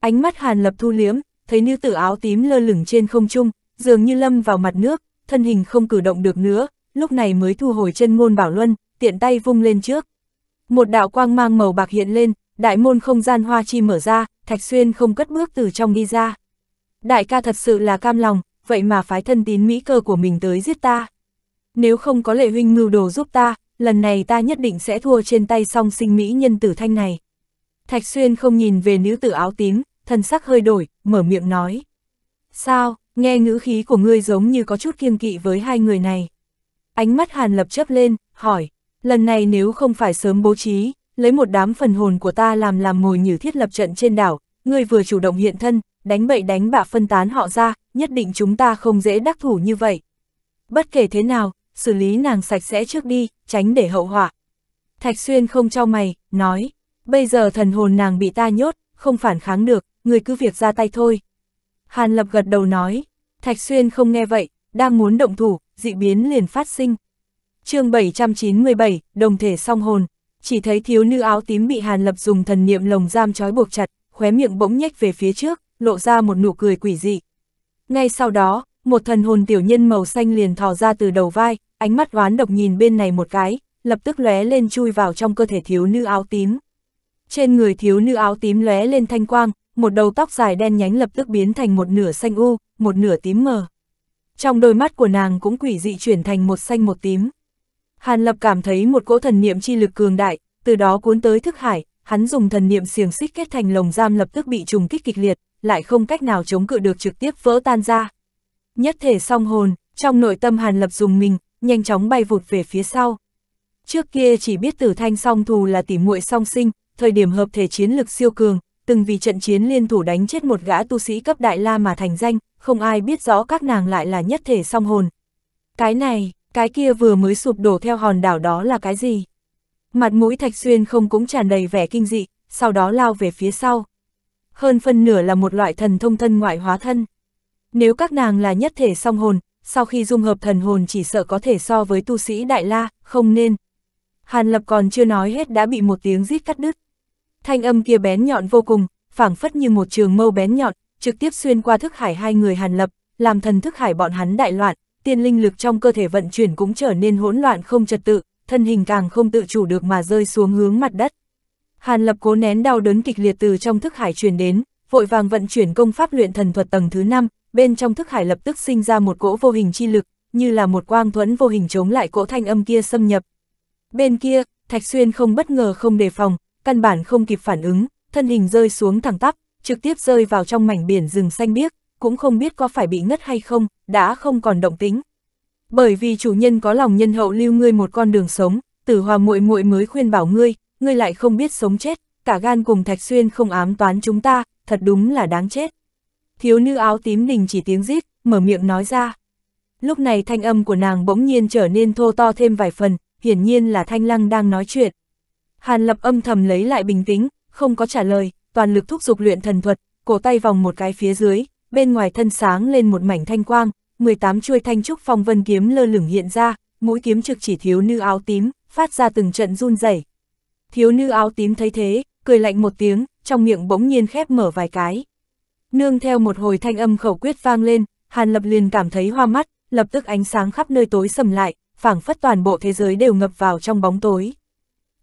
Ánh mắt Hàn Lập thu liếm, thấy nữ tử áo tím lơ lửng trên không trung, dường như lâm vào mặt nước, thân hình không cử động được nữa, lúc này mới thu hồi chân ngôn bảo luân, tiện tay vung lên trước. Một đạo quang mang màu bạc hiện lên, đại môn không gian hoa chi mở ra, Thạch Xuyên không cất bước từ trong đi ra đại ca thật sự là cam lòng, vậy mà phái thân tín Mỹ cơ của mình tới giết ta. Nếu không có lệ huynh mưu đồ giúp ta, lần này ta nhất định sẽ thua trên tay song sinh Mỹ nhân tử thanh này. Thạch Xuyên không nhìn về nữ tử áo tím, thần sắc hơi đổi, mở miệng nói. Sao, nghe ngữ khí của ngươi giống như có chút kiêng kỵ với hai người này. Ánh mắt Hàn Lập chấp lên, hỏi, lần này nếu không phải sớm bố trí, lấy một đám phần hồn của ta làm làm mồi nhử thiết lập trận trên đảo, ngươi vừa chủ động hiện thân, đánh bậy đánh bạ phân tán họ ra, nhất định chúng ta không dễ đắc thủ như vậy. Bất kể thế nào, xử lý nàng sạch sẽ trước đi, tránh để hậu họa. Thạch Xuyên không cho mày, nói, bây giờ thần hồn nàng bị ta nhốt, không phản kháng được, người cứ việc ra tay thôi. Hàn Lập gật đầu nói, Thạch Xuyên không nghe vậy, đang muốn động thủ, dị biến liền phát sinh. chương 797, đồng thể song hồn, chỉ thấy thiếu nữ áo tím bị Hàn Lập dùng thần niệm lồng giam trói buộc chặt, khóe miệng bỗng nhếch về phía trước, lộ ra một nụ cười quỷ dị. Ngay sau đó, một thần hồn tiểu nhân màu xanh liền thò ra từ đầu vai, ánh mắt oán độc nhìn bên này một cái, lập tức lóe lên chui vào trong cơ thể thiếu nữ áo tím. Trên người thiếu nữ áo tím lóe lên thanh quang, một đầu tóc dài đen nhánh lập tức biến thành một nửa xanh u, một nửa tím mờ. Trong đôi mắt của nàng cũng quỷ dị chuyển thành một xanh một tím. Hàn Lập cảm thấy một cỗ thần niệm chi lực cường đại, từ đó cuốn tới thức hải, hắn dùng thần niệm xiềng xích kết thành lồng giam lập tức bị trùng kích kịch liệt, lại không cách nào chống cự được trực tiếp vỡ tan ra. Nhất thể song hồn, trong nội tâm Hàn Lập dùng mình, nhanh chóng bay vụt về phía sau. Trước kia chỉ biết tử thanh song thù là tỉ muội song sinh, thời điểm hợp thể chiến lực siêu cường, từng vì trận chiến liên thủ đánh chết một gã tu sĩ cấp đại la mà thành danh, không ai biết rõ các nàng lại là nhất thể song hồn. Cái này, cái kia vừa mới sụp đổ theo hòn đảo đó là cái gì? Mặt mũi Thạch Xuyên không cũng tràn đầy vẻ kinh dị, sau đó lao về phía sau. Hơn phân nửa là một loại thần thông thân ngoại hóa thân. Nếu các nàng là nhất thể song hồn, sau khi dung hợp thần hồn chỉ sợ có thể so với tu sĩ Đại La, không nên. Hàn Lập còn chưa nói hết đã bị một tiếng rít cắt đứt. Thanh âm kia bén nhọn vô cùng, phảng phất như một trường mâu bén nhọn, trực tiếp xuyên qua thức hải hai người Hàn Lập, làm thần thức hải bọn hắn đại loạn, tiên linh lực trong cơ thể vận chuyển cũng trở nên hỗn loạn không trật tự, thân hình càng không tự chủ được mà rơi xuống hướng mặt đất. Hàn Lập cố nén đau đớn kịch liệt từ trong thức hải truyền đến, vội vàng vận chuyển công pháp luyện thần thuật tầng thứ 5, bên trong thức hải lập tức sinh ra một cỗ vô hình chi lực, như là một quang thuẫn vô hình chống lại cỗ thanh âm kia xâm nhập. Bên kia, Thạch Xuyên không bất ngờ không đề phòng, căn bản không kịp phản ứng, thân hình rơi xuống thẳng tắp, trực tiếp rơi vào trong mảnh biển rừng xanh biếc, cũng không biết có phải bị ngất hay không, đã không còn động tính bởi vì chủ nhân có lòng nhân hậu lưu ngươi một con đường sống, tử hòa muội muội mới khuyên bảo ngươi, ngươi lại không biết sống chết, cả gan cùng Thạch Xuyên không ám toán chúng ta, thật đúng là đáng chết. Thiếu nữ áo tím đình chỉ tiếng rít, mở miệng nói ra. Lúc này thanh âm của nàng bỗng nhiên trở nên thô to thêm vài phần, hiển nhiên là thanh lăng đang nói chuyện. Hàn lập âm thầm lấy lại bình tĩnh, không có trả lời, toàn lực thúc dục luyện thần thuật, cổ tay vòng một cái phía dưới, bên ngoài thân sáng lên một mảnh thanh quang, 18 chuôi thanh trúc phong vân kiếm lơ lửng hiện ra, mũi kiếm trực chỉ thiếu nữ áo tím, phát ra từng trận run rẩy. Thiếu nữ áo tím thấy thế, cười lạnh một tiếng, trong miệng bỗng nhiên khép mở vài cái. Nương theo một hồi thanh âm khẩu quyết vang lên, Hàn Lập liền cảm thấy hoa mắt, lập tức ánh sáng khắp nơi tối sầm lại, phảng phất toàn bộ thế giới đều ngập vào trong bóng tối.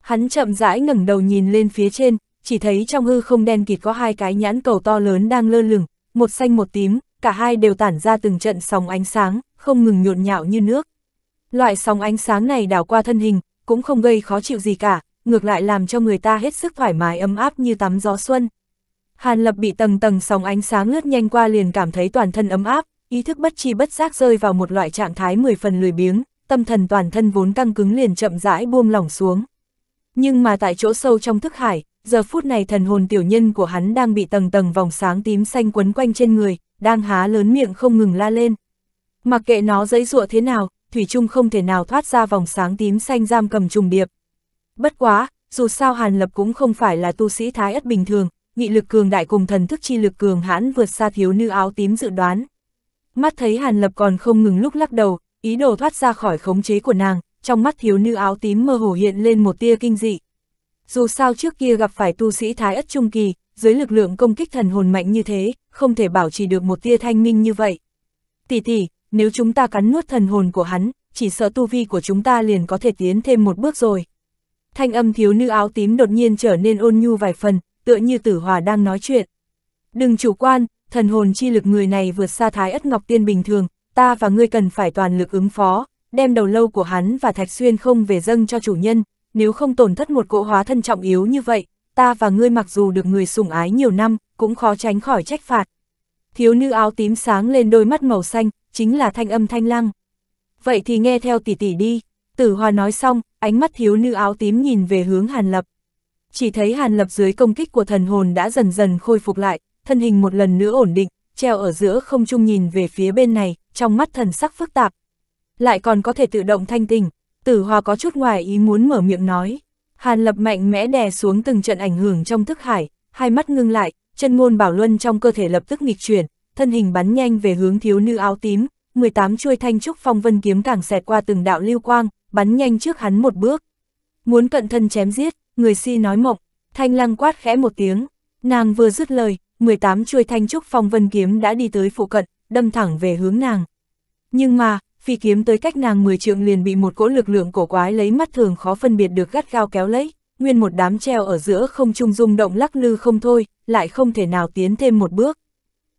Hắn chậm rãi ngẩng đầu nhìn lên phía trên, chỉ thấy trong hư không đen kịt có hai cái nhãn cầu to lớn đang lơ lửng, một xanh một tím, cả hai đều tản ra từng trận sóng ánh sáng, không ngừng nhộn nhạo như nước. Loại sóng ánh sáng này đảo qua thân hình, cũng không gây khó chịu gì cả, ngược lại làm cho người ta hết sức thoải mái ấm áp như tắm gió xuân. Hàn Lập bị tầng tầng sóng ánh sáng lướt nhanh qua liền cảm thấy toàn thân ấm áp, ý thức bất chi bất giác rơi vào một loại trạng thái mười phần lười biếng, tâm thần toàn thân vốn căng cứng liền chậm rãi buông lỏng xuống. Nhưng mà tại chỗ sâu trong thức hải, giờ phút này thần hồn tiểu nhân của hắn đang bị tầng tầng vòng sáng tím xanh quấn quanh trên người, đang há lớn miệng không ngừng la lên. Mặc kệ nó giấy rụa thế nào, Thủy Trung không thể nào thoát ra vòng sáng tím xanh giam cầm trùng điệp. Bất quá, dù sao Hàn Lập cũng không phải là tu sĩ thái ất bình thường, nghị lực cường đại cùng thần thức chi lực cường hãn vượt xa thiếu nữ áo tím dự đoán. Mắt thấy Hàn Lập còn không ngừng lúc lắc đầu, ý đồ thoát ra khỏi khống chế của nàng, trong mắt thiếu nữ áo tím mơ hồ hiện lên một tia kinh dị. Dù sao trước kia gặp phải tu sĩ thái ất trung kỳ, dưới lực lượng công kích thần hồn mạnh như thế, không thể bảo trì được một tia thanh minh như vậy. Tỷ tỷ, nếu chúng ta cắn nuốt thần hồn của hắn, chỉ sợ tu vi của chúng ta liền có thể tiến thêm một bước rồi. Thanh âm thiếu nữ áo tím đột nhiên trở nên ôn nhu vài phần, tựa như tử hòa đang nói chuyện. Đừng chủ quan, thần hồn chi lực người này vượt xa thái ất ngọc tiên bình thường, ta và ngươi cần phải toàn lực ứng phó, đem đầu lâu của hắn và thạch xuyên không về dâng cho chủ nhân, nếu không tổn thất một cỗ hóa thân trọng yếu như vậy, ta và ngươi mặc dù được người sủng ái nhiều năm, cũng khó tránh khỏi trách phạt. Thiếu nữ áo tím sáng lên đôi mắt màu xanh, chính là thanh âm thanh lăng. Vậy thì nghe theo tỷ tỷ đi, tử hòa nói xong, ánh mắt thiếu nữ áo tím nhìn về hướng Hàn Lập. Chỉ thấy Hàn Lập dưới công kích của thần hồn đã dần dần khôi phục lại, thân hình một lần nữa ổn định, treo ở giữa không trung nhìn về phía bên này, trong mắt thần sắc phức tạp. Lại còn có thể tự động thanh tình, tử hòa có chút ngoài ý muốn mở miệng nói. Hàn Lập mạnh mẽ đè xuống từng trận ảnh hưởng trong thức hải, hai mắt ngưng lại, chân ngôn bảo luân trong cơ thể lập tức nghịch chuyển, thân hình bắn nhanh về hướng thiếu nữ áo tím, 18 chuôi thanh trúc phong vân kiếm càng xẹt qua từng đạo lưu quang, bắn nhanh trước hắn một bước. Muốn cận thân chém giết, người si nói mộng, thanh lăng quát khẽ một tiếng, nàng vừa dứt lời, 18 chuôi thanh trúc phong vân kiếm đã đi tới phụ cận, đâm thẳng về hướng nàng. Nhưng mà, phi kiếm tới cách nàng 10 trượng liền bị một cỗ lực lượng cổ quái lấy mắt thường khó phân biệt được gắt gao kéo lấy, nguyên một đám treo ở giữa không trung rung động lắc lư không thôi, lại không thể nào tiến thêm một bước.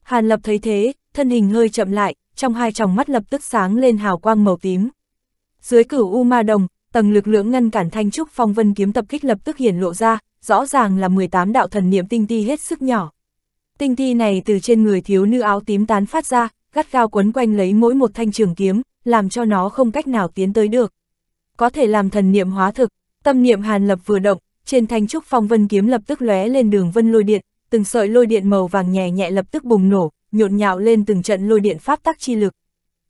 Hàn Lập thấy thế, thân hình hơi chậm lại, trong hai tròng mắt lập tức sáng lên hào quang màu tím. Dưới cửu U Ma Đồng, tầng lực lượng ngăn cản thanh trúc phong vân kiếm tập kích lập tức hiển lộ ra, rõ ràng là 18 đạo thần niệm tinh ti hết sức nhỏ. Tinh ti này từ trên người thiếu nữ áo tím tán phát ra, gắt gao quấn quanh lấy mỗi một thanh trường kiếm, làm cho nó không cách nào tiến tới được. Có thể làm thần niệm hóa thực, tâm niệm Hàn Lập vừa động, trên thanh trúc phong vân kiếm lập tức lóe lên đường vân lôi điện, từng sợi lôi điện màu vàng nhẹ nhẹ lập tức bùng nổ, nhộn nhạo lên từng trận lôi điện pháp tắc chi lực.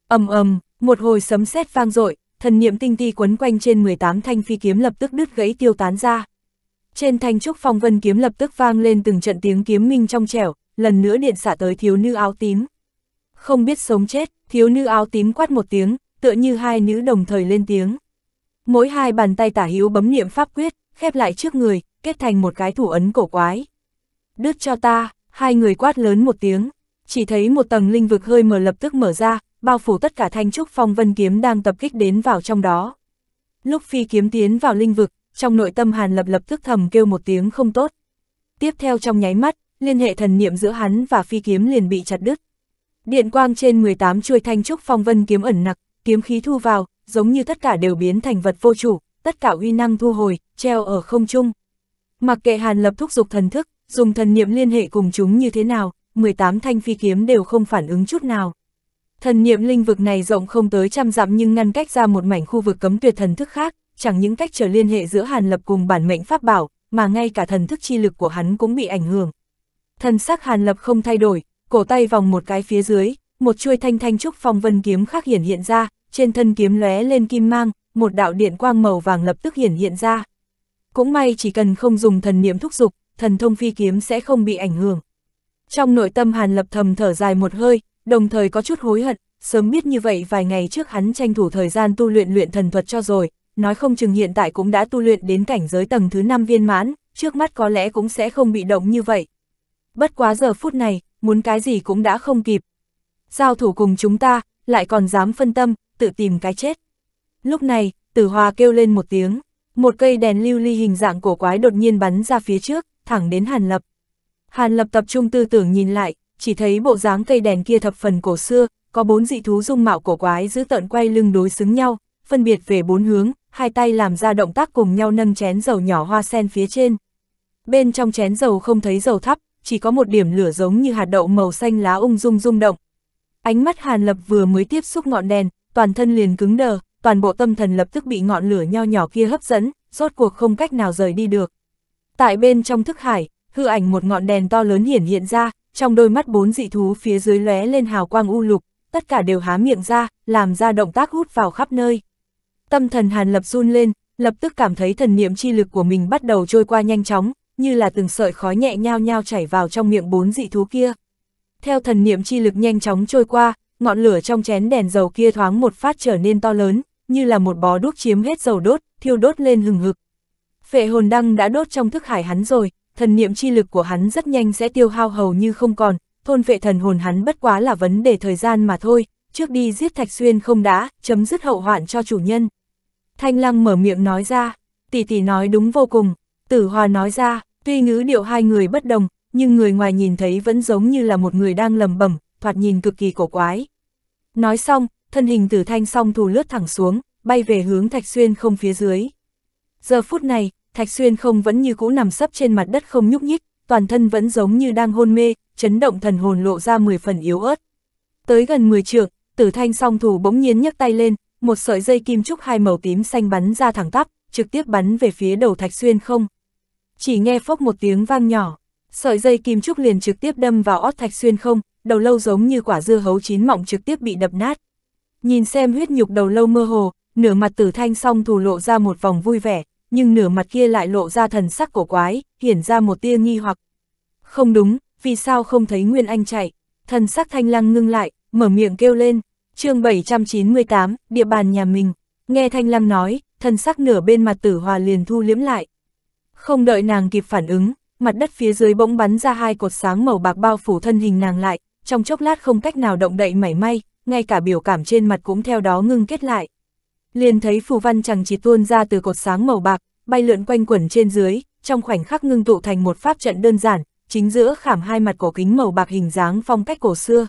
Ầm ầm, một hồi sấm sét vang dội, thần niệm tinh ti quấn quanh trên 18 thanh phi kiếm lập tức đứt gãy tiêu tán ra. Trên thanh trúc phong vân kiếm lập tức vang lên từng trận tiếng kiếm minh trong trẻo, lần nữa điện xả tới thiếu nữ áo tím không biết sống chết, thiếu nữ áo tím quát một tiếng, tựa như hai nữ đồng thời lên tiếng. Mỗi hai bàn tay tả hữu bấm niệm pháp quyết, khép lại trước người, kết thành một cái thủ ấn cổ quái. Đứt cho ta, hai người quát lớn một tiếng, chỉ thấy một tầng linh vực hơi mở lập tức mở ra, bao phủ tất cả thanh trúc phong vân kiếm đang tập kích đến vào trong đó. Lúc phi kiếm tiến vào linh vực, trong nội tâm Hàn Lập lập tức thầm kêu một tiếng không tốt. Tiếp theo trong nháy mắt, liên hệ thần niệm giữa hắn và phi kiếm liền bị chặt đứt. Điện quang trên 18 chuôi thanh trúc phong vân kiếm ẩn nặc, kiếm khí thu vào, giống như tất cả đều biến thành vật vô chủ, tất cả uy năng thu hồi, treo ở không trung. Mặc kệ Hàn Lập thúc dục thần thức, dùng thần niệm liên hệ cùng chúng như thế nào, 18 thanh phi kiếm đều không phản ứng chút nào. Thần niệm linh vực này rộng không tới trăm dặm nhưng ngăn cách ra một mảnh khu vực cấm tuyệt thần thức khác, chẳng những cách trở liên hệ giữa Hàn Lập cùng bản mệnh pháp bảo, mà ngay cả thần thức chi lực của hắn cũng bị ảnh hưởng. Thần sắc Hàn Lập không thay đổi, cổ tay vòng một cái phía dưới, một chuôi thanh thanh trúc phong vân kiếm khắc hiển hiện ra, trên thân kiếm lóe lên kim mang, một đạo điện quang màu vàng lập tức hiển hiện ra. Cũng may chỉ cần không dùng thần niệm thúc dục, thần thông phi kiếm sẽ không bị ảnh hưởng. Trong nội tâm Hàn Lập thầm thở dài một hơi, đồng thời có chút hối hận, sớm biết như vậy vài ngày trước hắn tranh thủ thời gian tu luyện luyện thần thuật cho rồi, nói không chừng hiện tại cũng đã tu luyện đến cảnh giới tầng thứ 5 viên mãn, trước mắt có lẽ cũng sẽ không bị động như vậy. Bất quá giờ phút này, muốn cái gì cũng đã không kịp. Giao thủ cùng chúng ta, lại còn dám phân tâm, tự tìm cái chết. Lúc này, tử hòa kêu lên một tiếng, một cây đèn lưu ly hình dạng cổ quái đột nhiên bắn ra phía trước, thẳng đến Hàn Lập. Hàn Lập tập trung tư tưởng nhìn lại, chỉ thấy bộ dáng cây đèn kia thập phần cổ xưa, có bốn dị thú dung mạo cổ quái giữ tợn quay lưng đối xứng nhau, phân biệt về bốn hướng, hai tay làm ra động tác cùng nhau nâng chén dầu nhỏ hoa sen phía trên. Bên trong chén dầu không thấy dầu thắp, chỉ có một điểm lửa giống như hạt đậu màu xanh lá ung dung rung động. Ánh mắt Hàn Lập vừa mới tiếp xúc ngọn đèn, toàn thân liền cứng đờ, toàn bộ tâm thần lập tức bị ngọn lửa nho nhỏ kia hấp dẫn, rốt cuộc không cách nào rời đi được. Tại bên trong thức hải, hư ảnh một ngọn đèn to lớn hiển hiện ra, trong đôi mắt bốn dị thú phía dưới lóe lên hào quang u lục, tất cả đều há miệng ra, làm ra động tác hút vào khắp nơi. Tâm thần Hàn Lập run lên, lập tức cảm thấy thần niệm chi lực của mình bắt đầu trôi qua nhanh chóng, như là từng sợi khói nhẹ nhao nhao chảy vào trong miệng bốn dị thú kia. Theo thần niệm chi lực nhanh chóng trôi qua, ngọn lửa trong chén đèn dầu kia thoáng một phát trở nên to lớn, như là một bó đuốc chiếm hết dầu đốt, thiêu đốt lên hừng hực. Phệ hồn đăng đã đốt trong thức hải hắn rồi, thần niệm chi lực của hắn rất nhanh sẽ tiêu hao hầu như không còn, thôn vệ thần hồn hắn bất quá là vấn đề thời gian mà thôi, trước đi giết Thạch Xuyên không đã, chấm dứt hậu hoạn cho chủ nhân. Thanh Lăng mở miệng nói ra, tỷ tỷ nói đúng vô cùng, Tử Hòa nói ra, Tuy ngữ điệu hai người bất đồng, nhưng người ngoài nhìn thấy vẫn giống như là một người đang lầm bẩm, thoạt nhìn cực kỳ cổ quái. Nói xong, thân hình tử thanh song thù lướt thẳng xuống, bay về hướng Thạch Xuyên không phía dưới. Giờ phút này, Thạch Xuyên không vẫn như cũ nằm sấp trên mặt đất không nhúc nhích, toàn thân vẫn giống như đang hôn mê, chấn động thần hồn lộ ra 10 phần yếu ớt. Tới gần 10 trượng, tử thanh song thủ bỗng nhiên nhấc tay lên, một sợi dây kim trúc hai màu tím xanh bắn ra thẳng tắp, trực tiếp bắn về phía đầu Thạch Xuyên không chỉ nghe phốc một tiếng vang nhỏ, sợi dây kim trúc liền trực tiếp đâm vào ót thạch xuyên không, đầu lâu giống như quả dưa hấu chín mọng trực tiếp bị đập nát. Nhìn xem huyết nhục đầu lâu mơ hồ, nửa mặt tử thanh song thù lộ ra một vòng vui vẻ, nhưng nửa mặt kia lại lộ ra thần sắc cổ quái, hiển ra một tia nghi hoặc. Không đúng, vì sao không thấy Nguyên Anh chạy? Thần sắc thanh lăng ngưng lại, mở miệng kêu lên, chương 798, địa bàn nhà mình. Nghe thanh lăng nói, thần sắc nửa bên mặt tử hòa liền thu liếm lại, không đợi nàng kịp phản ứng, mặt đất phía dưới bỗng bắn ra hai cột sáng màu bạc bao phủ thân hình nàng lại, trong chốc lát không cách nào động đậy mảy may, ngay cả biểu cảm trên mặt cũng theo đó ngưng kết lại. Liền thấy phù văn chẳng chỉ tuôn ra từ cột sáng màu bạc, bay lượn quanh quẩn trên dưới, trong khoảnh khắc ngưng tụ thành một pháp trận đơn giản, chính giữa khảm hai mặt cổ kính màu bạc hình dáng phong cách cổ xưa.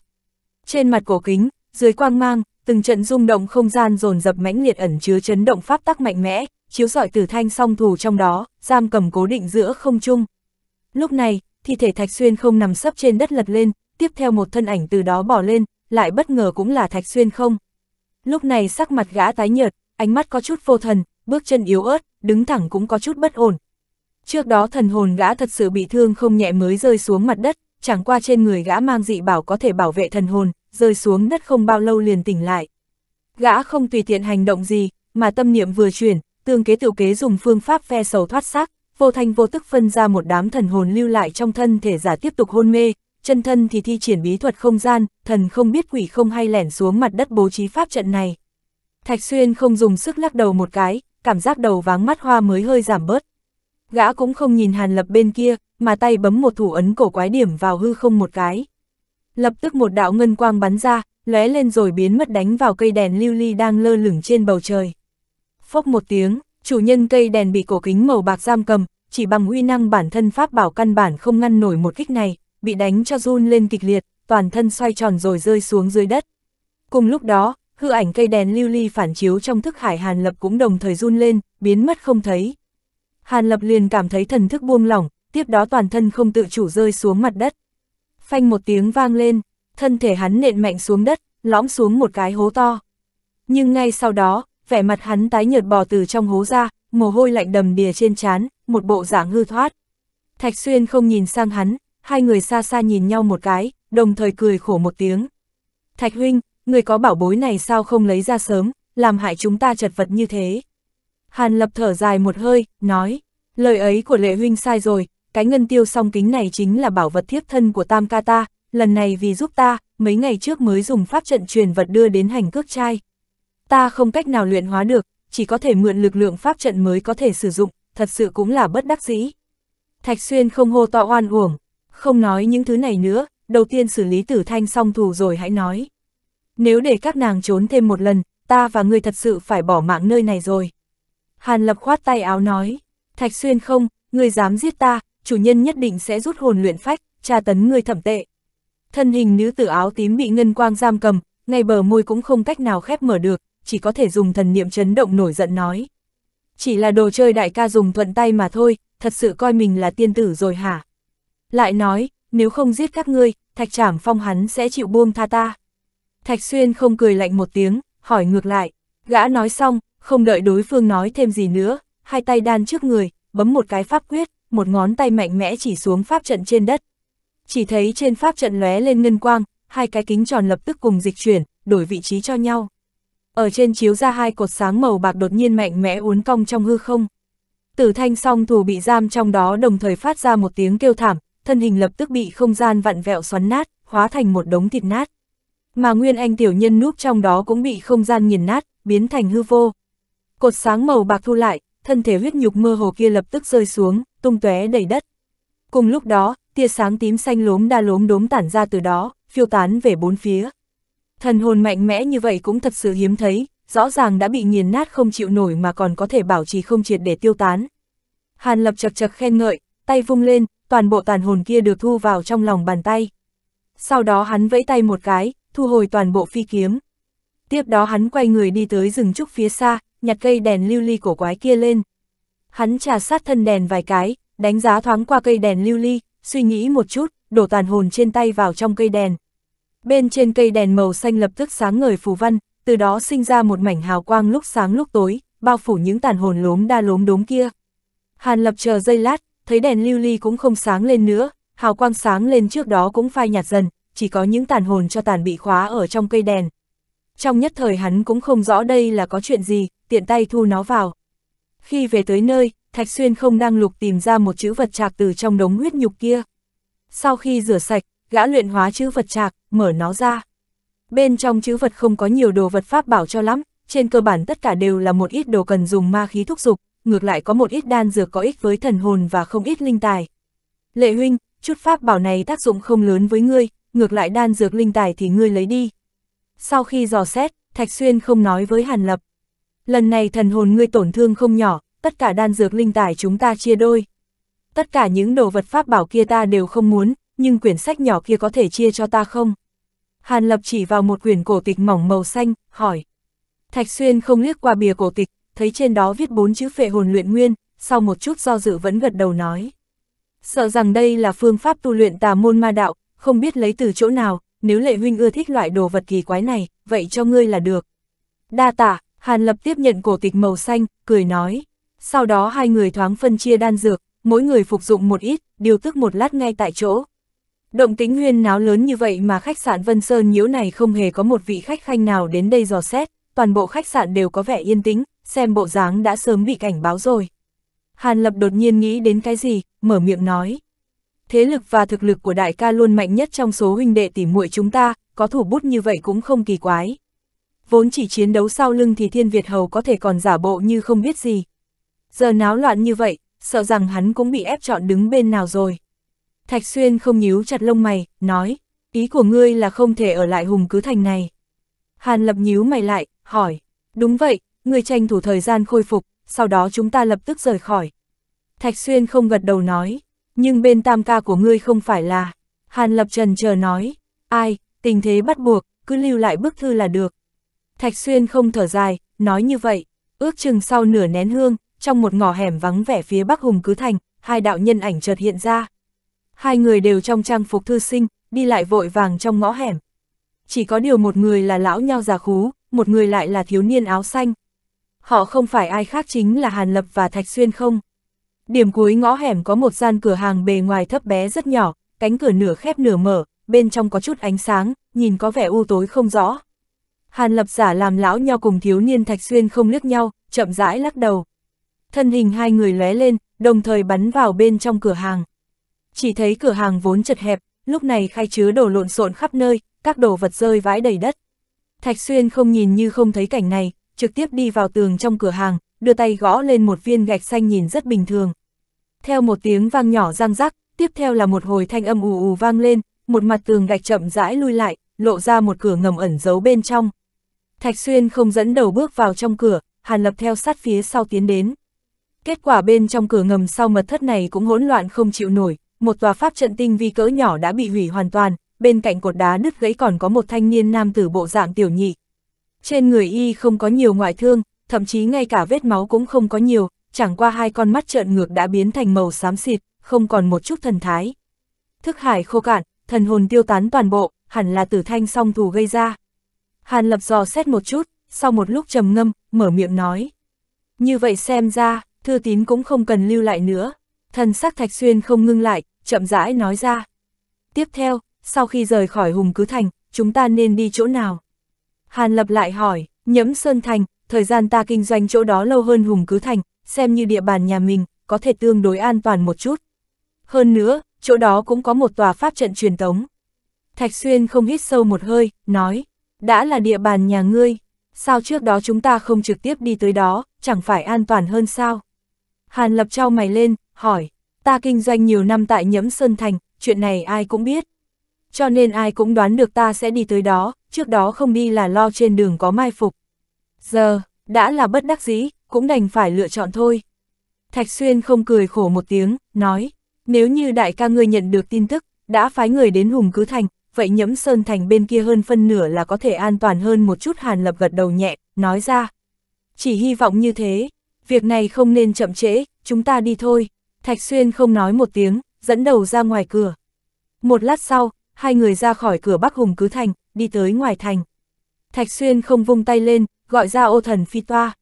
Trên mặt cổ kính, dưới quang mang, từng trận rung động không gian dồn dập mãnh liệt ẩn chứa chấn động pháp tắc mạnh mẽ, chiếu rọi tử thanh song thủ trong đó, giam cầm cố định giữa không trung. Lúc này, thi thể Thạch Xuyên không nằm sấp trên đất lật lên, tiếp theo một thân ảnh từ đó bỏ lên, lại bất ngờ cũng là Thạch Xuyên không. Lúc này sắc mặt gã tái nhợt, ánh mắt có chút vô thần, bước chân yếu ớt, đứng thẳng cũng có chút bất ổn. Trước đó thần hồn gã thật sự bị thương không nhẹ mới rơi xuống mặt đất, chẳng qua trên người gã mang dị bảo có thể bảo vệ thần hồn, rơi xuống đất không bao lâu liền tỉnh lại. Gã không tùy tiện hành động gì, mà tâm niệm vừa chuyển, tương kế tiểu kế dùng phương pháp phe sầu thoát xác, vô thanh vô tức phân ra một đám thần hồn lưu lại trong thân thể giả tiếp tục hôn mê, chân thân thì thi triển bí thuật không gian, thần không biết quỷ không hay lẻn xuống mặt đất bố trí pháp trận này. Thạch Xuyên không dùng sức lắc đầu một cái, cảm giác đầu váng mắt hoa mới hơi giảm bớt. Gã cũng không nhìn Hàn Lập bên kia, mà tay bấm một thủ ấn cổ quái điểm vào hư không một cái. Lập tức một đạo ngân quang bắn ra, lóe lên rồi biến mất đánh vào cây đèn lưu ly đang lơ lửng trên bầu trời phốc một tiếng, chủ nhân cây đèn bị cổ kính màu bạc giam cầm, chỉ bằng uy năng bản thân pháp bảo căn bản không ngăn nổi một kích này, bị đánh cho run lên kịch liệt, toàn thân xoay tròn rồi rơi xuống dưới đất. Cùng lúc đó, hư ảnh cây đèn lưu ly phản chiếu trong thức hải Hàn Lập cũng đồng thời run lên, biến mất không thấy. Hàn Lập liền cảm thấy thần thức buông lỏng, tiếp đó toàn thân không tự chủ rơi xuống mặt đất. Phanh một tiếng vang lên, thân thể hắn nện mạnh xuống đất, lõm xuống một cái hố to. Nhưng ngay sau đó, vẻ mặt hắn tái nhợt bò từ trong hố ra, mồ hôi lạnh đầm đìa trên trán, một bộ dạng hư thoát. Thạch Xuyên không nhìn sang hắn, hai người xa xa nhìn nhau một cái, đồng thời cười khổ một tiếng. Thạch huynh, người có bảo bối này sao không lấy ra sớm, làm hại chúng ta chật vật như thế. Hàn lập thở dài một hơi, nói, lời ấy của lệ huynh sai rồi, cái ngân tiêu song kính này chính là bảo vật thiếp thân của Tam Ca ta, lần này vì giúp ta, mấy ngày trước mới dùng pháp trận truyền vật đưa đến hành cước trai, ta không cách nào luyện hóa được, chỉ có thể mượn lực lượng pháp trận mới có thể sử dụng, thật sự cũng là bất đắc dĩ. Thạch Xuyên không hô to oan uổng, không nói những thứ này nữa, đầu tiên xử lý tử thanh xong thù rồi hãy nói. Nếu để các nàng trốn thêm một lần, ta và ngươi thật sự phải bỏ mạng nơi này rồi. Hàn Lập khoát tay áo nói, Thạch Xuyên không, ngươi dám giết ta, chủ nhân nhất định sẽ rút hồn luyện phách, tra tấn ngươi thẩm tệ. Thân hình nữ tử áo tím bị ngân quang giam cầm, ngay bờ môi cũng không cách nào khép mở được, chỉ có thể dùng thần niệm chấn động nổi giận nói. Chỉ là đồ chơi đại ca dùng thuận tay mà thôi, thật sự coi mình là tiên tử rồi hả? Lại nói, nếu không giết các ngươi, thạch trảm phong hắn sẽ chịu buông tha ta. Thạch xuyên không cười lạnh một tiếng, hỏi ngược lại. Gã nói xong, không đợi đối phương nói thêm gì nữa, hai tay đan trước người, bấm một cái pháp quyết, một ngón tay mạnh mẽ chỉ xuống pháp trận trên đất. Chỉ thấy trên pháp trận lóe lên ngân quang, hai cái kính tròn lập tức cùng dịch chuyển, đổi vị trí cho nhau. Ở trên chiếu ra hai cột sáng màu bạc đột nhiên mạnh mẽ uốn cong trong hư không. Tử thanh song thủ bị giam trong đó đồng thời phát ra một tiếng kêu thảm, thân hình lập tức bị không gian vặn vẹo xoắn nát, hóa thành một đống thịt nát. Mà nguyên anh tiểu nhân núp trong đó cũng bị không gian nghiền nát, biến thành hư vô. Cột sáng màu bạc thu lại, thân thể huyết nhục mơ hồ kia lập tức rơi xuống, tung tóe đầy đất. Cùng lúc đó, tia sáng tím xanh lốm đa lốm đốm tản ra từ đó, phiêu tán về bốn phía. Thần hồn mạnh mẽ như vậy cũng thật sự hiếm thấy, rõ ràng đã bị nghiền nát không chịu nổi mà còn có thể bảo trì không triệt để tiêu tán. Hàn lập chật chật khen ngợi, tay vung lên, toàn bộ tàn hồn kia được thu vào trong lòng bàn tay. Sau đó hắn vẫy tay một cái, thu hồi toàn bộ phi kiếm. Tiếp đó hắn quay người đi tới rừng trúc phía xa, nhặt cây đèn lưu ly của quái kia lên. Hắn trà sát thân đèn vài cái, đánh giá thoáng qua cây đèn lưu ly, suy nghĩ một chút, đổ tàn hồn trên tay vào trong cây đèn. Bên trên cây đèn màu xanh lập tức sáng ngời phù văn, từ đó sinh ra một mảnh hào quang lúc sáng lúc tối, bao phủ những tàn hồn lốm đa lốm đốm kia. Hàn lập chờ dây lát, thấy đèn lưu ly cũng không sáng lên nữa, hào quang sáng lên trước đó cũng phai nhạt dần, chỉ có những tàn hồn cho tàn bị khóa ở trong cây đèn. Trong nhất thời hắn cũng không rõ đây là có chuyện gì, tiện tay thu nó vào. Khi về tới nơi, Thạch Xuyên không đang lục tìm ra một chữ vật trạc từ trong đống huyết nhục kia. Sau khi rửa sạch, gã luyện hóa chữ vật trạc mở nó ra. Bên trong chữ vật không có nhiều đồ vật pháp bảo cho lắm, trên cơ bản tất cả đều là một ít đồ cần dùng ma khí thúc dục, ngược lại có một ít đan dược có ích với thần hồn và không ít linh tài. Lệ huynh, chút pháp bảo này tác dụng không lớn với ngươi, ngược lại đan dược linh tài thì ngươi lấy đi. Sau khi dò xét, Thạch Xuyên không nói với Hàn Lập. Lần này thần hồn ngươi tổn thương không nhỏ, tất cả đan dược linh tài chúng ta chia đôi. Tất cả những đồ vật pháp bảo kia ta đều không muốn, nhưng quyển sách nhỏ kia có thể chia cho ta không? Hàn Lập chỉ vào một quyển cổ tịch mỏng màu xanh, hỏi. Thạch Xuyên không liếc qua bìa cổ tịch, thấy trên đó viết bốn chữ phệ hồn luyện nguyên, sau một chút do dự vẫn gật đầu nói. Sợ rằng đây là phương pháp tu luyện tà môn ma đạo, không biết lấy từ chỗ nào, nếu lệ huynh ưa thích loại đồ vật kỳ quái này, vậy cho ngươi là được. Đa tạ, Hàn Lập tiếp nhận cổ tịch màu xanh, cười nói. Sau đó hai người thoáng phân chia đan dược, mỗi người phục dụng một ít, điều tức một lát ngay tại chỗ, Động tính huyên náo lớn như vậy mà khách sạn Vân Sơn nhiễu này không hề có một vị khách khanh nào đến đây dò xét, toàn bộ khách sạn đều có vẻ yên tĩnh, xem bộ dáng đã sớm bị cảnh báo rồi. Hàn Lập đột nhiên nghĩ đến cái gì, mở miệng nói. Thế lực và thực lực của đại ca luôn mạnh nhất trong số huynh đệ tỉ muội chúng ta, có thủ bút như vậy cũng không kỳ quái. Vốn chỉ chiến đấu sau lưng thì Thiên Việt Hầu có thể còn giả bộ như không biết gì. Giờ náo loạn như vậy, sợ rằng hắn cũng bị ép chọn đứng bên nào rồi. Thạch Xuyên không nhíu chặt lông mày, nói, ý của ngươi là không thể ở lại hùng cứ thành này. Hàn lập nhíu mày lại, hỏi, đúng vậy, ngươi tranh thủ thời gian khôi phục, sau đó chúng ta lập tức rời khỏi. Thạch Xuyên không gật đầu nói, nhưng bên tam ca của ngươi không phải là. Hàn lập trần chờ nói, ai, tình thế bắt buộc, cứ lưu lại bức thư là được. Thạch Xuyên không thở dài, nói như vậy, ước chừng sau nửa nén hương, trong một ngõ hẻm vắng vẻ phía bắc hùng cứ thành, hai đạo nhân ảnh chợt hiện ra. Hai người đều trong trang phục thư sinh, đi lại vội vàng trong ngõ hẻm. Chỉ có điều một người là lão nho già khú, một người lại là thiếu niên áo xanh. Họ không phải ai khác chính là Hàn Lập và Thạch Xuyên không. Điểm cuối ngõ hẻm có một gian cửa hàng bề ngoài thấp bé rất nhỏ, cánh cửa nửa khép nửa mở, bên trong có chút ánh sáng, nhìn có vẻ u tối không rõ. Hàn Lập giả làm lão nho cùng thiếu niên Thạch Xuyên không liếc nhau, chậm rãi lắc đầu. Thân hình hai người lóe lên, đồng thời bắn vào bên trong cửa hàng. Chỉ thấy cửa hàng vốn chật hẹp, lúc này khay chứa đồ lộn xộn khắp nơi, các đồ vật rơi vãi đầy đất. Thạch Xuyên không nhìn như không thấy cảnh này, trực tiếp đi vào tường trong cửa hàng, đưa tay gõ lên một viên gạch xanh nhìn rất bình thường. Theo một tiếng vang nhỏ răng rắc, tiếp theo là một hồi thanh âm ù ù vang lên, một mặt tường gạch chậm rãi lui lại, lộ ra một cửa ngầm ẩn giấu bên trong. Thạch Xuyên không dẫn đầu bước vào trong cửa, Hàn Lập theo sát phía sau tiến đến. Kết quả bên trong cửa ngầm sau mật thất này cũng hỗn loạn không chịu nổi, một tòa pháp trận tinh vi cỡ nhỏ đã bị hủy hoàn toàn, bên cạnh cột đá nứt gãy còn có một thanh niên nam tử bộ dạng tiểu nhị. Trên người y không có nhiều ngoại thương, thậm chí ngay cả vết máu cũng không có nhiều, chẳng qua hai con mắt trợn ngược đã biến thành màu xám xịt, không còn một chút thần thái. Thức hải khô cạn, thần hồn tiêu tán toàn bộ, hẳn là tử thanh song thù gây ra. Hàn lập dò xét một chút, sau một lúc trầm ngâm, mở miệng nói. Như vậy xem ra, thư tín cũng không cần lưu lại nữa. Thần sắc thạch xuyên không ngưng lại, chậm rãi nói ra. Tiếp theo, sau khi rời khỏi Hùng Cứ Thành, chúng ta nên đi chỗ nào? Hàn Lập lại hỏi, nhẫm Sơn Thành, thời gian ta kinh doanh chỗ đó lâu hơn Hùng Cứ Thành, xem như địa bàn nhà mình, có thể tương đối an toàn một chút. Hơn nữa, chỗ đó cũng có một tòa pháp trận truyền tống. Thạch Xuyên không hít sâu một hơi, nói, đã là địa bàn nhà ngươi, sao trước đó chúng ta không trực tiếp đi tới đó, chẳng phải an toàn hơn sao? Hàn Lập trao mày lên, hỏi, ta kinh doanh nhiều năm tại Nhẫm Sơn Thành, chuyện này ai cũng biết. Cho nên ai cũng đoán được ta sẽ đi tới đó, trước đó không đi là lo trên đường có mai phục. Giờ, đã là bất đắc dĩ, cũng đành phải lựa chọn thôi. Thạch Xuyên không cười khổ một tiếng, nói, nếu như đại ca ngươi nhận được tin tức, đã phái người đến Hùng Cứ Thành, vậy nhẫm Sơn Thành bên kia hơn phân nửa là có thể an toàn hơn một chút Hàn Lập gật đầu nhẹ, nói ra. Chỉ hy vọng như thế, việc này không nên chậm trễ, chúng ta đi thôi. Thạch Xuyên không nói một tiếng, dẫn đầu ra ngoài cửa. Một lát sau, hai người ra khỏi cửa Bắc Hùng Cứ Thành, đi tới ngoài thành. Thạch Xuyên không vung tay lên, gọi ra ô thần phi toa.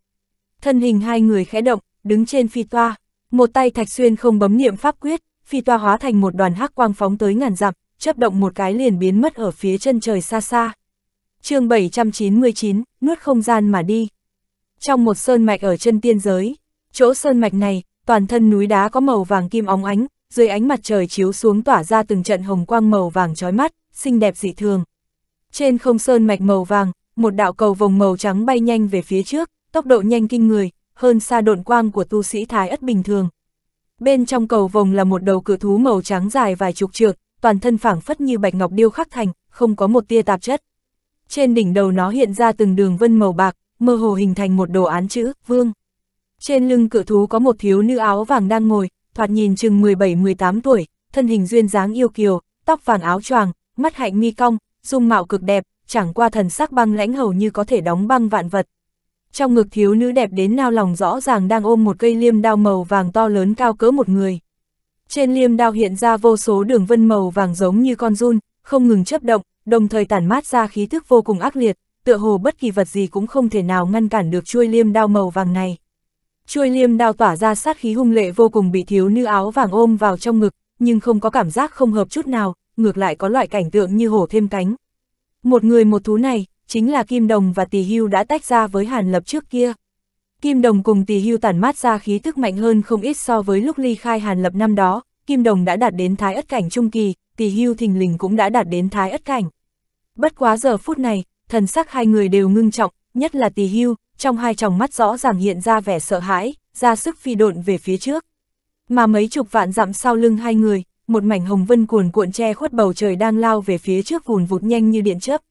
Thân hình hai người khẽ động, đứng trên phi toa. Một tay Thạch Xuyên không bấm niệm pháp quyết, phi toa hóa thành một đoàn hắc quang phóng tới ngàn dặm, chấp động một cái liền biến mất ở phía chân trời xa xa. chương 799, nuốt không gian mà đi. Trong một sơn mạch ở chân tiên giới, chỗ sơn mạch này, toàn thân núi đá có màu vàng kim óng ánh, dưới ánh mặt trời chiếu xuống tỏa ra từng trận hồng quang màu vàng chói mắt, xinh đẹp dị thường. Trên không sơn mạch màu vàng, một đạo cầu vồng màu trắng bay nhanh về phía trước, tốc độ nhanh kinh người, hơn xa độn quang của tu sĩ thái ất bình thường. Bên trong cầu vồng là một đầu cự thú màu trắng dài vài chục trượng, toàn thân phảng phất như bạch ngọc điêu khắc thành, không có một tia tạp chất. Trên đỉnh đầu nó hiện ra từng đường vân màu bạc, mơ hồ hình thành một đồ án chữ Vương. Trên lưng cửa thú có một thiếu nữ áo vàng đang ngồi, thoạt nhìn chừng 17-18 tuổi, thân hình duyên dáng yêu kiều, tóc vàng áo choàng, mắt hạnh mi cong, dung mạo cực đẹp, chẳng qua thần sắc băng lãnh hầu như có thể đóng băng vạn vật. Trong ngực thiếu nữ đẹp đến nao lòng rõ ràng đang ôm một cây liêm đao màu vàng to lớn cao cỡ một người. Trên liêm đao hiện ra vô số đường vân màu vàng giống như con run, không ngừng chấp động, đồng thời tản mát ra khí thức vô cùng ác liệt, tựa hồ bất kỳ vật gì cũng không thể nào ngăn cản được chuôi liêm đao màu vàng này chuôi liêm đao tỏa ra sát khí hung lệ vô cùng bị thiếu nữ áo vàng ôm vào trong ngực, nhưng không có cảm giác không hợp chút nào, ngược lại có loại cảnh tượng như hổ thêm cánh. Một người một thú này, chính là Kim Đồng và Tỳ Hưu đã tách ra với Hàn Lập trước kia. Kim Đồng cùng Tỳ Hưu tản mát ra khí thức mạnh hơn không ít so với lúc ly khai Hàn Lập năm đó, Kim Đồng đã đạt đến thái ất cảnh trung kỳ, Tỳ Hưu thình lình cũng đã đạt đến thái ất cảnh. Bất quá giờ phút này, thần sắc hai người đều ngưng trọng, nhất là Tỳ Hưu, trong hai tròng mắt rõ ràng hiện ra vẻ sợ hãi, ra sức phi độn về phía trước. Mà mấy chục vạn dặm sau lưng hai người, một mảnh hồng vân cuồn cuộn che khuất bầu trời đang lao về phía trước vùn vụt nhanh như điện chớp.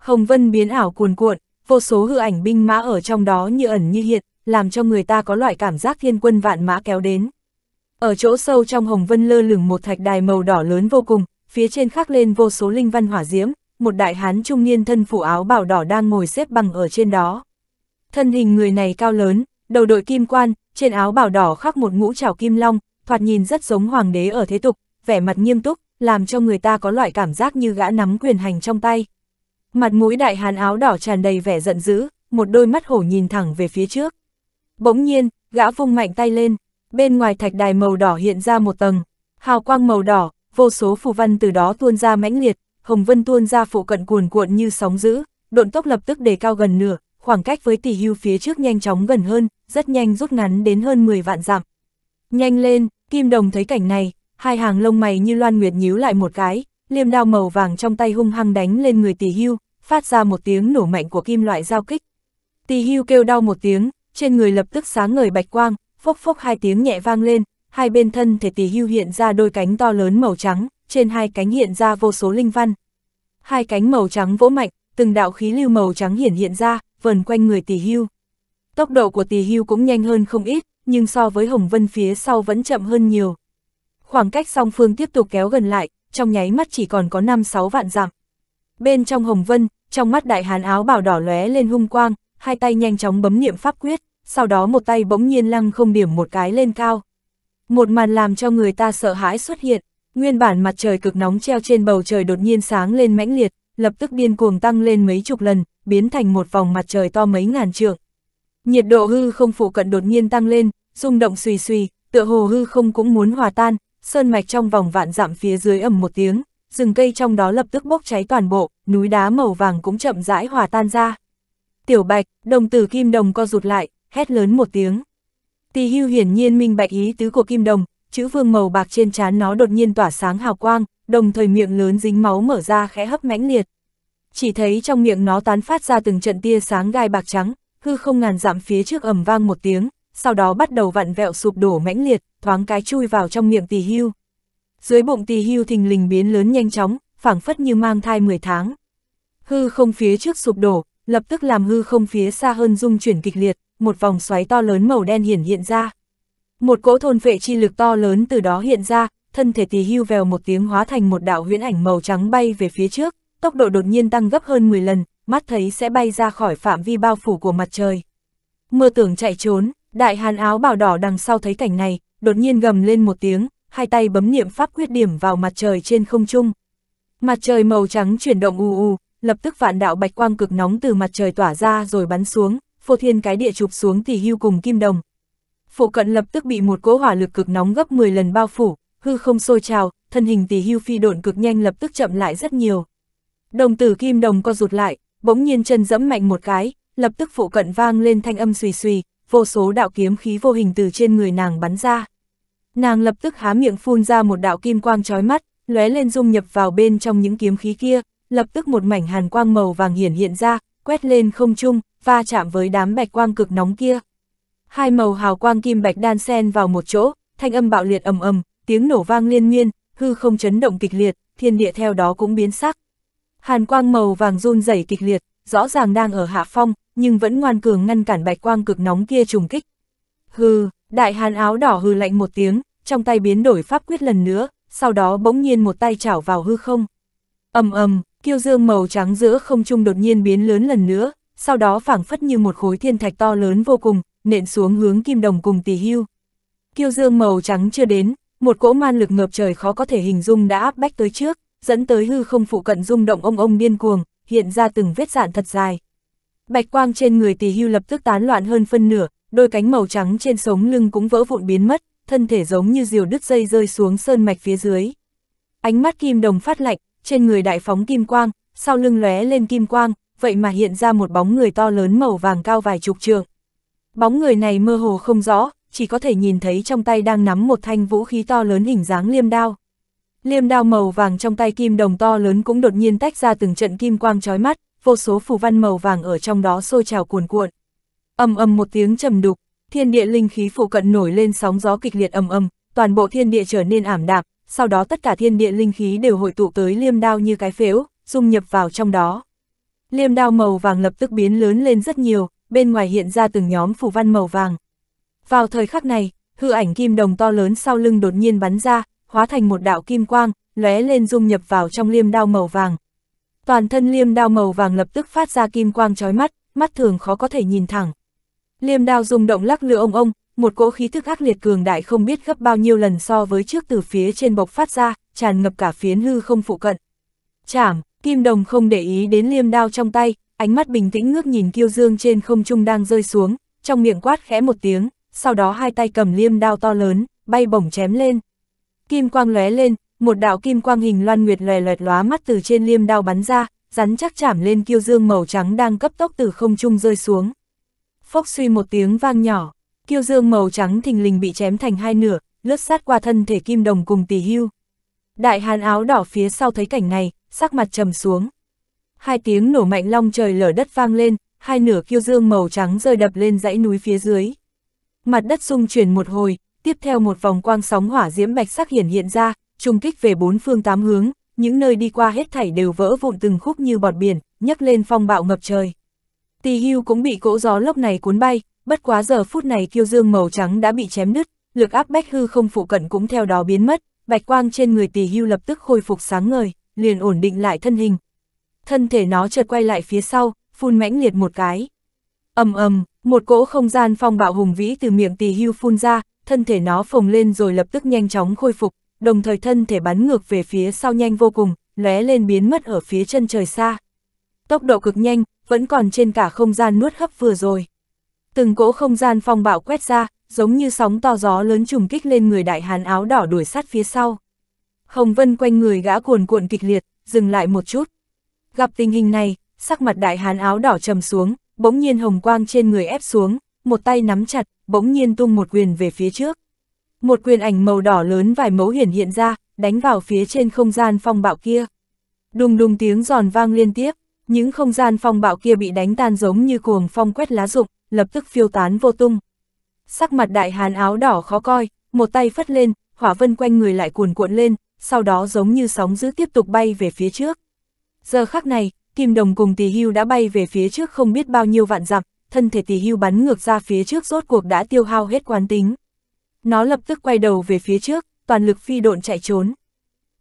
Hồng vân biến ảo cuồn cuộn, vô số hư ảnh binh mã ở trong đó như ẩn như hiện, làm cho người ta có loại cảm giác thiên quân vạn mã kéo đến. Ở chỗ sâu trong hồng vân lơ lửng một thạch đài màu đỏ lớn vô cùng, phía trên khắc lên vô số linh văn hỏa diễm, một đại hán trung niên thân phủ áo bảo đỏ đang ngồi xếp bằng ở trên đó. Thân hình người này cao lớn, đầu đội kim quan, trên áo bảo đỏ khắc một ngũ trảo kim long, thoạt nhìn rất giống hoàng đế ở thế tục, vẻ mặt nghiêm túc, làm cho người ta có loại cảm giác như gã nắm quyền hành trong tay. Mặt mũi đại hán áo đỏ tràn đầy vẻ giận dữ, một đôi mắt hổ nhìn thẳng về phía trước. Bỗng nhiên, gã vung mạnh tay lên, bên ngoài thạch đài màu đỏ hiện ra một tầng, hào quang màu đỏ, vô số phù văn từ đó tuôn ra mãnh liệt, hồng vân tuôn ra phụ cận cuồn cuộn như sóng dữ, độn tốc lập tức đề cao gần nửa, khoảng cách với tỷ hưu phía trước nhanh chóng gần hơn, rất nhanh rút ngắn đến hơn 10 vạn dặm. Nhanh lên, Kim Đồng thấy cảnh này, hai hàng lông mày như loan nguyệt nhíu lại một cái, liêm đao màu vàng trong tay hung hăng đánh lên người tỷ hưu, phát ra một tiếng nổ mạnh của kim loại giao kích. Tỷ hưu kêu đau một tiếng, trên người lập tức sáng ngời bạch quang, phốc phốc hai tiếng nhẹ vang lên, hai bên thân thể tỷ hưu hiện ra đôi cánh to lớn màu trắng, trên hai cánh hiện ra vô số linh văn. Hai cánh màu trắng vỗ mạnh, từng đạo khí lưu màu trắng hiển hiện ra, vần quanh người tỷ hưu. Tốc độ của tỷ hưu cũng nhanh hơn không ít, nhưng so với Hồng Vân phía sau vẫn chậm hơn nhiều. Khoảng cách song phương tiếp tục kéo gần lại, trong nháy mắt chỉ còn có 5-6 vạn dặm. Bên trong Hồng Vân, trong mắt đại hán áo bảo đỏ lóe lên hung quang, hai tay nhanh chóng bấm niệm pháp quyết, sau đó một tay bỗng nhiên lăng không điểm một cái lên cao. Một màn làm cho người ta sợ hãi xuất hiện, nguyên bản mặt trời cực nóng treo trên bầu trời đột nhiên sáng lên mãnh liệt, lập tức điên cuồng tăng lên mấy chục lần, biến thành một vòng mặt trời to mấy ngàn trượng. Nhiệt độ hư không phụ cận đột nhiên tăng lên, rung động xùy xùy, tựa hồ hư không cũng muốn hòa tan, sơn mạch trong vòng vạn dặm phía dưới ầm một tiếng, rừng cây trong đó lập tức bốc cháy toàn bộ, núi đá màu vàng cũng chậm rãi hòa tan ra. Tiểu Bạch, đồng tử Kim Đồng co rụt lại, hét lớn một tiếng. tì Hưu hiển nhiên minh bạch ý tứ của Kim Đồng, chữ vương màu bạc trên trán nó đột nhiên tỏa sáng hào quang, đồng thời miệng lớn dính máu mở ra khẽ hấp mãnh liệt chỉ thấy trong miệng nó tán phát ra từng trận tia sáng gai bạc trắng, hư không ngàn dặm phía trước ầm vang một tiếng, sau đó bắt đầu vặn vẹo sụp đổ mãnh liệt, thoáng cái chui vào trong miệng tỳ hưu. Dưới bụng tỳ hưu thình lình biến lớn nhanh chóng, phảng phất như mang thai 10 tháng. Hư không phía trước sụp đổ, lập tức làm hư không phía xa hơn rung chuyển kịch liệt, một vòng xoáy to lớn màu đen hiển hiện ra. Một cỗ thôn vệ chi lực to lớn từ đó hiện ra, thân thể tỳ hưu vèo một tiếng hóa thành một đạo huyễn ảnh màu trắng bay về phía trước, tốc độ đột nhiên tăng gấp hơn 10 lần, mắt thấy sẽ bay ra khỏi phạm vi bao phủ của mặt trời. Mưa tưởng chạy trốn, đại hàn áo bào đỏ đằng sau thấy cảnh này, đột nhiên gầm lên một tiếng, hai tay bấm niệm pháp quyết điểm vào mặt trời trên không trung. Mặt trời màu trắng chuyển động u u, lập tức vạn đạo bạch quang cực nóng từ mặt trời tỏa ra rồi bắn xuống, phô thiên cái địa chụp xuống thì hưu cùng kim đồng. Phụ cận lập tức bị một cỗ hỏa lực cực nóng gấp 10 lần bao phủ, hư không sôi trào, thân hình tỷ hưu phi độn cực nhanh lập tức chậm lại rất nhiều. Đồng tử kim đồng co rụt lại, bỗng nhiên chân dẫm mạnh một cái, lập tức phụ cận vang lên thanh âm xùy xùy, vô số đạo kiếm khí vô hình từ trên người nàng bắn ra. Nàng lập tức há miệng phun ra một đạo kim quang chói mắt, lóe lên dung nhập vào bên trong những kiếm khí kia, lập tức một mảnh hàn quang màu vàng hiển hiện ra, quét lên không trung, va chạm với đám bạch quang cực nóng kia. Hai màu hào quang kim bạch đan xen vào một chỗ, thanh âm bạo liệt ầm ầm, tiếng nổ vang liên miên, hư không chấn động kịch liệt, thiên địa theo đó cũng biến sắc. Hàn quang màu vàng run rẩy kịch liệt, rõ ràng đang ở hạ phong, nhưng vẫn ngoan cường ngăn cản bạch quang cực nóng kia trùng kích. Hừ, đại hàn áo đỏ hừ lạnh một tiếng, trong tay biến đổi pháp quyết lần nữa, sau đó bỗng nhiên một tay chảo vào hư không. ầm ầm, kiêu dương màu trắng giữa không trung đột nhiên biến lớn lần nữa, sau đó phảng phất như một khối thiên thạch to lớn vô cùng, nện xuống hướng kim đồng cùng tỷ hưu. Kiêu dương màu trắng chưa đến, một cỗ man lực ngập trời khó có thể hình dung đã áp bách tới trước dẫn tới hư không phụ cận rung động ông ông điên cuồng, hiện ra từng vết dạn thật dài. Bạch quang trên người tỷ hưu lập tức tán loạn hơn phân nửa, đôi cánh màu trắng trên sống lưng cũng vỡ vụn biến mất, thân thể giống như diều đứt dây rơi xuống sơn mạch phía dưới. Ánh mắt kim đồng phát lạnh, trên người đại phóng kim quang, sau lưng lóe lên kim quang, vậy mà hiện ra một bóng người to lớn màu vàng cao vài chục trượng. Bóng người này mơ hồ không rõ, chỉ có thể nhìn thấy trong tay đang nắm một thanh vũ khí to lớn hình dáng liêm đao liêm đao màu vàng trong tay kim đồng to lớn cũng đột nhiên tách ra từng trận kim quang trói mắt, vô số phù văn màu vàng ở trong đó sôi trào cuồn cuộn. Ầm ầm một tiếng trầm đục, thiên địa linh khí phụ cận nổi lên sóng gió kịch liệt ầm ầm, toàn bộ thiên địa trở nên ảm đạm, sau đó tất cả thiên địa linh khí đều hội tụ tới liêm đao như cái phếu, dung nhập vào trong đó. Liêm đao màu vàng lập tức biến lớn lên rất nhiều, bên ngoài hiện ra từng nhóm phù văn màu vàng. Vào thời khắc này, hư ảnh kim đồng to lớn sau lưng đột nhiên bắn ra, hóa thành một đạo kim quang, lóe lên dung nhập vào trong liêm đao màu vàng. Toàn thân liêm đao màu vàng lập tức phát ra kim quang chói mắt, mắt thường khó có thể nhìn thẳng. Liêm đao rung động lắc lư ông ông, một cỗ khí thức ác liệt cường đại không biết gấp bao nhiêu lần so với trước từ phía trên bộc phát ra, tràn ngập cả phiến hư không phụ cận. Chảm, Kim Đồng không để ý đến liêm đao trong tay, ánh mắt bình tĩnh ngước nhìn Kiêu Dương trên không trung đang rơi xuống, trong miệng quát khẽ một tiếng, sau đó hai tay cầm liêm đao to lớn, bay bổng chém lên. Kim quang lóe lên, một đạo kim quang hình loan nguyệt lòe loẹt lóa mắt từ trên liêm đao bắn ra, rắn chắc chạm lên kiêu dương màu trắng đang cấp tốc từ không trung rơi xuống. Phốc suy một tiếng vang nhỏ, kiêu dương màu trắng thình lình bị chém thành hai nửa, lướt sát qua thân thể kim đồng cùng tỷ hưu. Đại hàn áo đỏ phía sau thấy cảnh này, sắc mặt trầm xuống. Hai tiếng nổ mạnh long trời lở đất vang lên, hai nửa kiêu dương màu trắng rơi đập lên dãy núi phía dưới. Mặt đất sung chuyển một hồi, tiếp theo một vòng quang sóng hỏa diễm bạch sắc hiển hiện ra, trùng kích về bốn phương tám hướng, những nơi đi qua hết thảy đều vỡ vụn từng khúc như bọt biển, nhấc lên phong bạo ngập trời. Tỳ hưu cũng bị cỗ gió lốc này cuốn bay, bất quá giờ phút này kiêu dương màu trắng đã bị chém nứt, lực áp bách hư không phụ cận cũng theo đó biến mất, bạch quang trên người tỳ hưu lập tức khôi phục sáng ngời, liền ổn định lại thân hình. Thân thể nó chợt quay lại phía sau, phun mãnh liệt một cái. ầm ầm, một cỗ không gian phong bạo hùng vĩ từ miệng tỳ hưu phun ra, thân thể nó phồng lên rồi lập tức nhanh chóng khôi phục, đồng thời thân thể bắn ngược về phía sau nhanh vô cùng, lóe lên biến mất ở phía chân trời xa. Tốc độ cực nhanh, vẫn còn trên cả không gian nuốt hấp vừa rồi. Từng cỗ không gian phong bạo quét ra, giống như sóng to gió lớn trùng kích lên người đại hàn áo đỏ đuổi sát phía sau. Hồng Vân quanh người gã cuồn cuộn kịch liệt, dừng lại một chút. Gặp tình hình này, sắc mặt đại hán áo đỏ trầm xuống, bỗng nhiên hồng quang trên người ép xuống, một tay nắm chặt, bỗng nhiên tung một quyền về phía trước. Một quyền ảnh màu đỏ lớn vài mẫu hiển hiện ra, đánh vào phía trên không gian phong bạo kia. Đùng đùng tiếng giòn vang liên tiếp, những không gian phong bạo kia bị đánh tan giống như cuồng phong quét lá rụng, lập tức phiêu tán vô tung. Sắc mặt đại hán áo đỏ khó coi, một tay phất lên, hỏa vân quanh người lại cuồn cuộn lên, sau đó giống như sóng dữ tiếp tục bay về phía trước. Giờ khắc này, Kim Đồng cùng Tỳ Hưu đã bay về phía trước không biết bao nhiêu vạn dặm, thân thể tỷ hưu bắn ngược ra phía trước rốt cuộc đã tiêu hao hết quán tính. Nó lập tức quay đầu về phía trước, toàn lực phi độn chạy trốn.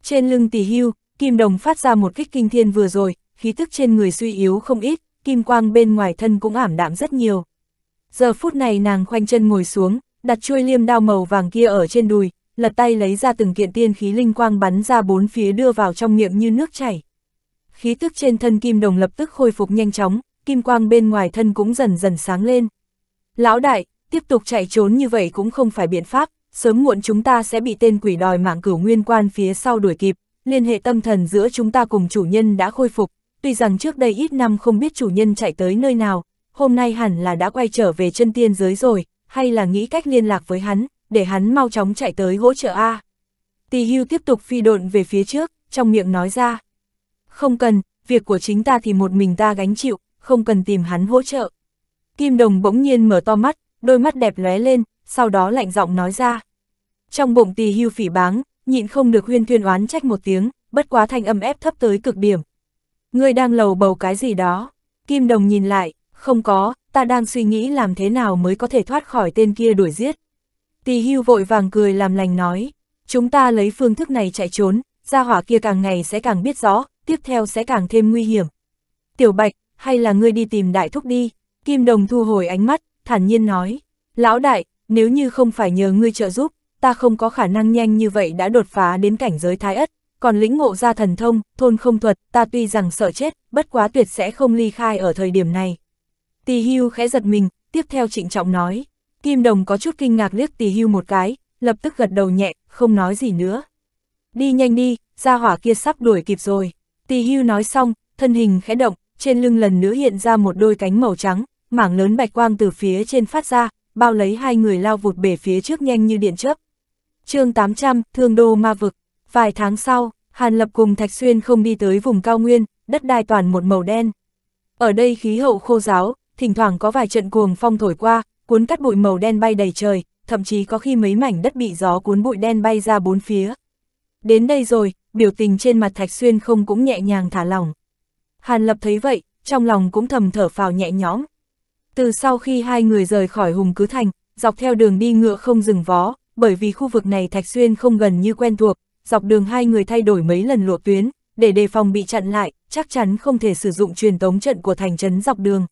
Trên lưng tỷ hưu, kim đồng phát ra một kích kinh thiên vừa rồi, khí tức trên người suy yếu không ít, kim quang bên ngoài thân cũng ảm đạm rất nhiều. Giờ phút này nàng khoanh chân ngồi xuống, đặt chuôi liêm đao màu vàng kia ở trên đùi, lật tay lấy ra từng kiện tiên khí linh quang bắn ra bốn phía đưa vào trong miệng như nước chảy. Khí tức trên thân kim đồng lập tức khôi phục nhanh chóng, kim quang bên ngoài thân cũng dần dần sáng lên. Lão đại, tiếp tục chạy trốn như vậy cũng không phải biện pháp, sớm muộn chúng ta sẽ bị tên quỷ đòi mạng cửu nguyên quan phía sau đuổi kịp, liên hệ tâm thần giữa chúng ta cùng chủ nhân đã khôi phục, tuy rằng trước đây ít năm không biết chủ nhân chạy tới nơi nào, hôm nay hẳn là đã quay trở về chân tiên giới rồi, hay là nghĩ cách liên lạc với hắn, để hắn mau chóng chạy tới hỗ trợ A. Tì hưu tiếp tục phi độn về phía trước, trong miệng nói ra. Không cần, việc của chính ta thì một mình ta gánh chịu, không cần tìm hắn hỗ trợ. Kim Đồng bỗng nhiên mở to mắt, đôi mắt đẹp lóe lên, sau đó lạnh giọng nói ra. Trong bụng tì hưu phỉ báng, nhịn không được huyên thuyên oán trách một tiếng, bất quá thanh âm ép thấp tới cực điểm. Ngươi đang lầu bầu cái gì đó? Kim Đồng nhìn lại, không có, ta đang suy nghĩ làm thế nào mới có thể thoát khỏi tên kia đuổi giết. Tì hưu vội vàng cười làm lành nói, chúng ta lấy phương thức này chạy trốn, ra hỏa kia càng ngày sẽ càng biết rõ, tiếp theo sẽ càng thêm nguy hiểm. Tiểu Bạch, hay là ngươi đi tìm đại thúc đi. Kim Đồng thu hồi ánh mắt, thản nhiên nói, lão đại, nếu như không phải nhờ ngươi trợ giúp, ta không có khả năng nhanh như vậy đã đột phá đến cảnh giới thái ất, còn lĩnh ngộ ra thần thông, thôn không thuật, ta tuy rằng sợ chết, bất quá tuyệt sẽ không ly khai ở thời điểm này. Tì hưu khẽ giật mình, tiếp theo trịnh trọng nói, Kim Đồng có chút kinh ngạc liếc Tì hưu một cái, lập tức gật đầu nhẹ, không nói gì nữa. Đi nhanh đi, ra hỏa kia sắp đuổi kịp rồi. Tì hưu nói xong, thân hình khẽ động, trên lưng lần nữa hiện ra một đôi cánh màu trắng, mảng lớn bạch quang từ phía trên phát ra, bao lấy hai người lao vụt bể phía trước nhanh như điện chớp. chương 800, Thương Đô Ma Vực. Vài tháng sau, Hàn Lập cùng Thạch Xuyên không đi tới vùng cao nguyên, đất đai toàn một màu đen. Ở đây khí hậu khô giáo, thỉnh thoảng có vài trận cuồng phong thổi qua, cuốn cắt bụi màu đen bay đầy trời, thậm chí có khi mấy mảnh đất bị gió cuốn bụi đen bay ra bốn phía. Đến đây rồi, biểu tình trên mặt Thạch Xuyên không cũng nhẹ nhàng thả lỏng. Hàn Lập thấy vậy, trong lòng cũng thầm thở phào nhẹ nhõm. Từ sau khi hai người rời khỏi Hùng Cứ Thành, dọc theo đường đi ngựa không dừng vó, bởi vì khu vực này Thạch Xuyên không gần như quen thuộc, dọc đường hai người thay đổi mấy lần lộ tuyến, để đề phòng bị chặn lại, chắc chắn không thể sử dụng truyền tống trận của thành trấn dọc đường.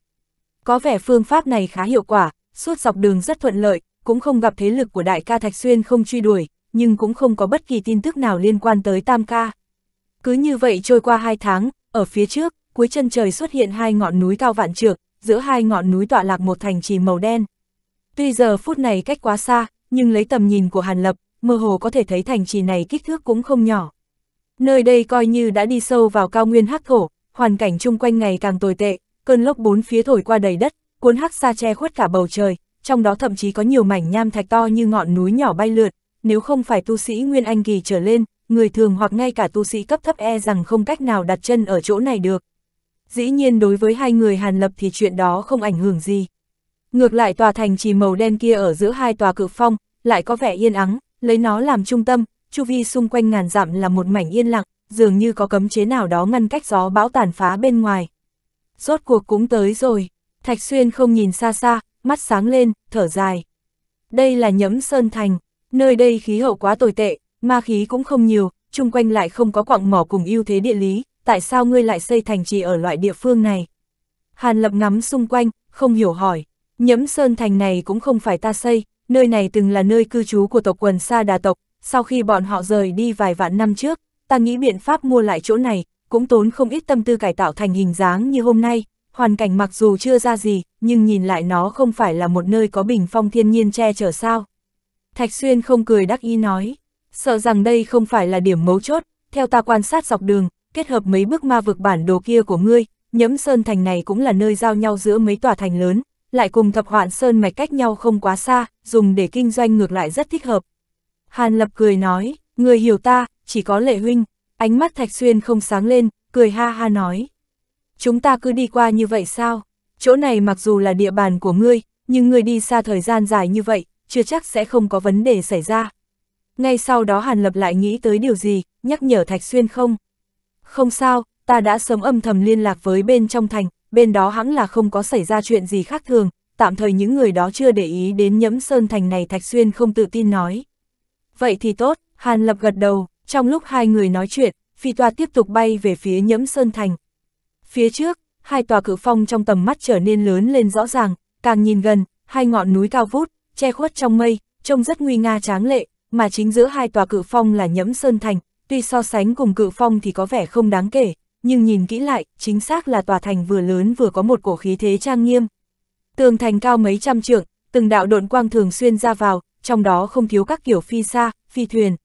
Có vẻ phương pháp này khá hiệu quả, suốt dọc đường rất thuận lợi, cũng không gặp thế lực của đại ca Thạch Xuyên không truy đuổi, nhưng cũng không có bất kỳ tin tức nào liên quan tới Tam ca. Cứ như vậy trôi qua hai tháng, ở phía trước, cuối chân trời xuất hiện hai ngọn núi cao vạn trượng, giữa hai ngọn núi tọa lạc một thành trì màu đen. Tuy giờ phút này cách quá xa, nhưng lấy tầm nhìn của Hàn Lập, mơ hồ có thể thấy thành trì này kích thước cũng không nhỏ. Nơi đây coi như đã đi sâu vào cao nguyên hắc thổ, hoàn cảnh chung quanh ngày càng tồi tệ, cơn lốc bốn phía thổi qua đầy đất, cuốn hắc xa che khuất cả bầu trời, trong đó thậm chí có nhiều mảnh nham thạch to như ngọn núi nhỏ bay lượt, nếu không phải tu sĩ Nguyên Anh Kỳ trở lên, người thường hoặc ngay cả tu sĩ cấp thấp e rằng không cách nào đặt chân ở chỗ này được. Dĩ nhiên đối với hai người Hàn Lập thì chuyện đó không ảnh hưởng gì. Ngược lại tòa thành trì màu đen kia ở giữa hai tòa cự phong, lại có vẻ yên ắng, lấy nó làm trung tâm, chu vi xung quanh ngàn dặm là một mảnh yên lặng, dường như có cấm chế nào đó ngăn cách gió bão tàn phá bên ngoài. Rốt cuộc cũng tới rồi, Thạch Xuyên không nhìn xa xa, mắt sáng lên, thở dài. Đây là nhẫm Sơn Thành, nơi đây khí hậu quá tồi tệ, ma khí cũng không nhiều, chung quanh lại không có quặng mỏ cùng ưu thế địa lý, tại sao ngươi lại xây thành trì ở loại địa phương này? Hàn Lập ngắm xung quanh, không hiểu hỏi, nhẫm sơn thành này cũng không phải ta xây, nơi này từng là nơi cư trú của tộc quần Sa Đà tộc, sau khi bọn họ rời đi vài vạn năm trước, ta nghĩ biện pháp mua lại chỗ này, cũng tốn không ít tâm tư cải tạo thành hình dáng như hôm nay, hoàn cảnh mặc dù chưa ra gì, nhưng nhìn lại nó không phải là một nơi có bình phong thiên nhiên che chở sao. Thạch Xuyên không cười đắc ý nói. Sợ rằng đây không phải là điểm mấu chốt, theo ta quan sát dọc đường, kết hợp mấy bước ma vực bản đồ kia của ngươi, nhẫm sơn thành này cũng là nơi giao nhau giữa mấy tòa thành lớn, lại cùng thập hoạn sơn mạch cách nhau không quá xa, dùng để kinh doanh ngược lại rất thích hợp. Hàn Lập cười nói, người hiểu ta, chỉ có lệ huynh, ánh mắt Thạch Xuyên không sáng lên, cười ha ha nói. Chúng ta cứ đi qua như vậy sao? Chỗ này mặc dù là địa bàn của ngươi, nhưng ngươi đi xa thời gian dài như vậy, chưa chắc sẽ không có vấn đề xảy ra. Ngay sau đó Hàn Lập lại nghĩ tới điều gì, nhắc nhở Thạch Xuyên không. Không sao, ta đã sớm âm thầm liên lạc với bên trong thành, bên đó hẳn là không có xảy ra chuyện gì khác thường, tạm thời những người đó chưa để ý đến nhẫm sơn thành này Thạch Xuyên không tự tin nói. Vậy thì tốt, Hàn Lập gật đầu, trong lúc hai người nói chuyện, phi toa tiếp tục bay về phía nhẫm sơn thành. Phía trước, hai tòa cử phong trong tầm mắt trở nên lớn lên rõ ràng, càng nhìn gần, hai ngọn núi cao vút, che khuất trong mây, trông rất nguy nga tráng lệ, mà chính giữa hai tòa cự phong là Nhẫm Sơn Thành, tuy so sánh cùng cự phong thì có vẻ không đáng kể, nhưng nhìn kỹ lại, chính xác là tòa thành vừa lớn vừa có một cổ khí thế trang nghiêm. Tường thành cao mấy trăm trượng, từng đạo độn quang thường xuyên ra vào, trong đó không thiếu các kiểu phi xa, phi thuyền.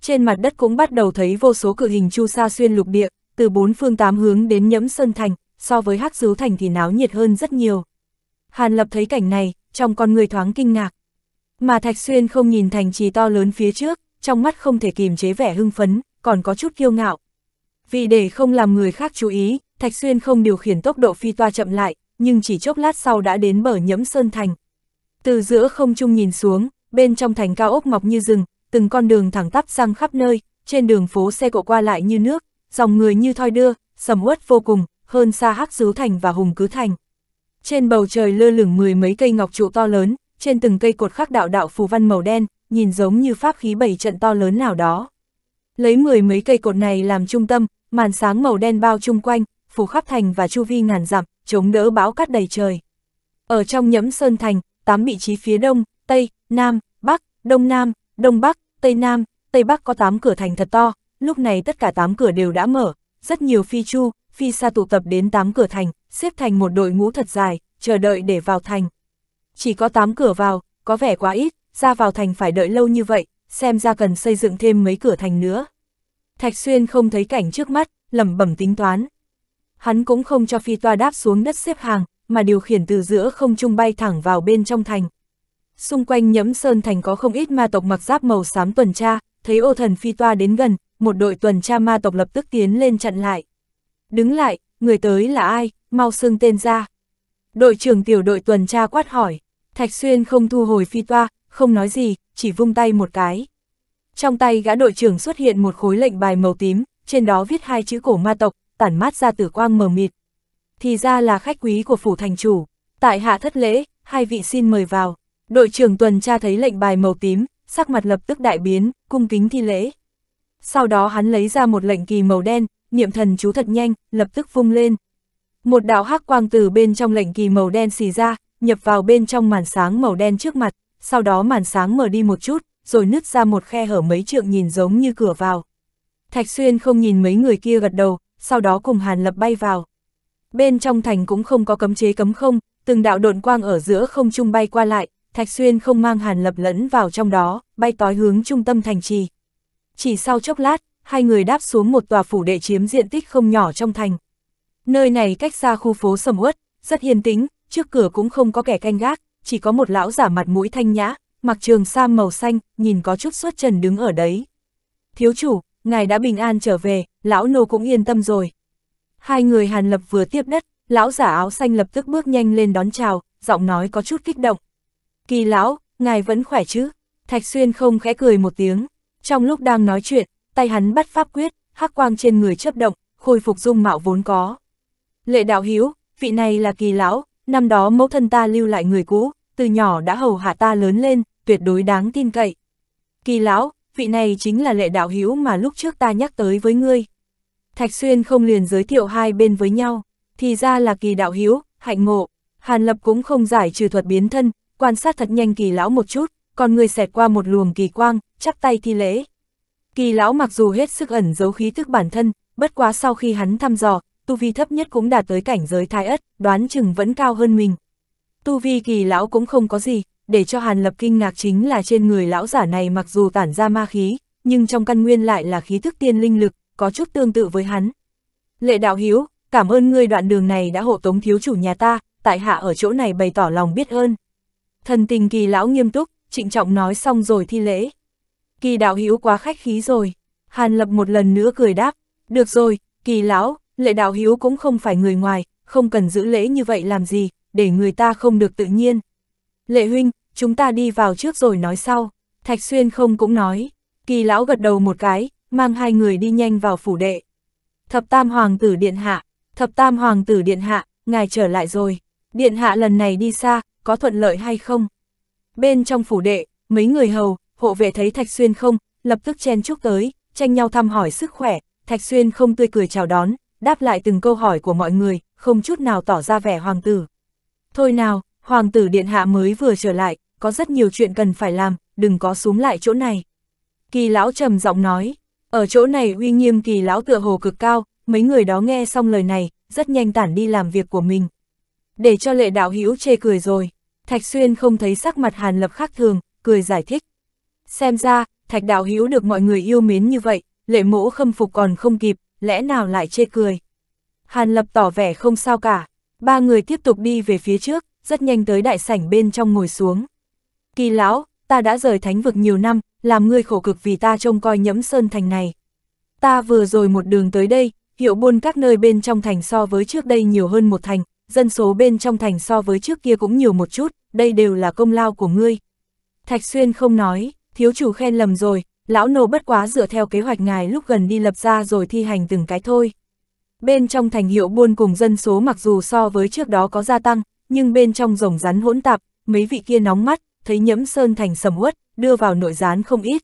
Trên mặt đất cũng bắt đầu thấy vô số cự hình chu sa xuyên lục địa, từ bốn phương tám hướng đến Nhẫm Sơn Thành, so với Hắc Dứu Thành thì náo nhiệt hơn rất nhiều. Hàn Lập thấy cảnh này, trong con người thoáng kinh ngạc. Mà Thạch Xuyên không nhìn thành trì to lớn phía trước, trong mắt không thể kìm chế vẻ hưng phấn, còn có chút kiêu ngạo. Vì để không làm người khác chú ý, Thạch Xuyên không điều khiển tốc độ phi toa chậm lại, nhưng chỉ chốc lát sau đã đến bờ nhẫm sơn thành. Từ giữa không trung nhìn xuống, bên trong thành cao ốc mọc như rừng, từng con đường thẳng tắp sang khắp nơi, trên đường phố xe cộ qua lại như nước, dòng người như thoi đưa, sầm uất vô cùng, hơn xa Hắc Dứu Thành và Hùng Cứ Thành. Trên bầu trời lơ lửng mười mấy cây ngọc trụ to lớn, trên từng cây cột khắc đạo đạo phù văn màu đen, nhìn giống như pháp khí bảy trận to lớn nào đó. Lấy mười mấy cây cột này làm trung tâm, màn sáng màu đen bao chung quanh, phủ khắp thành và chu vi ngàn dặm, chống đỡ bão cát đầy trời. Ở trong nhẫm sơn thành, tám vị trí phía đông, tây, nam, bắc, đông nam, đông bắc, tây nam, tây bắc có tám cửa thành thật to, lúc này tất cả tám cửa đều đã mở, rất nhiều phi chu, phi xa tụ tập đến tám cửa thành, xếp thành một đội ngũ thật dài, chờ đợi để vào thành chỉ có 8 cửa vào, có vẻ quá ít, ra vào thành phải đợi lâu như vậy, xem ra cần xây dựng thêm mấy cửa thành nữa. Thạch Xuyên không thấy cảnh trước mắt, lẩm bẩm tính toán. Hắn cũng không cho phi toa đáp xuống đất xếp hàng, mà điều khiển từ giữa không trung bay thẳng vào bên trong thành. Xung quanh nhẫm sơn thành có không ít ma tộc mặc giáp màu xám tuần tra, thấy ô thần phi toa đến gần, một đội tuần tra ma tộc lập tức tiến lên chặn lại. Đứng lại, người tới là ai, mau xưng tên ra. Đội trưởng tiểu đội tuần tra quát hỏi. Thạch Xuyên không thu hồi phi toa, không nói gì, chỉ vung tay một cái. Trong tay gã đội trưởng xuất hiện một khối lệnh bài màu tím, trên đó viết hai chữ cổ ma tộc, tản mát ra tử quang mờ mịt. Thì ra là khách quý của phủ thành chủ. Tại hạ thất lễ, hai vị xin mời vào. Đội trưởng tuần tra thấy lệnh bài màu tím, sắc mặt lập tức đại biến, cung kính thi lễ. Sau đó hắn lấy ra một lệnh kỳ màu đen, niệm thần chú thật nhanh, lập tức vung lên. Một đạo hắc quang từ bên trong lệnh kỳ màu đen xì ra, nhập vào bên trong màn sáng màu đen trước mặt, sau đó màn sáng mở đi một chút, rồi nứt ra một khe hở mấy trượng nhìn giống như cửa vào. Thạch Xuyên không nhìn mấy người kia gật đầu, sau đó cùng Hàn Lập bay vào. Bên trong thành cũng không có cấm chế cấm không, từng đạo độn quang ở giữa không trung bay qua lại, Thạch Xuyên không mang Hàn Lập lẫn vào trong đó, bay tói hướng trung tâm thành trì. Chỉ sau chốc lát, hai người đáp xuống một tòa phủ đệ chiếm diện tích không nhỏ trong thành. Nơi này cách xa khu phố sầm uất, rất hiền tĩnh, trước cửa cũng không có kẻ canh gác, chỉ có một lão giả mặt mũi thanh nhã, mặc trường sa màu xanh, nhìn có chút xuất trần đứng ở đấy. Thiếu chủ, ngài đã bình an trở về, lão nô cũng yên tâm rồi. Hai người Hàn Lập vừa tiếp đất, lão giả áo xanh lập tức bước nhanh lên đón chào, giọng nói có chút kích động. Kỳ lão, ngài vẫn khỏe chứ? Thạch Xuyên không khẽ cười một tiếng. Trong lúc đang nói chuyện, tay hắn bắt pháp quyết, hắc quang trên người chấp động, khôi phục dung mạo vốn có. Lệ đạo hiếu, vị này là kỳ lão, năm đó mẫu thân ta lưu lại người cũ, từ nhỏ đã hầu hạ ta lớn lên, tuyệt đối đáng tin cậy. Kỳ lão, vị này chính là lệ đạo hữu mà lúc trước ta nhắc tới với ngươi. Thạch Xuyên không liền giới thiệu hai bên với nhau, thì ra là kỳ đạo hữu, hạnh ngộ. Hàn Lập cũng không giải trừ thuật biến thân, quan sát thật nhanh kỳ lão một chút, còn người xẹt qua một luồng kỳ quang, chắp tay thi lễ. Kỳ lão mặc dù hết sức ẩn giấu khí tức bản thân, bất quá sau khi hắn thăm dò, tu vi thấp nhất cũng đạt tới cảnh giới thái ất, đoán chừng vẫn cao hơn mình. Tu vi kỳ lão cũng không có gì, để cho Hàn Lập kinh ngạc chính là trên người lão giả này mặc dù tản ra ma khí, nhưng trong căn nguyên lại là khí thức tiên linh lực, có chút tương tự với hắn. Lệ đạo hiếu, cảm ơn ngươi đoạn đường này đã hộ tống thiếu chủ nhà ta, tại hạ ở chỗ này bày tỏ lòng biết ơn. Thần tình kỳ lão nghiêm túc, trịnh trọng nói xong rồi thi lễ. Kỳ đạo Hiếu quá khách khí rồi. Hàn lập một lần nữa cười đáp, được rồi, kỳ lão, lệ đạo hiếu cũng không phải người ngoài, không cần giữ lễ như vậy làm gì, để người ta không được tự nhiên. Lệ huynh, chúng ta đi vào trước rồi nói sau, Thạch Xuyên không cũng nói, kỳ lão gật đầu một cái, mang hai người đi nhanh vào phủ đệ. Thập tam hoàng tử điện hạ, thập tam hoàng tử điện hạ, ngài trở lại rồi, điện hạ lần này đi xa, có thuận lợi hay không? Bên trong phủ đệ, mấy người hầu, hộ vệ thấy Thạch Xuyên không, lập tức chen chúc tới, tranh nhau thăm hỏi sức khỏe, Thạch Xuyên không tươi cười chào đón, đáp lại từng câu hỏi của mọi người, không chút nào tỏ ra vẻ hoàng tử. Thôi nào, hoàng tử điện hạ mới vừa trở lại, có rất nhiều chuyện cần phải làm, đừng có xuống lại chỗ này. Kỳ lão trầm giọng nói, ở chỗ này uy nghiêm kỳ lão tựa hồ cực cao, mấy người đó nghe xong lời này, rất nhanh tản đi làm việc của mình. Để cho lệ đạo hữu chê cười rồi, Thạch Xuyên không thấy sắc mặt Hàn Lập khác thường, cười giải thích. Xem ra, Thạch đạo hữu được mọi người yêu mến như vậy, lệ mỗ khâm phục còn không kịp, lẽ nào lại chê cười. Hàn Lập tỏ vẻ không sao cả, ba người tiếp tục đi về phía trước, rất nhanh tới đại sảnh bên trong ngồi xuống. Kỳ lão, ta đã rời thánh vực nhiều năm, làm ngươi khổ cực vì ta trông coi nhẫm sơn thành này. Ta vừa rồi một đường tới đây, hiệu buôn các nơi bên trong thành so với trước đây nhiều hơn một thành, dân số bên trong thành so với trước kia cũng nhiều một chút, đây đều là công lao của ngươi. Thạch Xuyên không nói, thiếu chủ khen lầm rồi, lão nô bất quá dựa theo kế hoạch ngài lúc gần đi lập ra rồi thi hành từng cái thôi. Bên trong thành hiệu buôn cùng dân số mặc dù so với trước đó có gia tăng, nhưng bên trong rồng rắn hỗn tạp, mấy vị kia nóng mắt, thấy nhẫm sơn thành sầm uất, đưa vào nội gián không ít.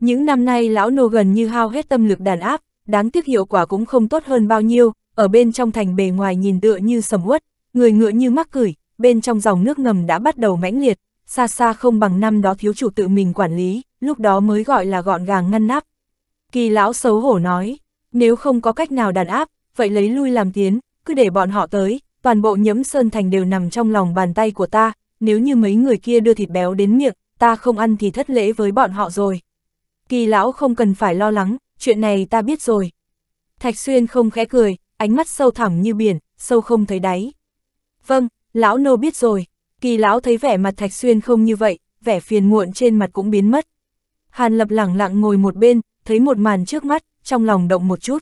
Những năm nay lão nô gần như hao hết tâm lực đàn áp, đáng tiếc hiệu quả cũng không tốt hơn bao nhiêu, ở bên trong thành bề ngoài nhìn tựa như sầm uất, người ngựa như mắc cửi, bên trong dòng nước ngầm đã bắt đầu mãnh liệt, xa xa không bằng năm đó thiếu chủ tự mình quản lý, lúc đó mới gọi là gọn gàng ngăn nắp. Kỳ lão xấu hổ nói, nếu không có cách nào đàn áp, vậy lấy lui làm tiến, cứ để bọn họ tới, toàn bộ nhấm sơn thành đều nằm trong lòng bàn tay của ta, nếu như mấy người kia đưa thịt béo đến miệng, ta không ăn thì thất lễ với bọn họ rồi. Kỳ lão không cần phải lo lắng, chuyện này ta biết rồi. Thạch Xuyên không khẽ cười, ánh mắt sâu thẳm như biển, sâu không thấy đáy. Vâng, lão nô biết rồi. Kỳ lão thấy vẻ mặt Thạch Xuyên không như vậy, vẻ phiền muộn trên mặt cũng biến mất. Hàn Lập lẳng lặng ngồi một bên, thấy một màn trước mắt, trong lòng động một chút.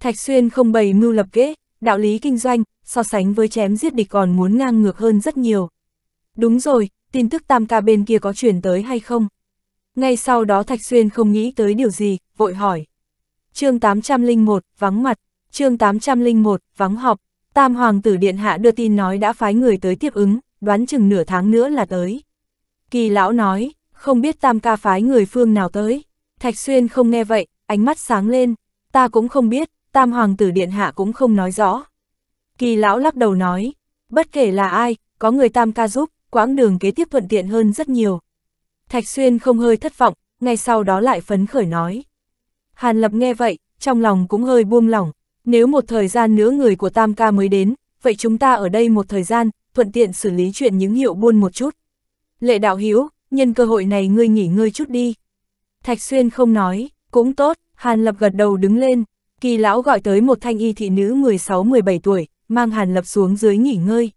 Thạch Xuyên không bày mưu lập kế, đạo lý kinh doanh, so sánh với chém giết địch còn muốn ngang ngược hơn rất nhiều. Đúng rồi, tin tức tam ca bên kia có chuyển tới hay không? Ngay sau đó Thạch Xuyên không nghĩ tới điều gì, vội hỏi. chương 801, vắng mặt, chương 801, vắng họp, Tam Hoàng tử Điện Hạ đưa tin nói đã phái người tới tiếp ứng đoán chừng nửa tháng nữa là tới. Kỳ lão nói, không biết tam ca phái người phương nào tới. Thạch Xuyên không nghe vậy, ánh mắt sáng lên, ta cũng không biết, tam hoàng tử điện hạ cũng không nói rõ. Kỳ lão lắc đầu nói, bất kể là ai, có người tam ca giúp, quãng đường kế tiếp thuận tiện hơn rất nhiều. Thạch Xuyên không hơi thất vọng, ngay sau đó lại phấn khởi nói. Hàn Lập nghe vậy, trong lòng cũng hơi buông lỏng, nếu một thời gian nữa người của tam ca mới đến, vậy chúng ta ở đây một thời gian, thuận tiện xử lý chuyện những hiệu buôn một chút. Lệ đạo Hiếu, nhân cơ hội này ngươi nghỉ ngơi chút đi. Thạch Xuyên không nói, cũng tốt, Hàn Lập gật đầu đứng lên, kỳ lão gọi tới một thanh y thị nữ 16-17 tuổi, mang Hàn Lập xuống dưới nghỉ ngơi.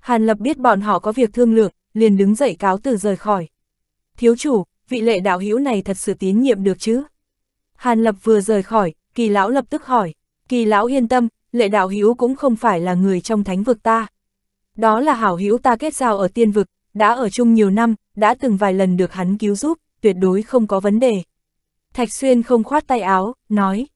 Hàn Lập biết bọn họ có việc thương lượng, liền đứng dậy cáo từ rời khỏi. Thiếu chủ, vị lệ đạo hiếu này thật sự tín nhiệm được chứ? Hàn Lập vừa rời khỏi, kỳ lão lập tức hỏi, kỳ lão yên tâm, lệ đạo hiếu cũng không phải là người trong thánh vực ta đó là hảo hữu ta kết giao ở tiên vực, đã ở chung nhiều năm, đã từng vài lần được hắn cứu giúp, tuyệt đối không có vấn đề. Thạch Xuyên không khoát tay áo, nói.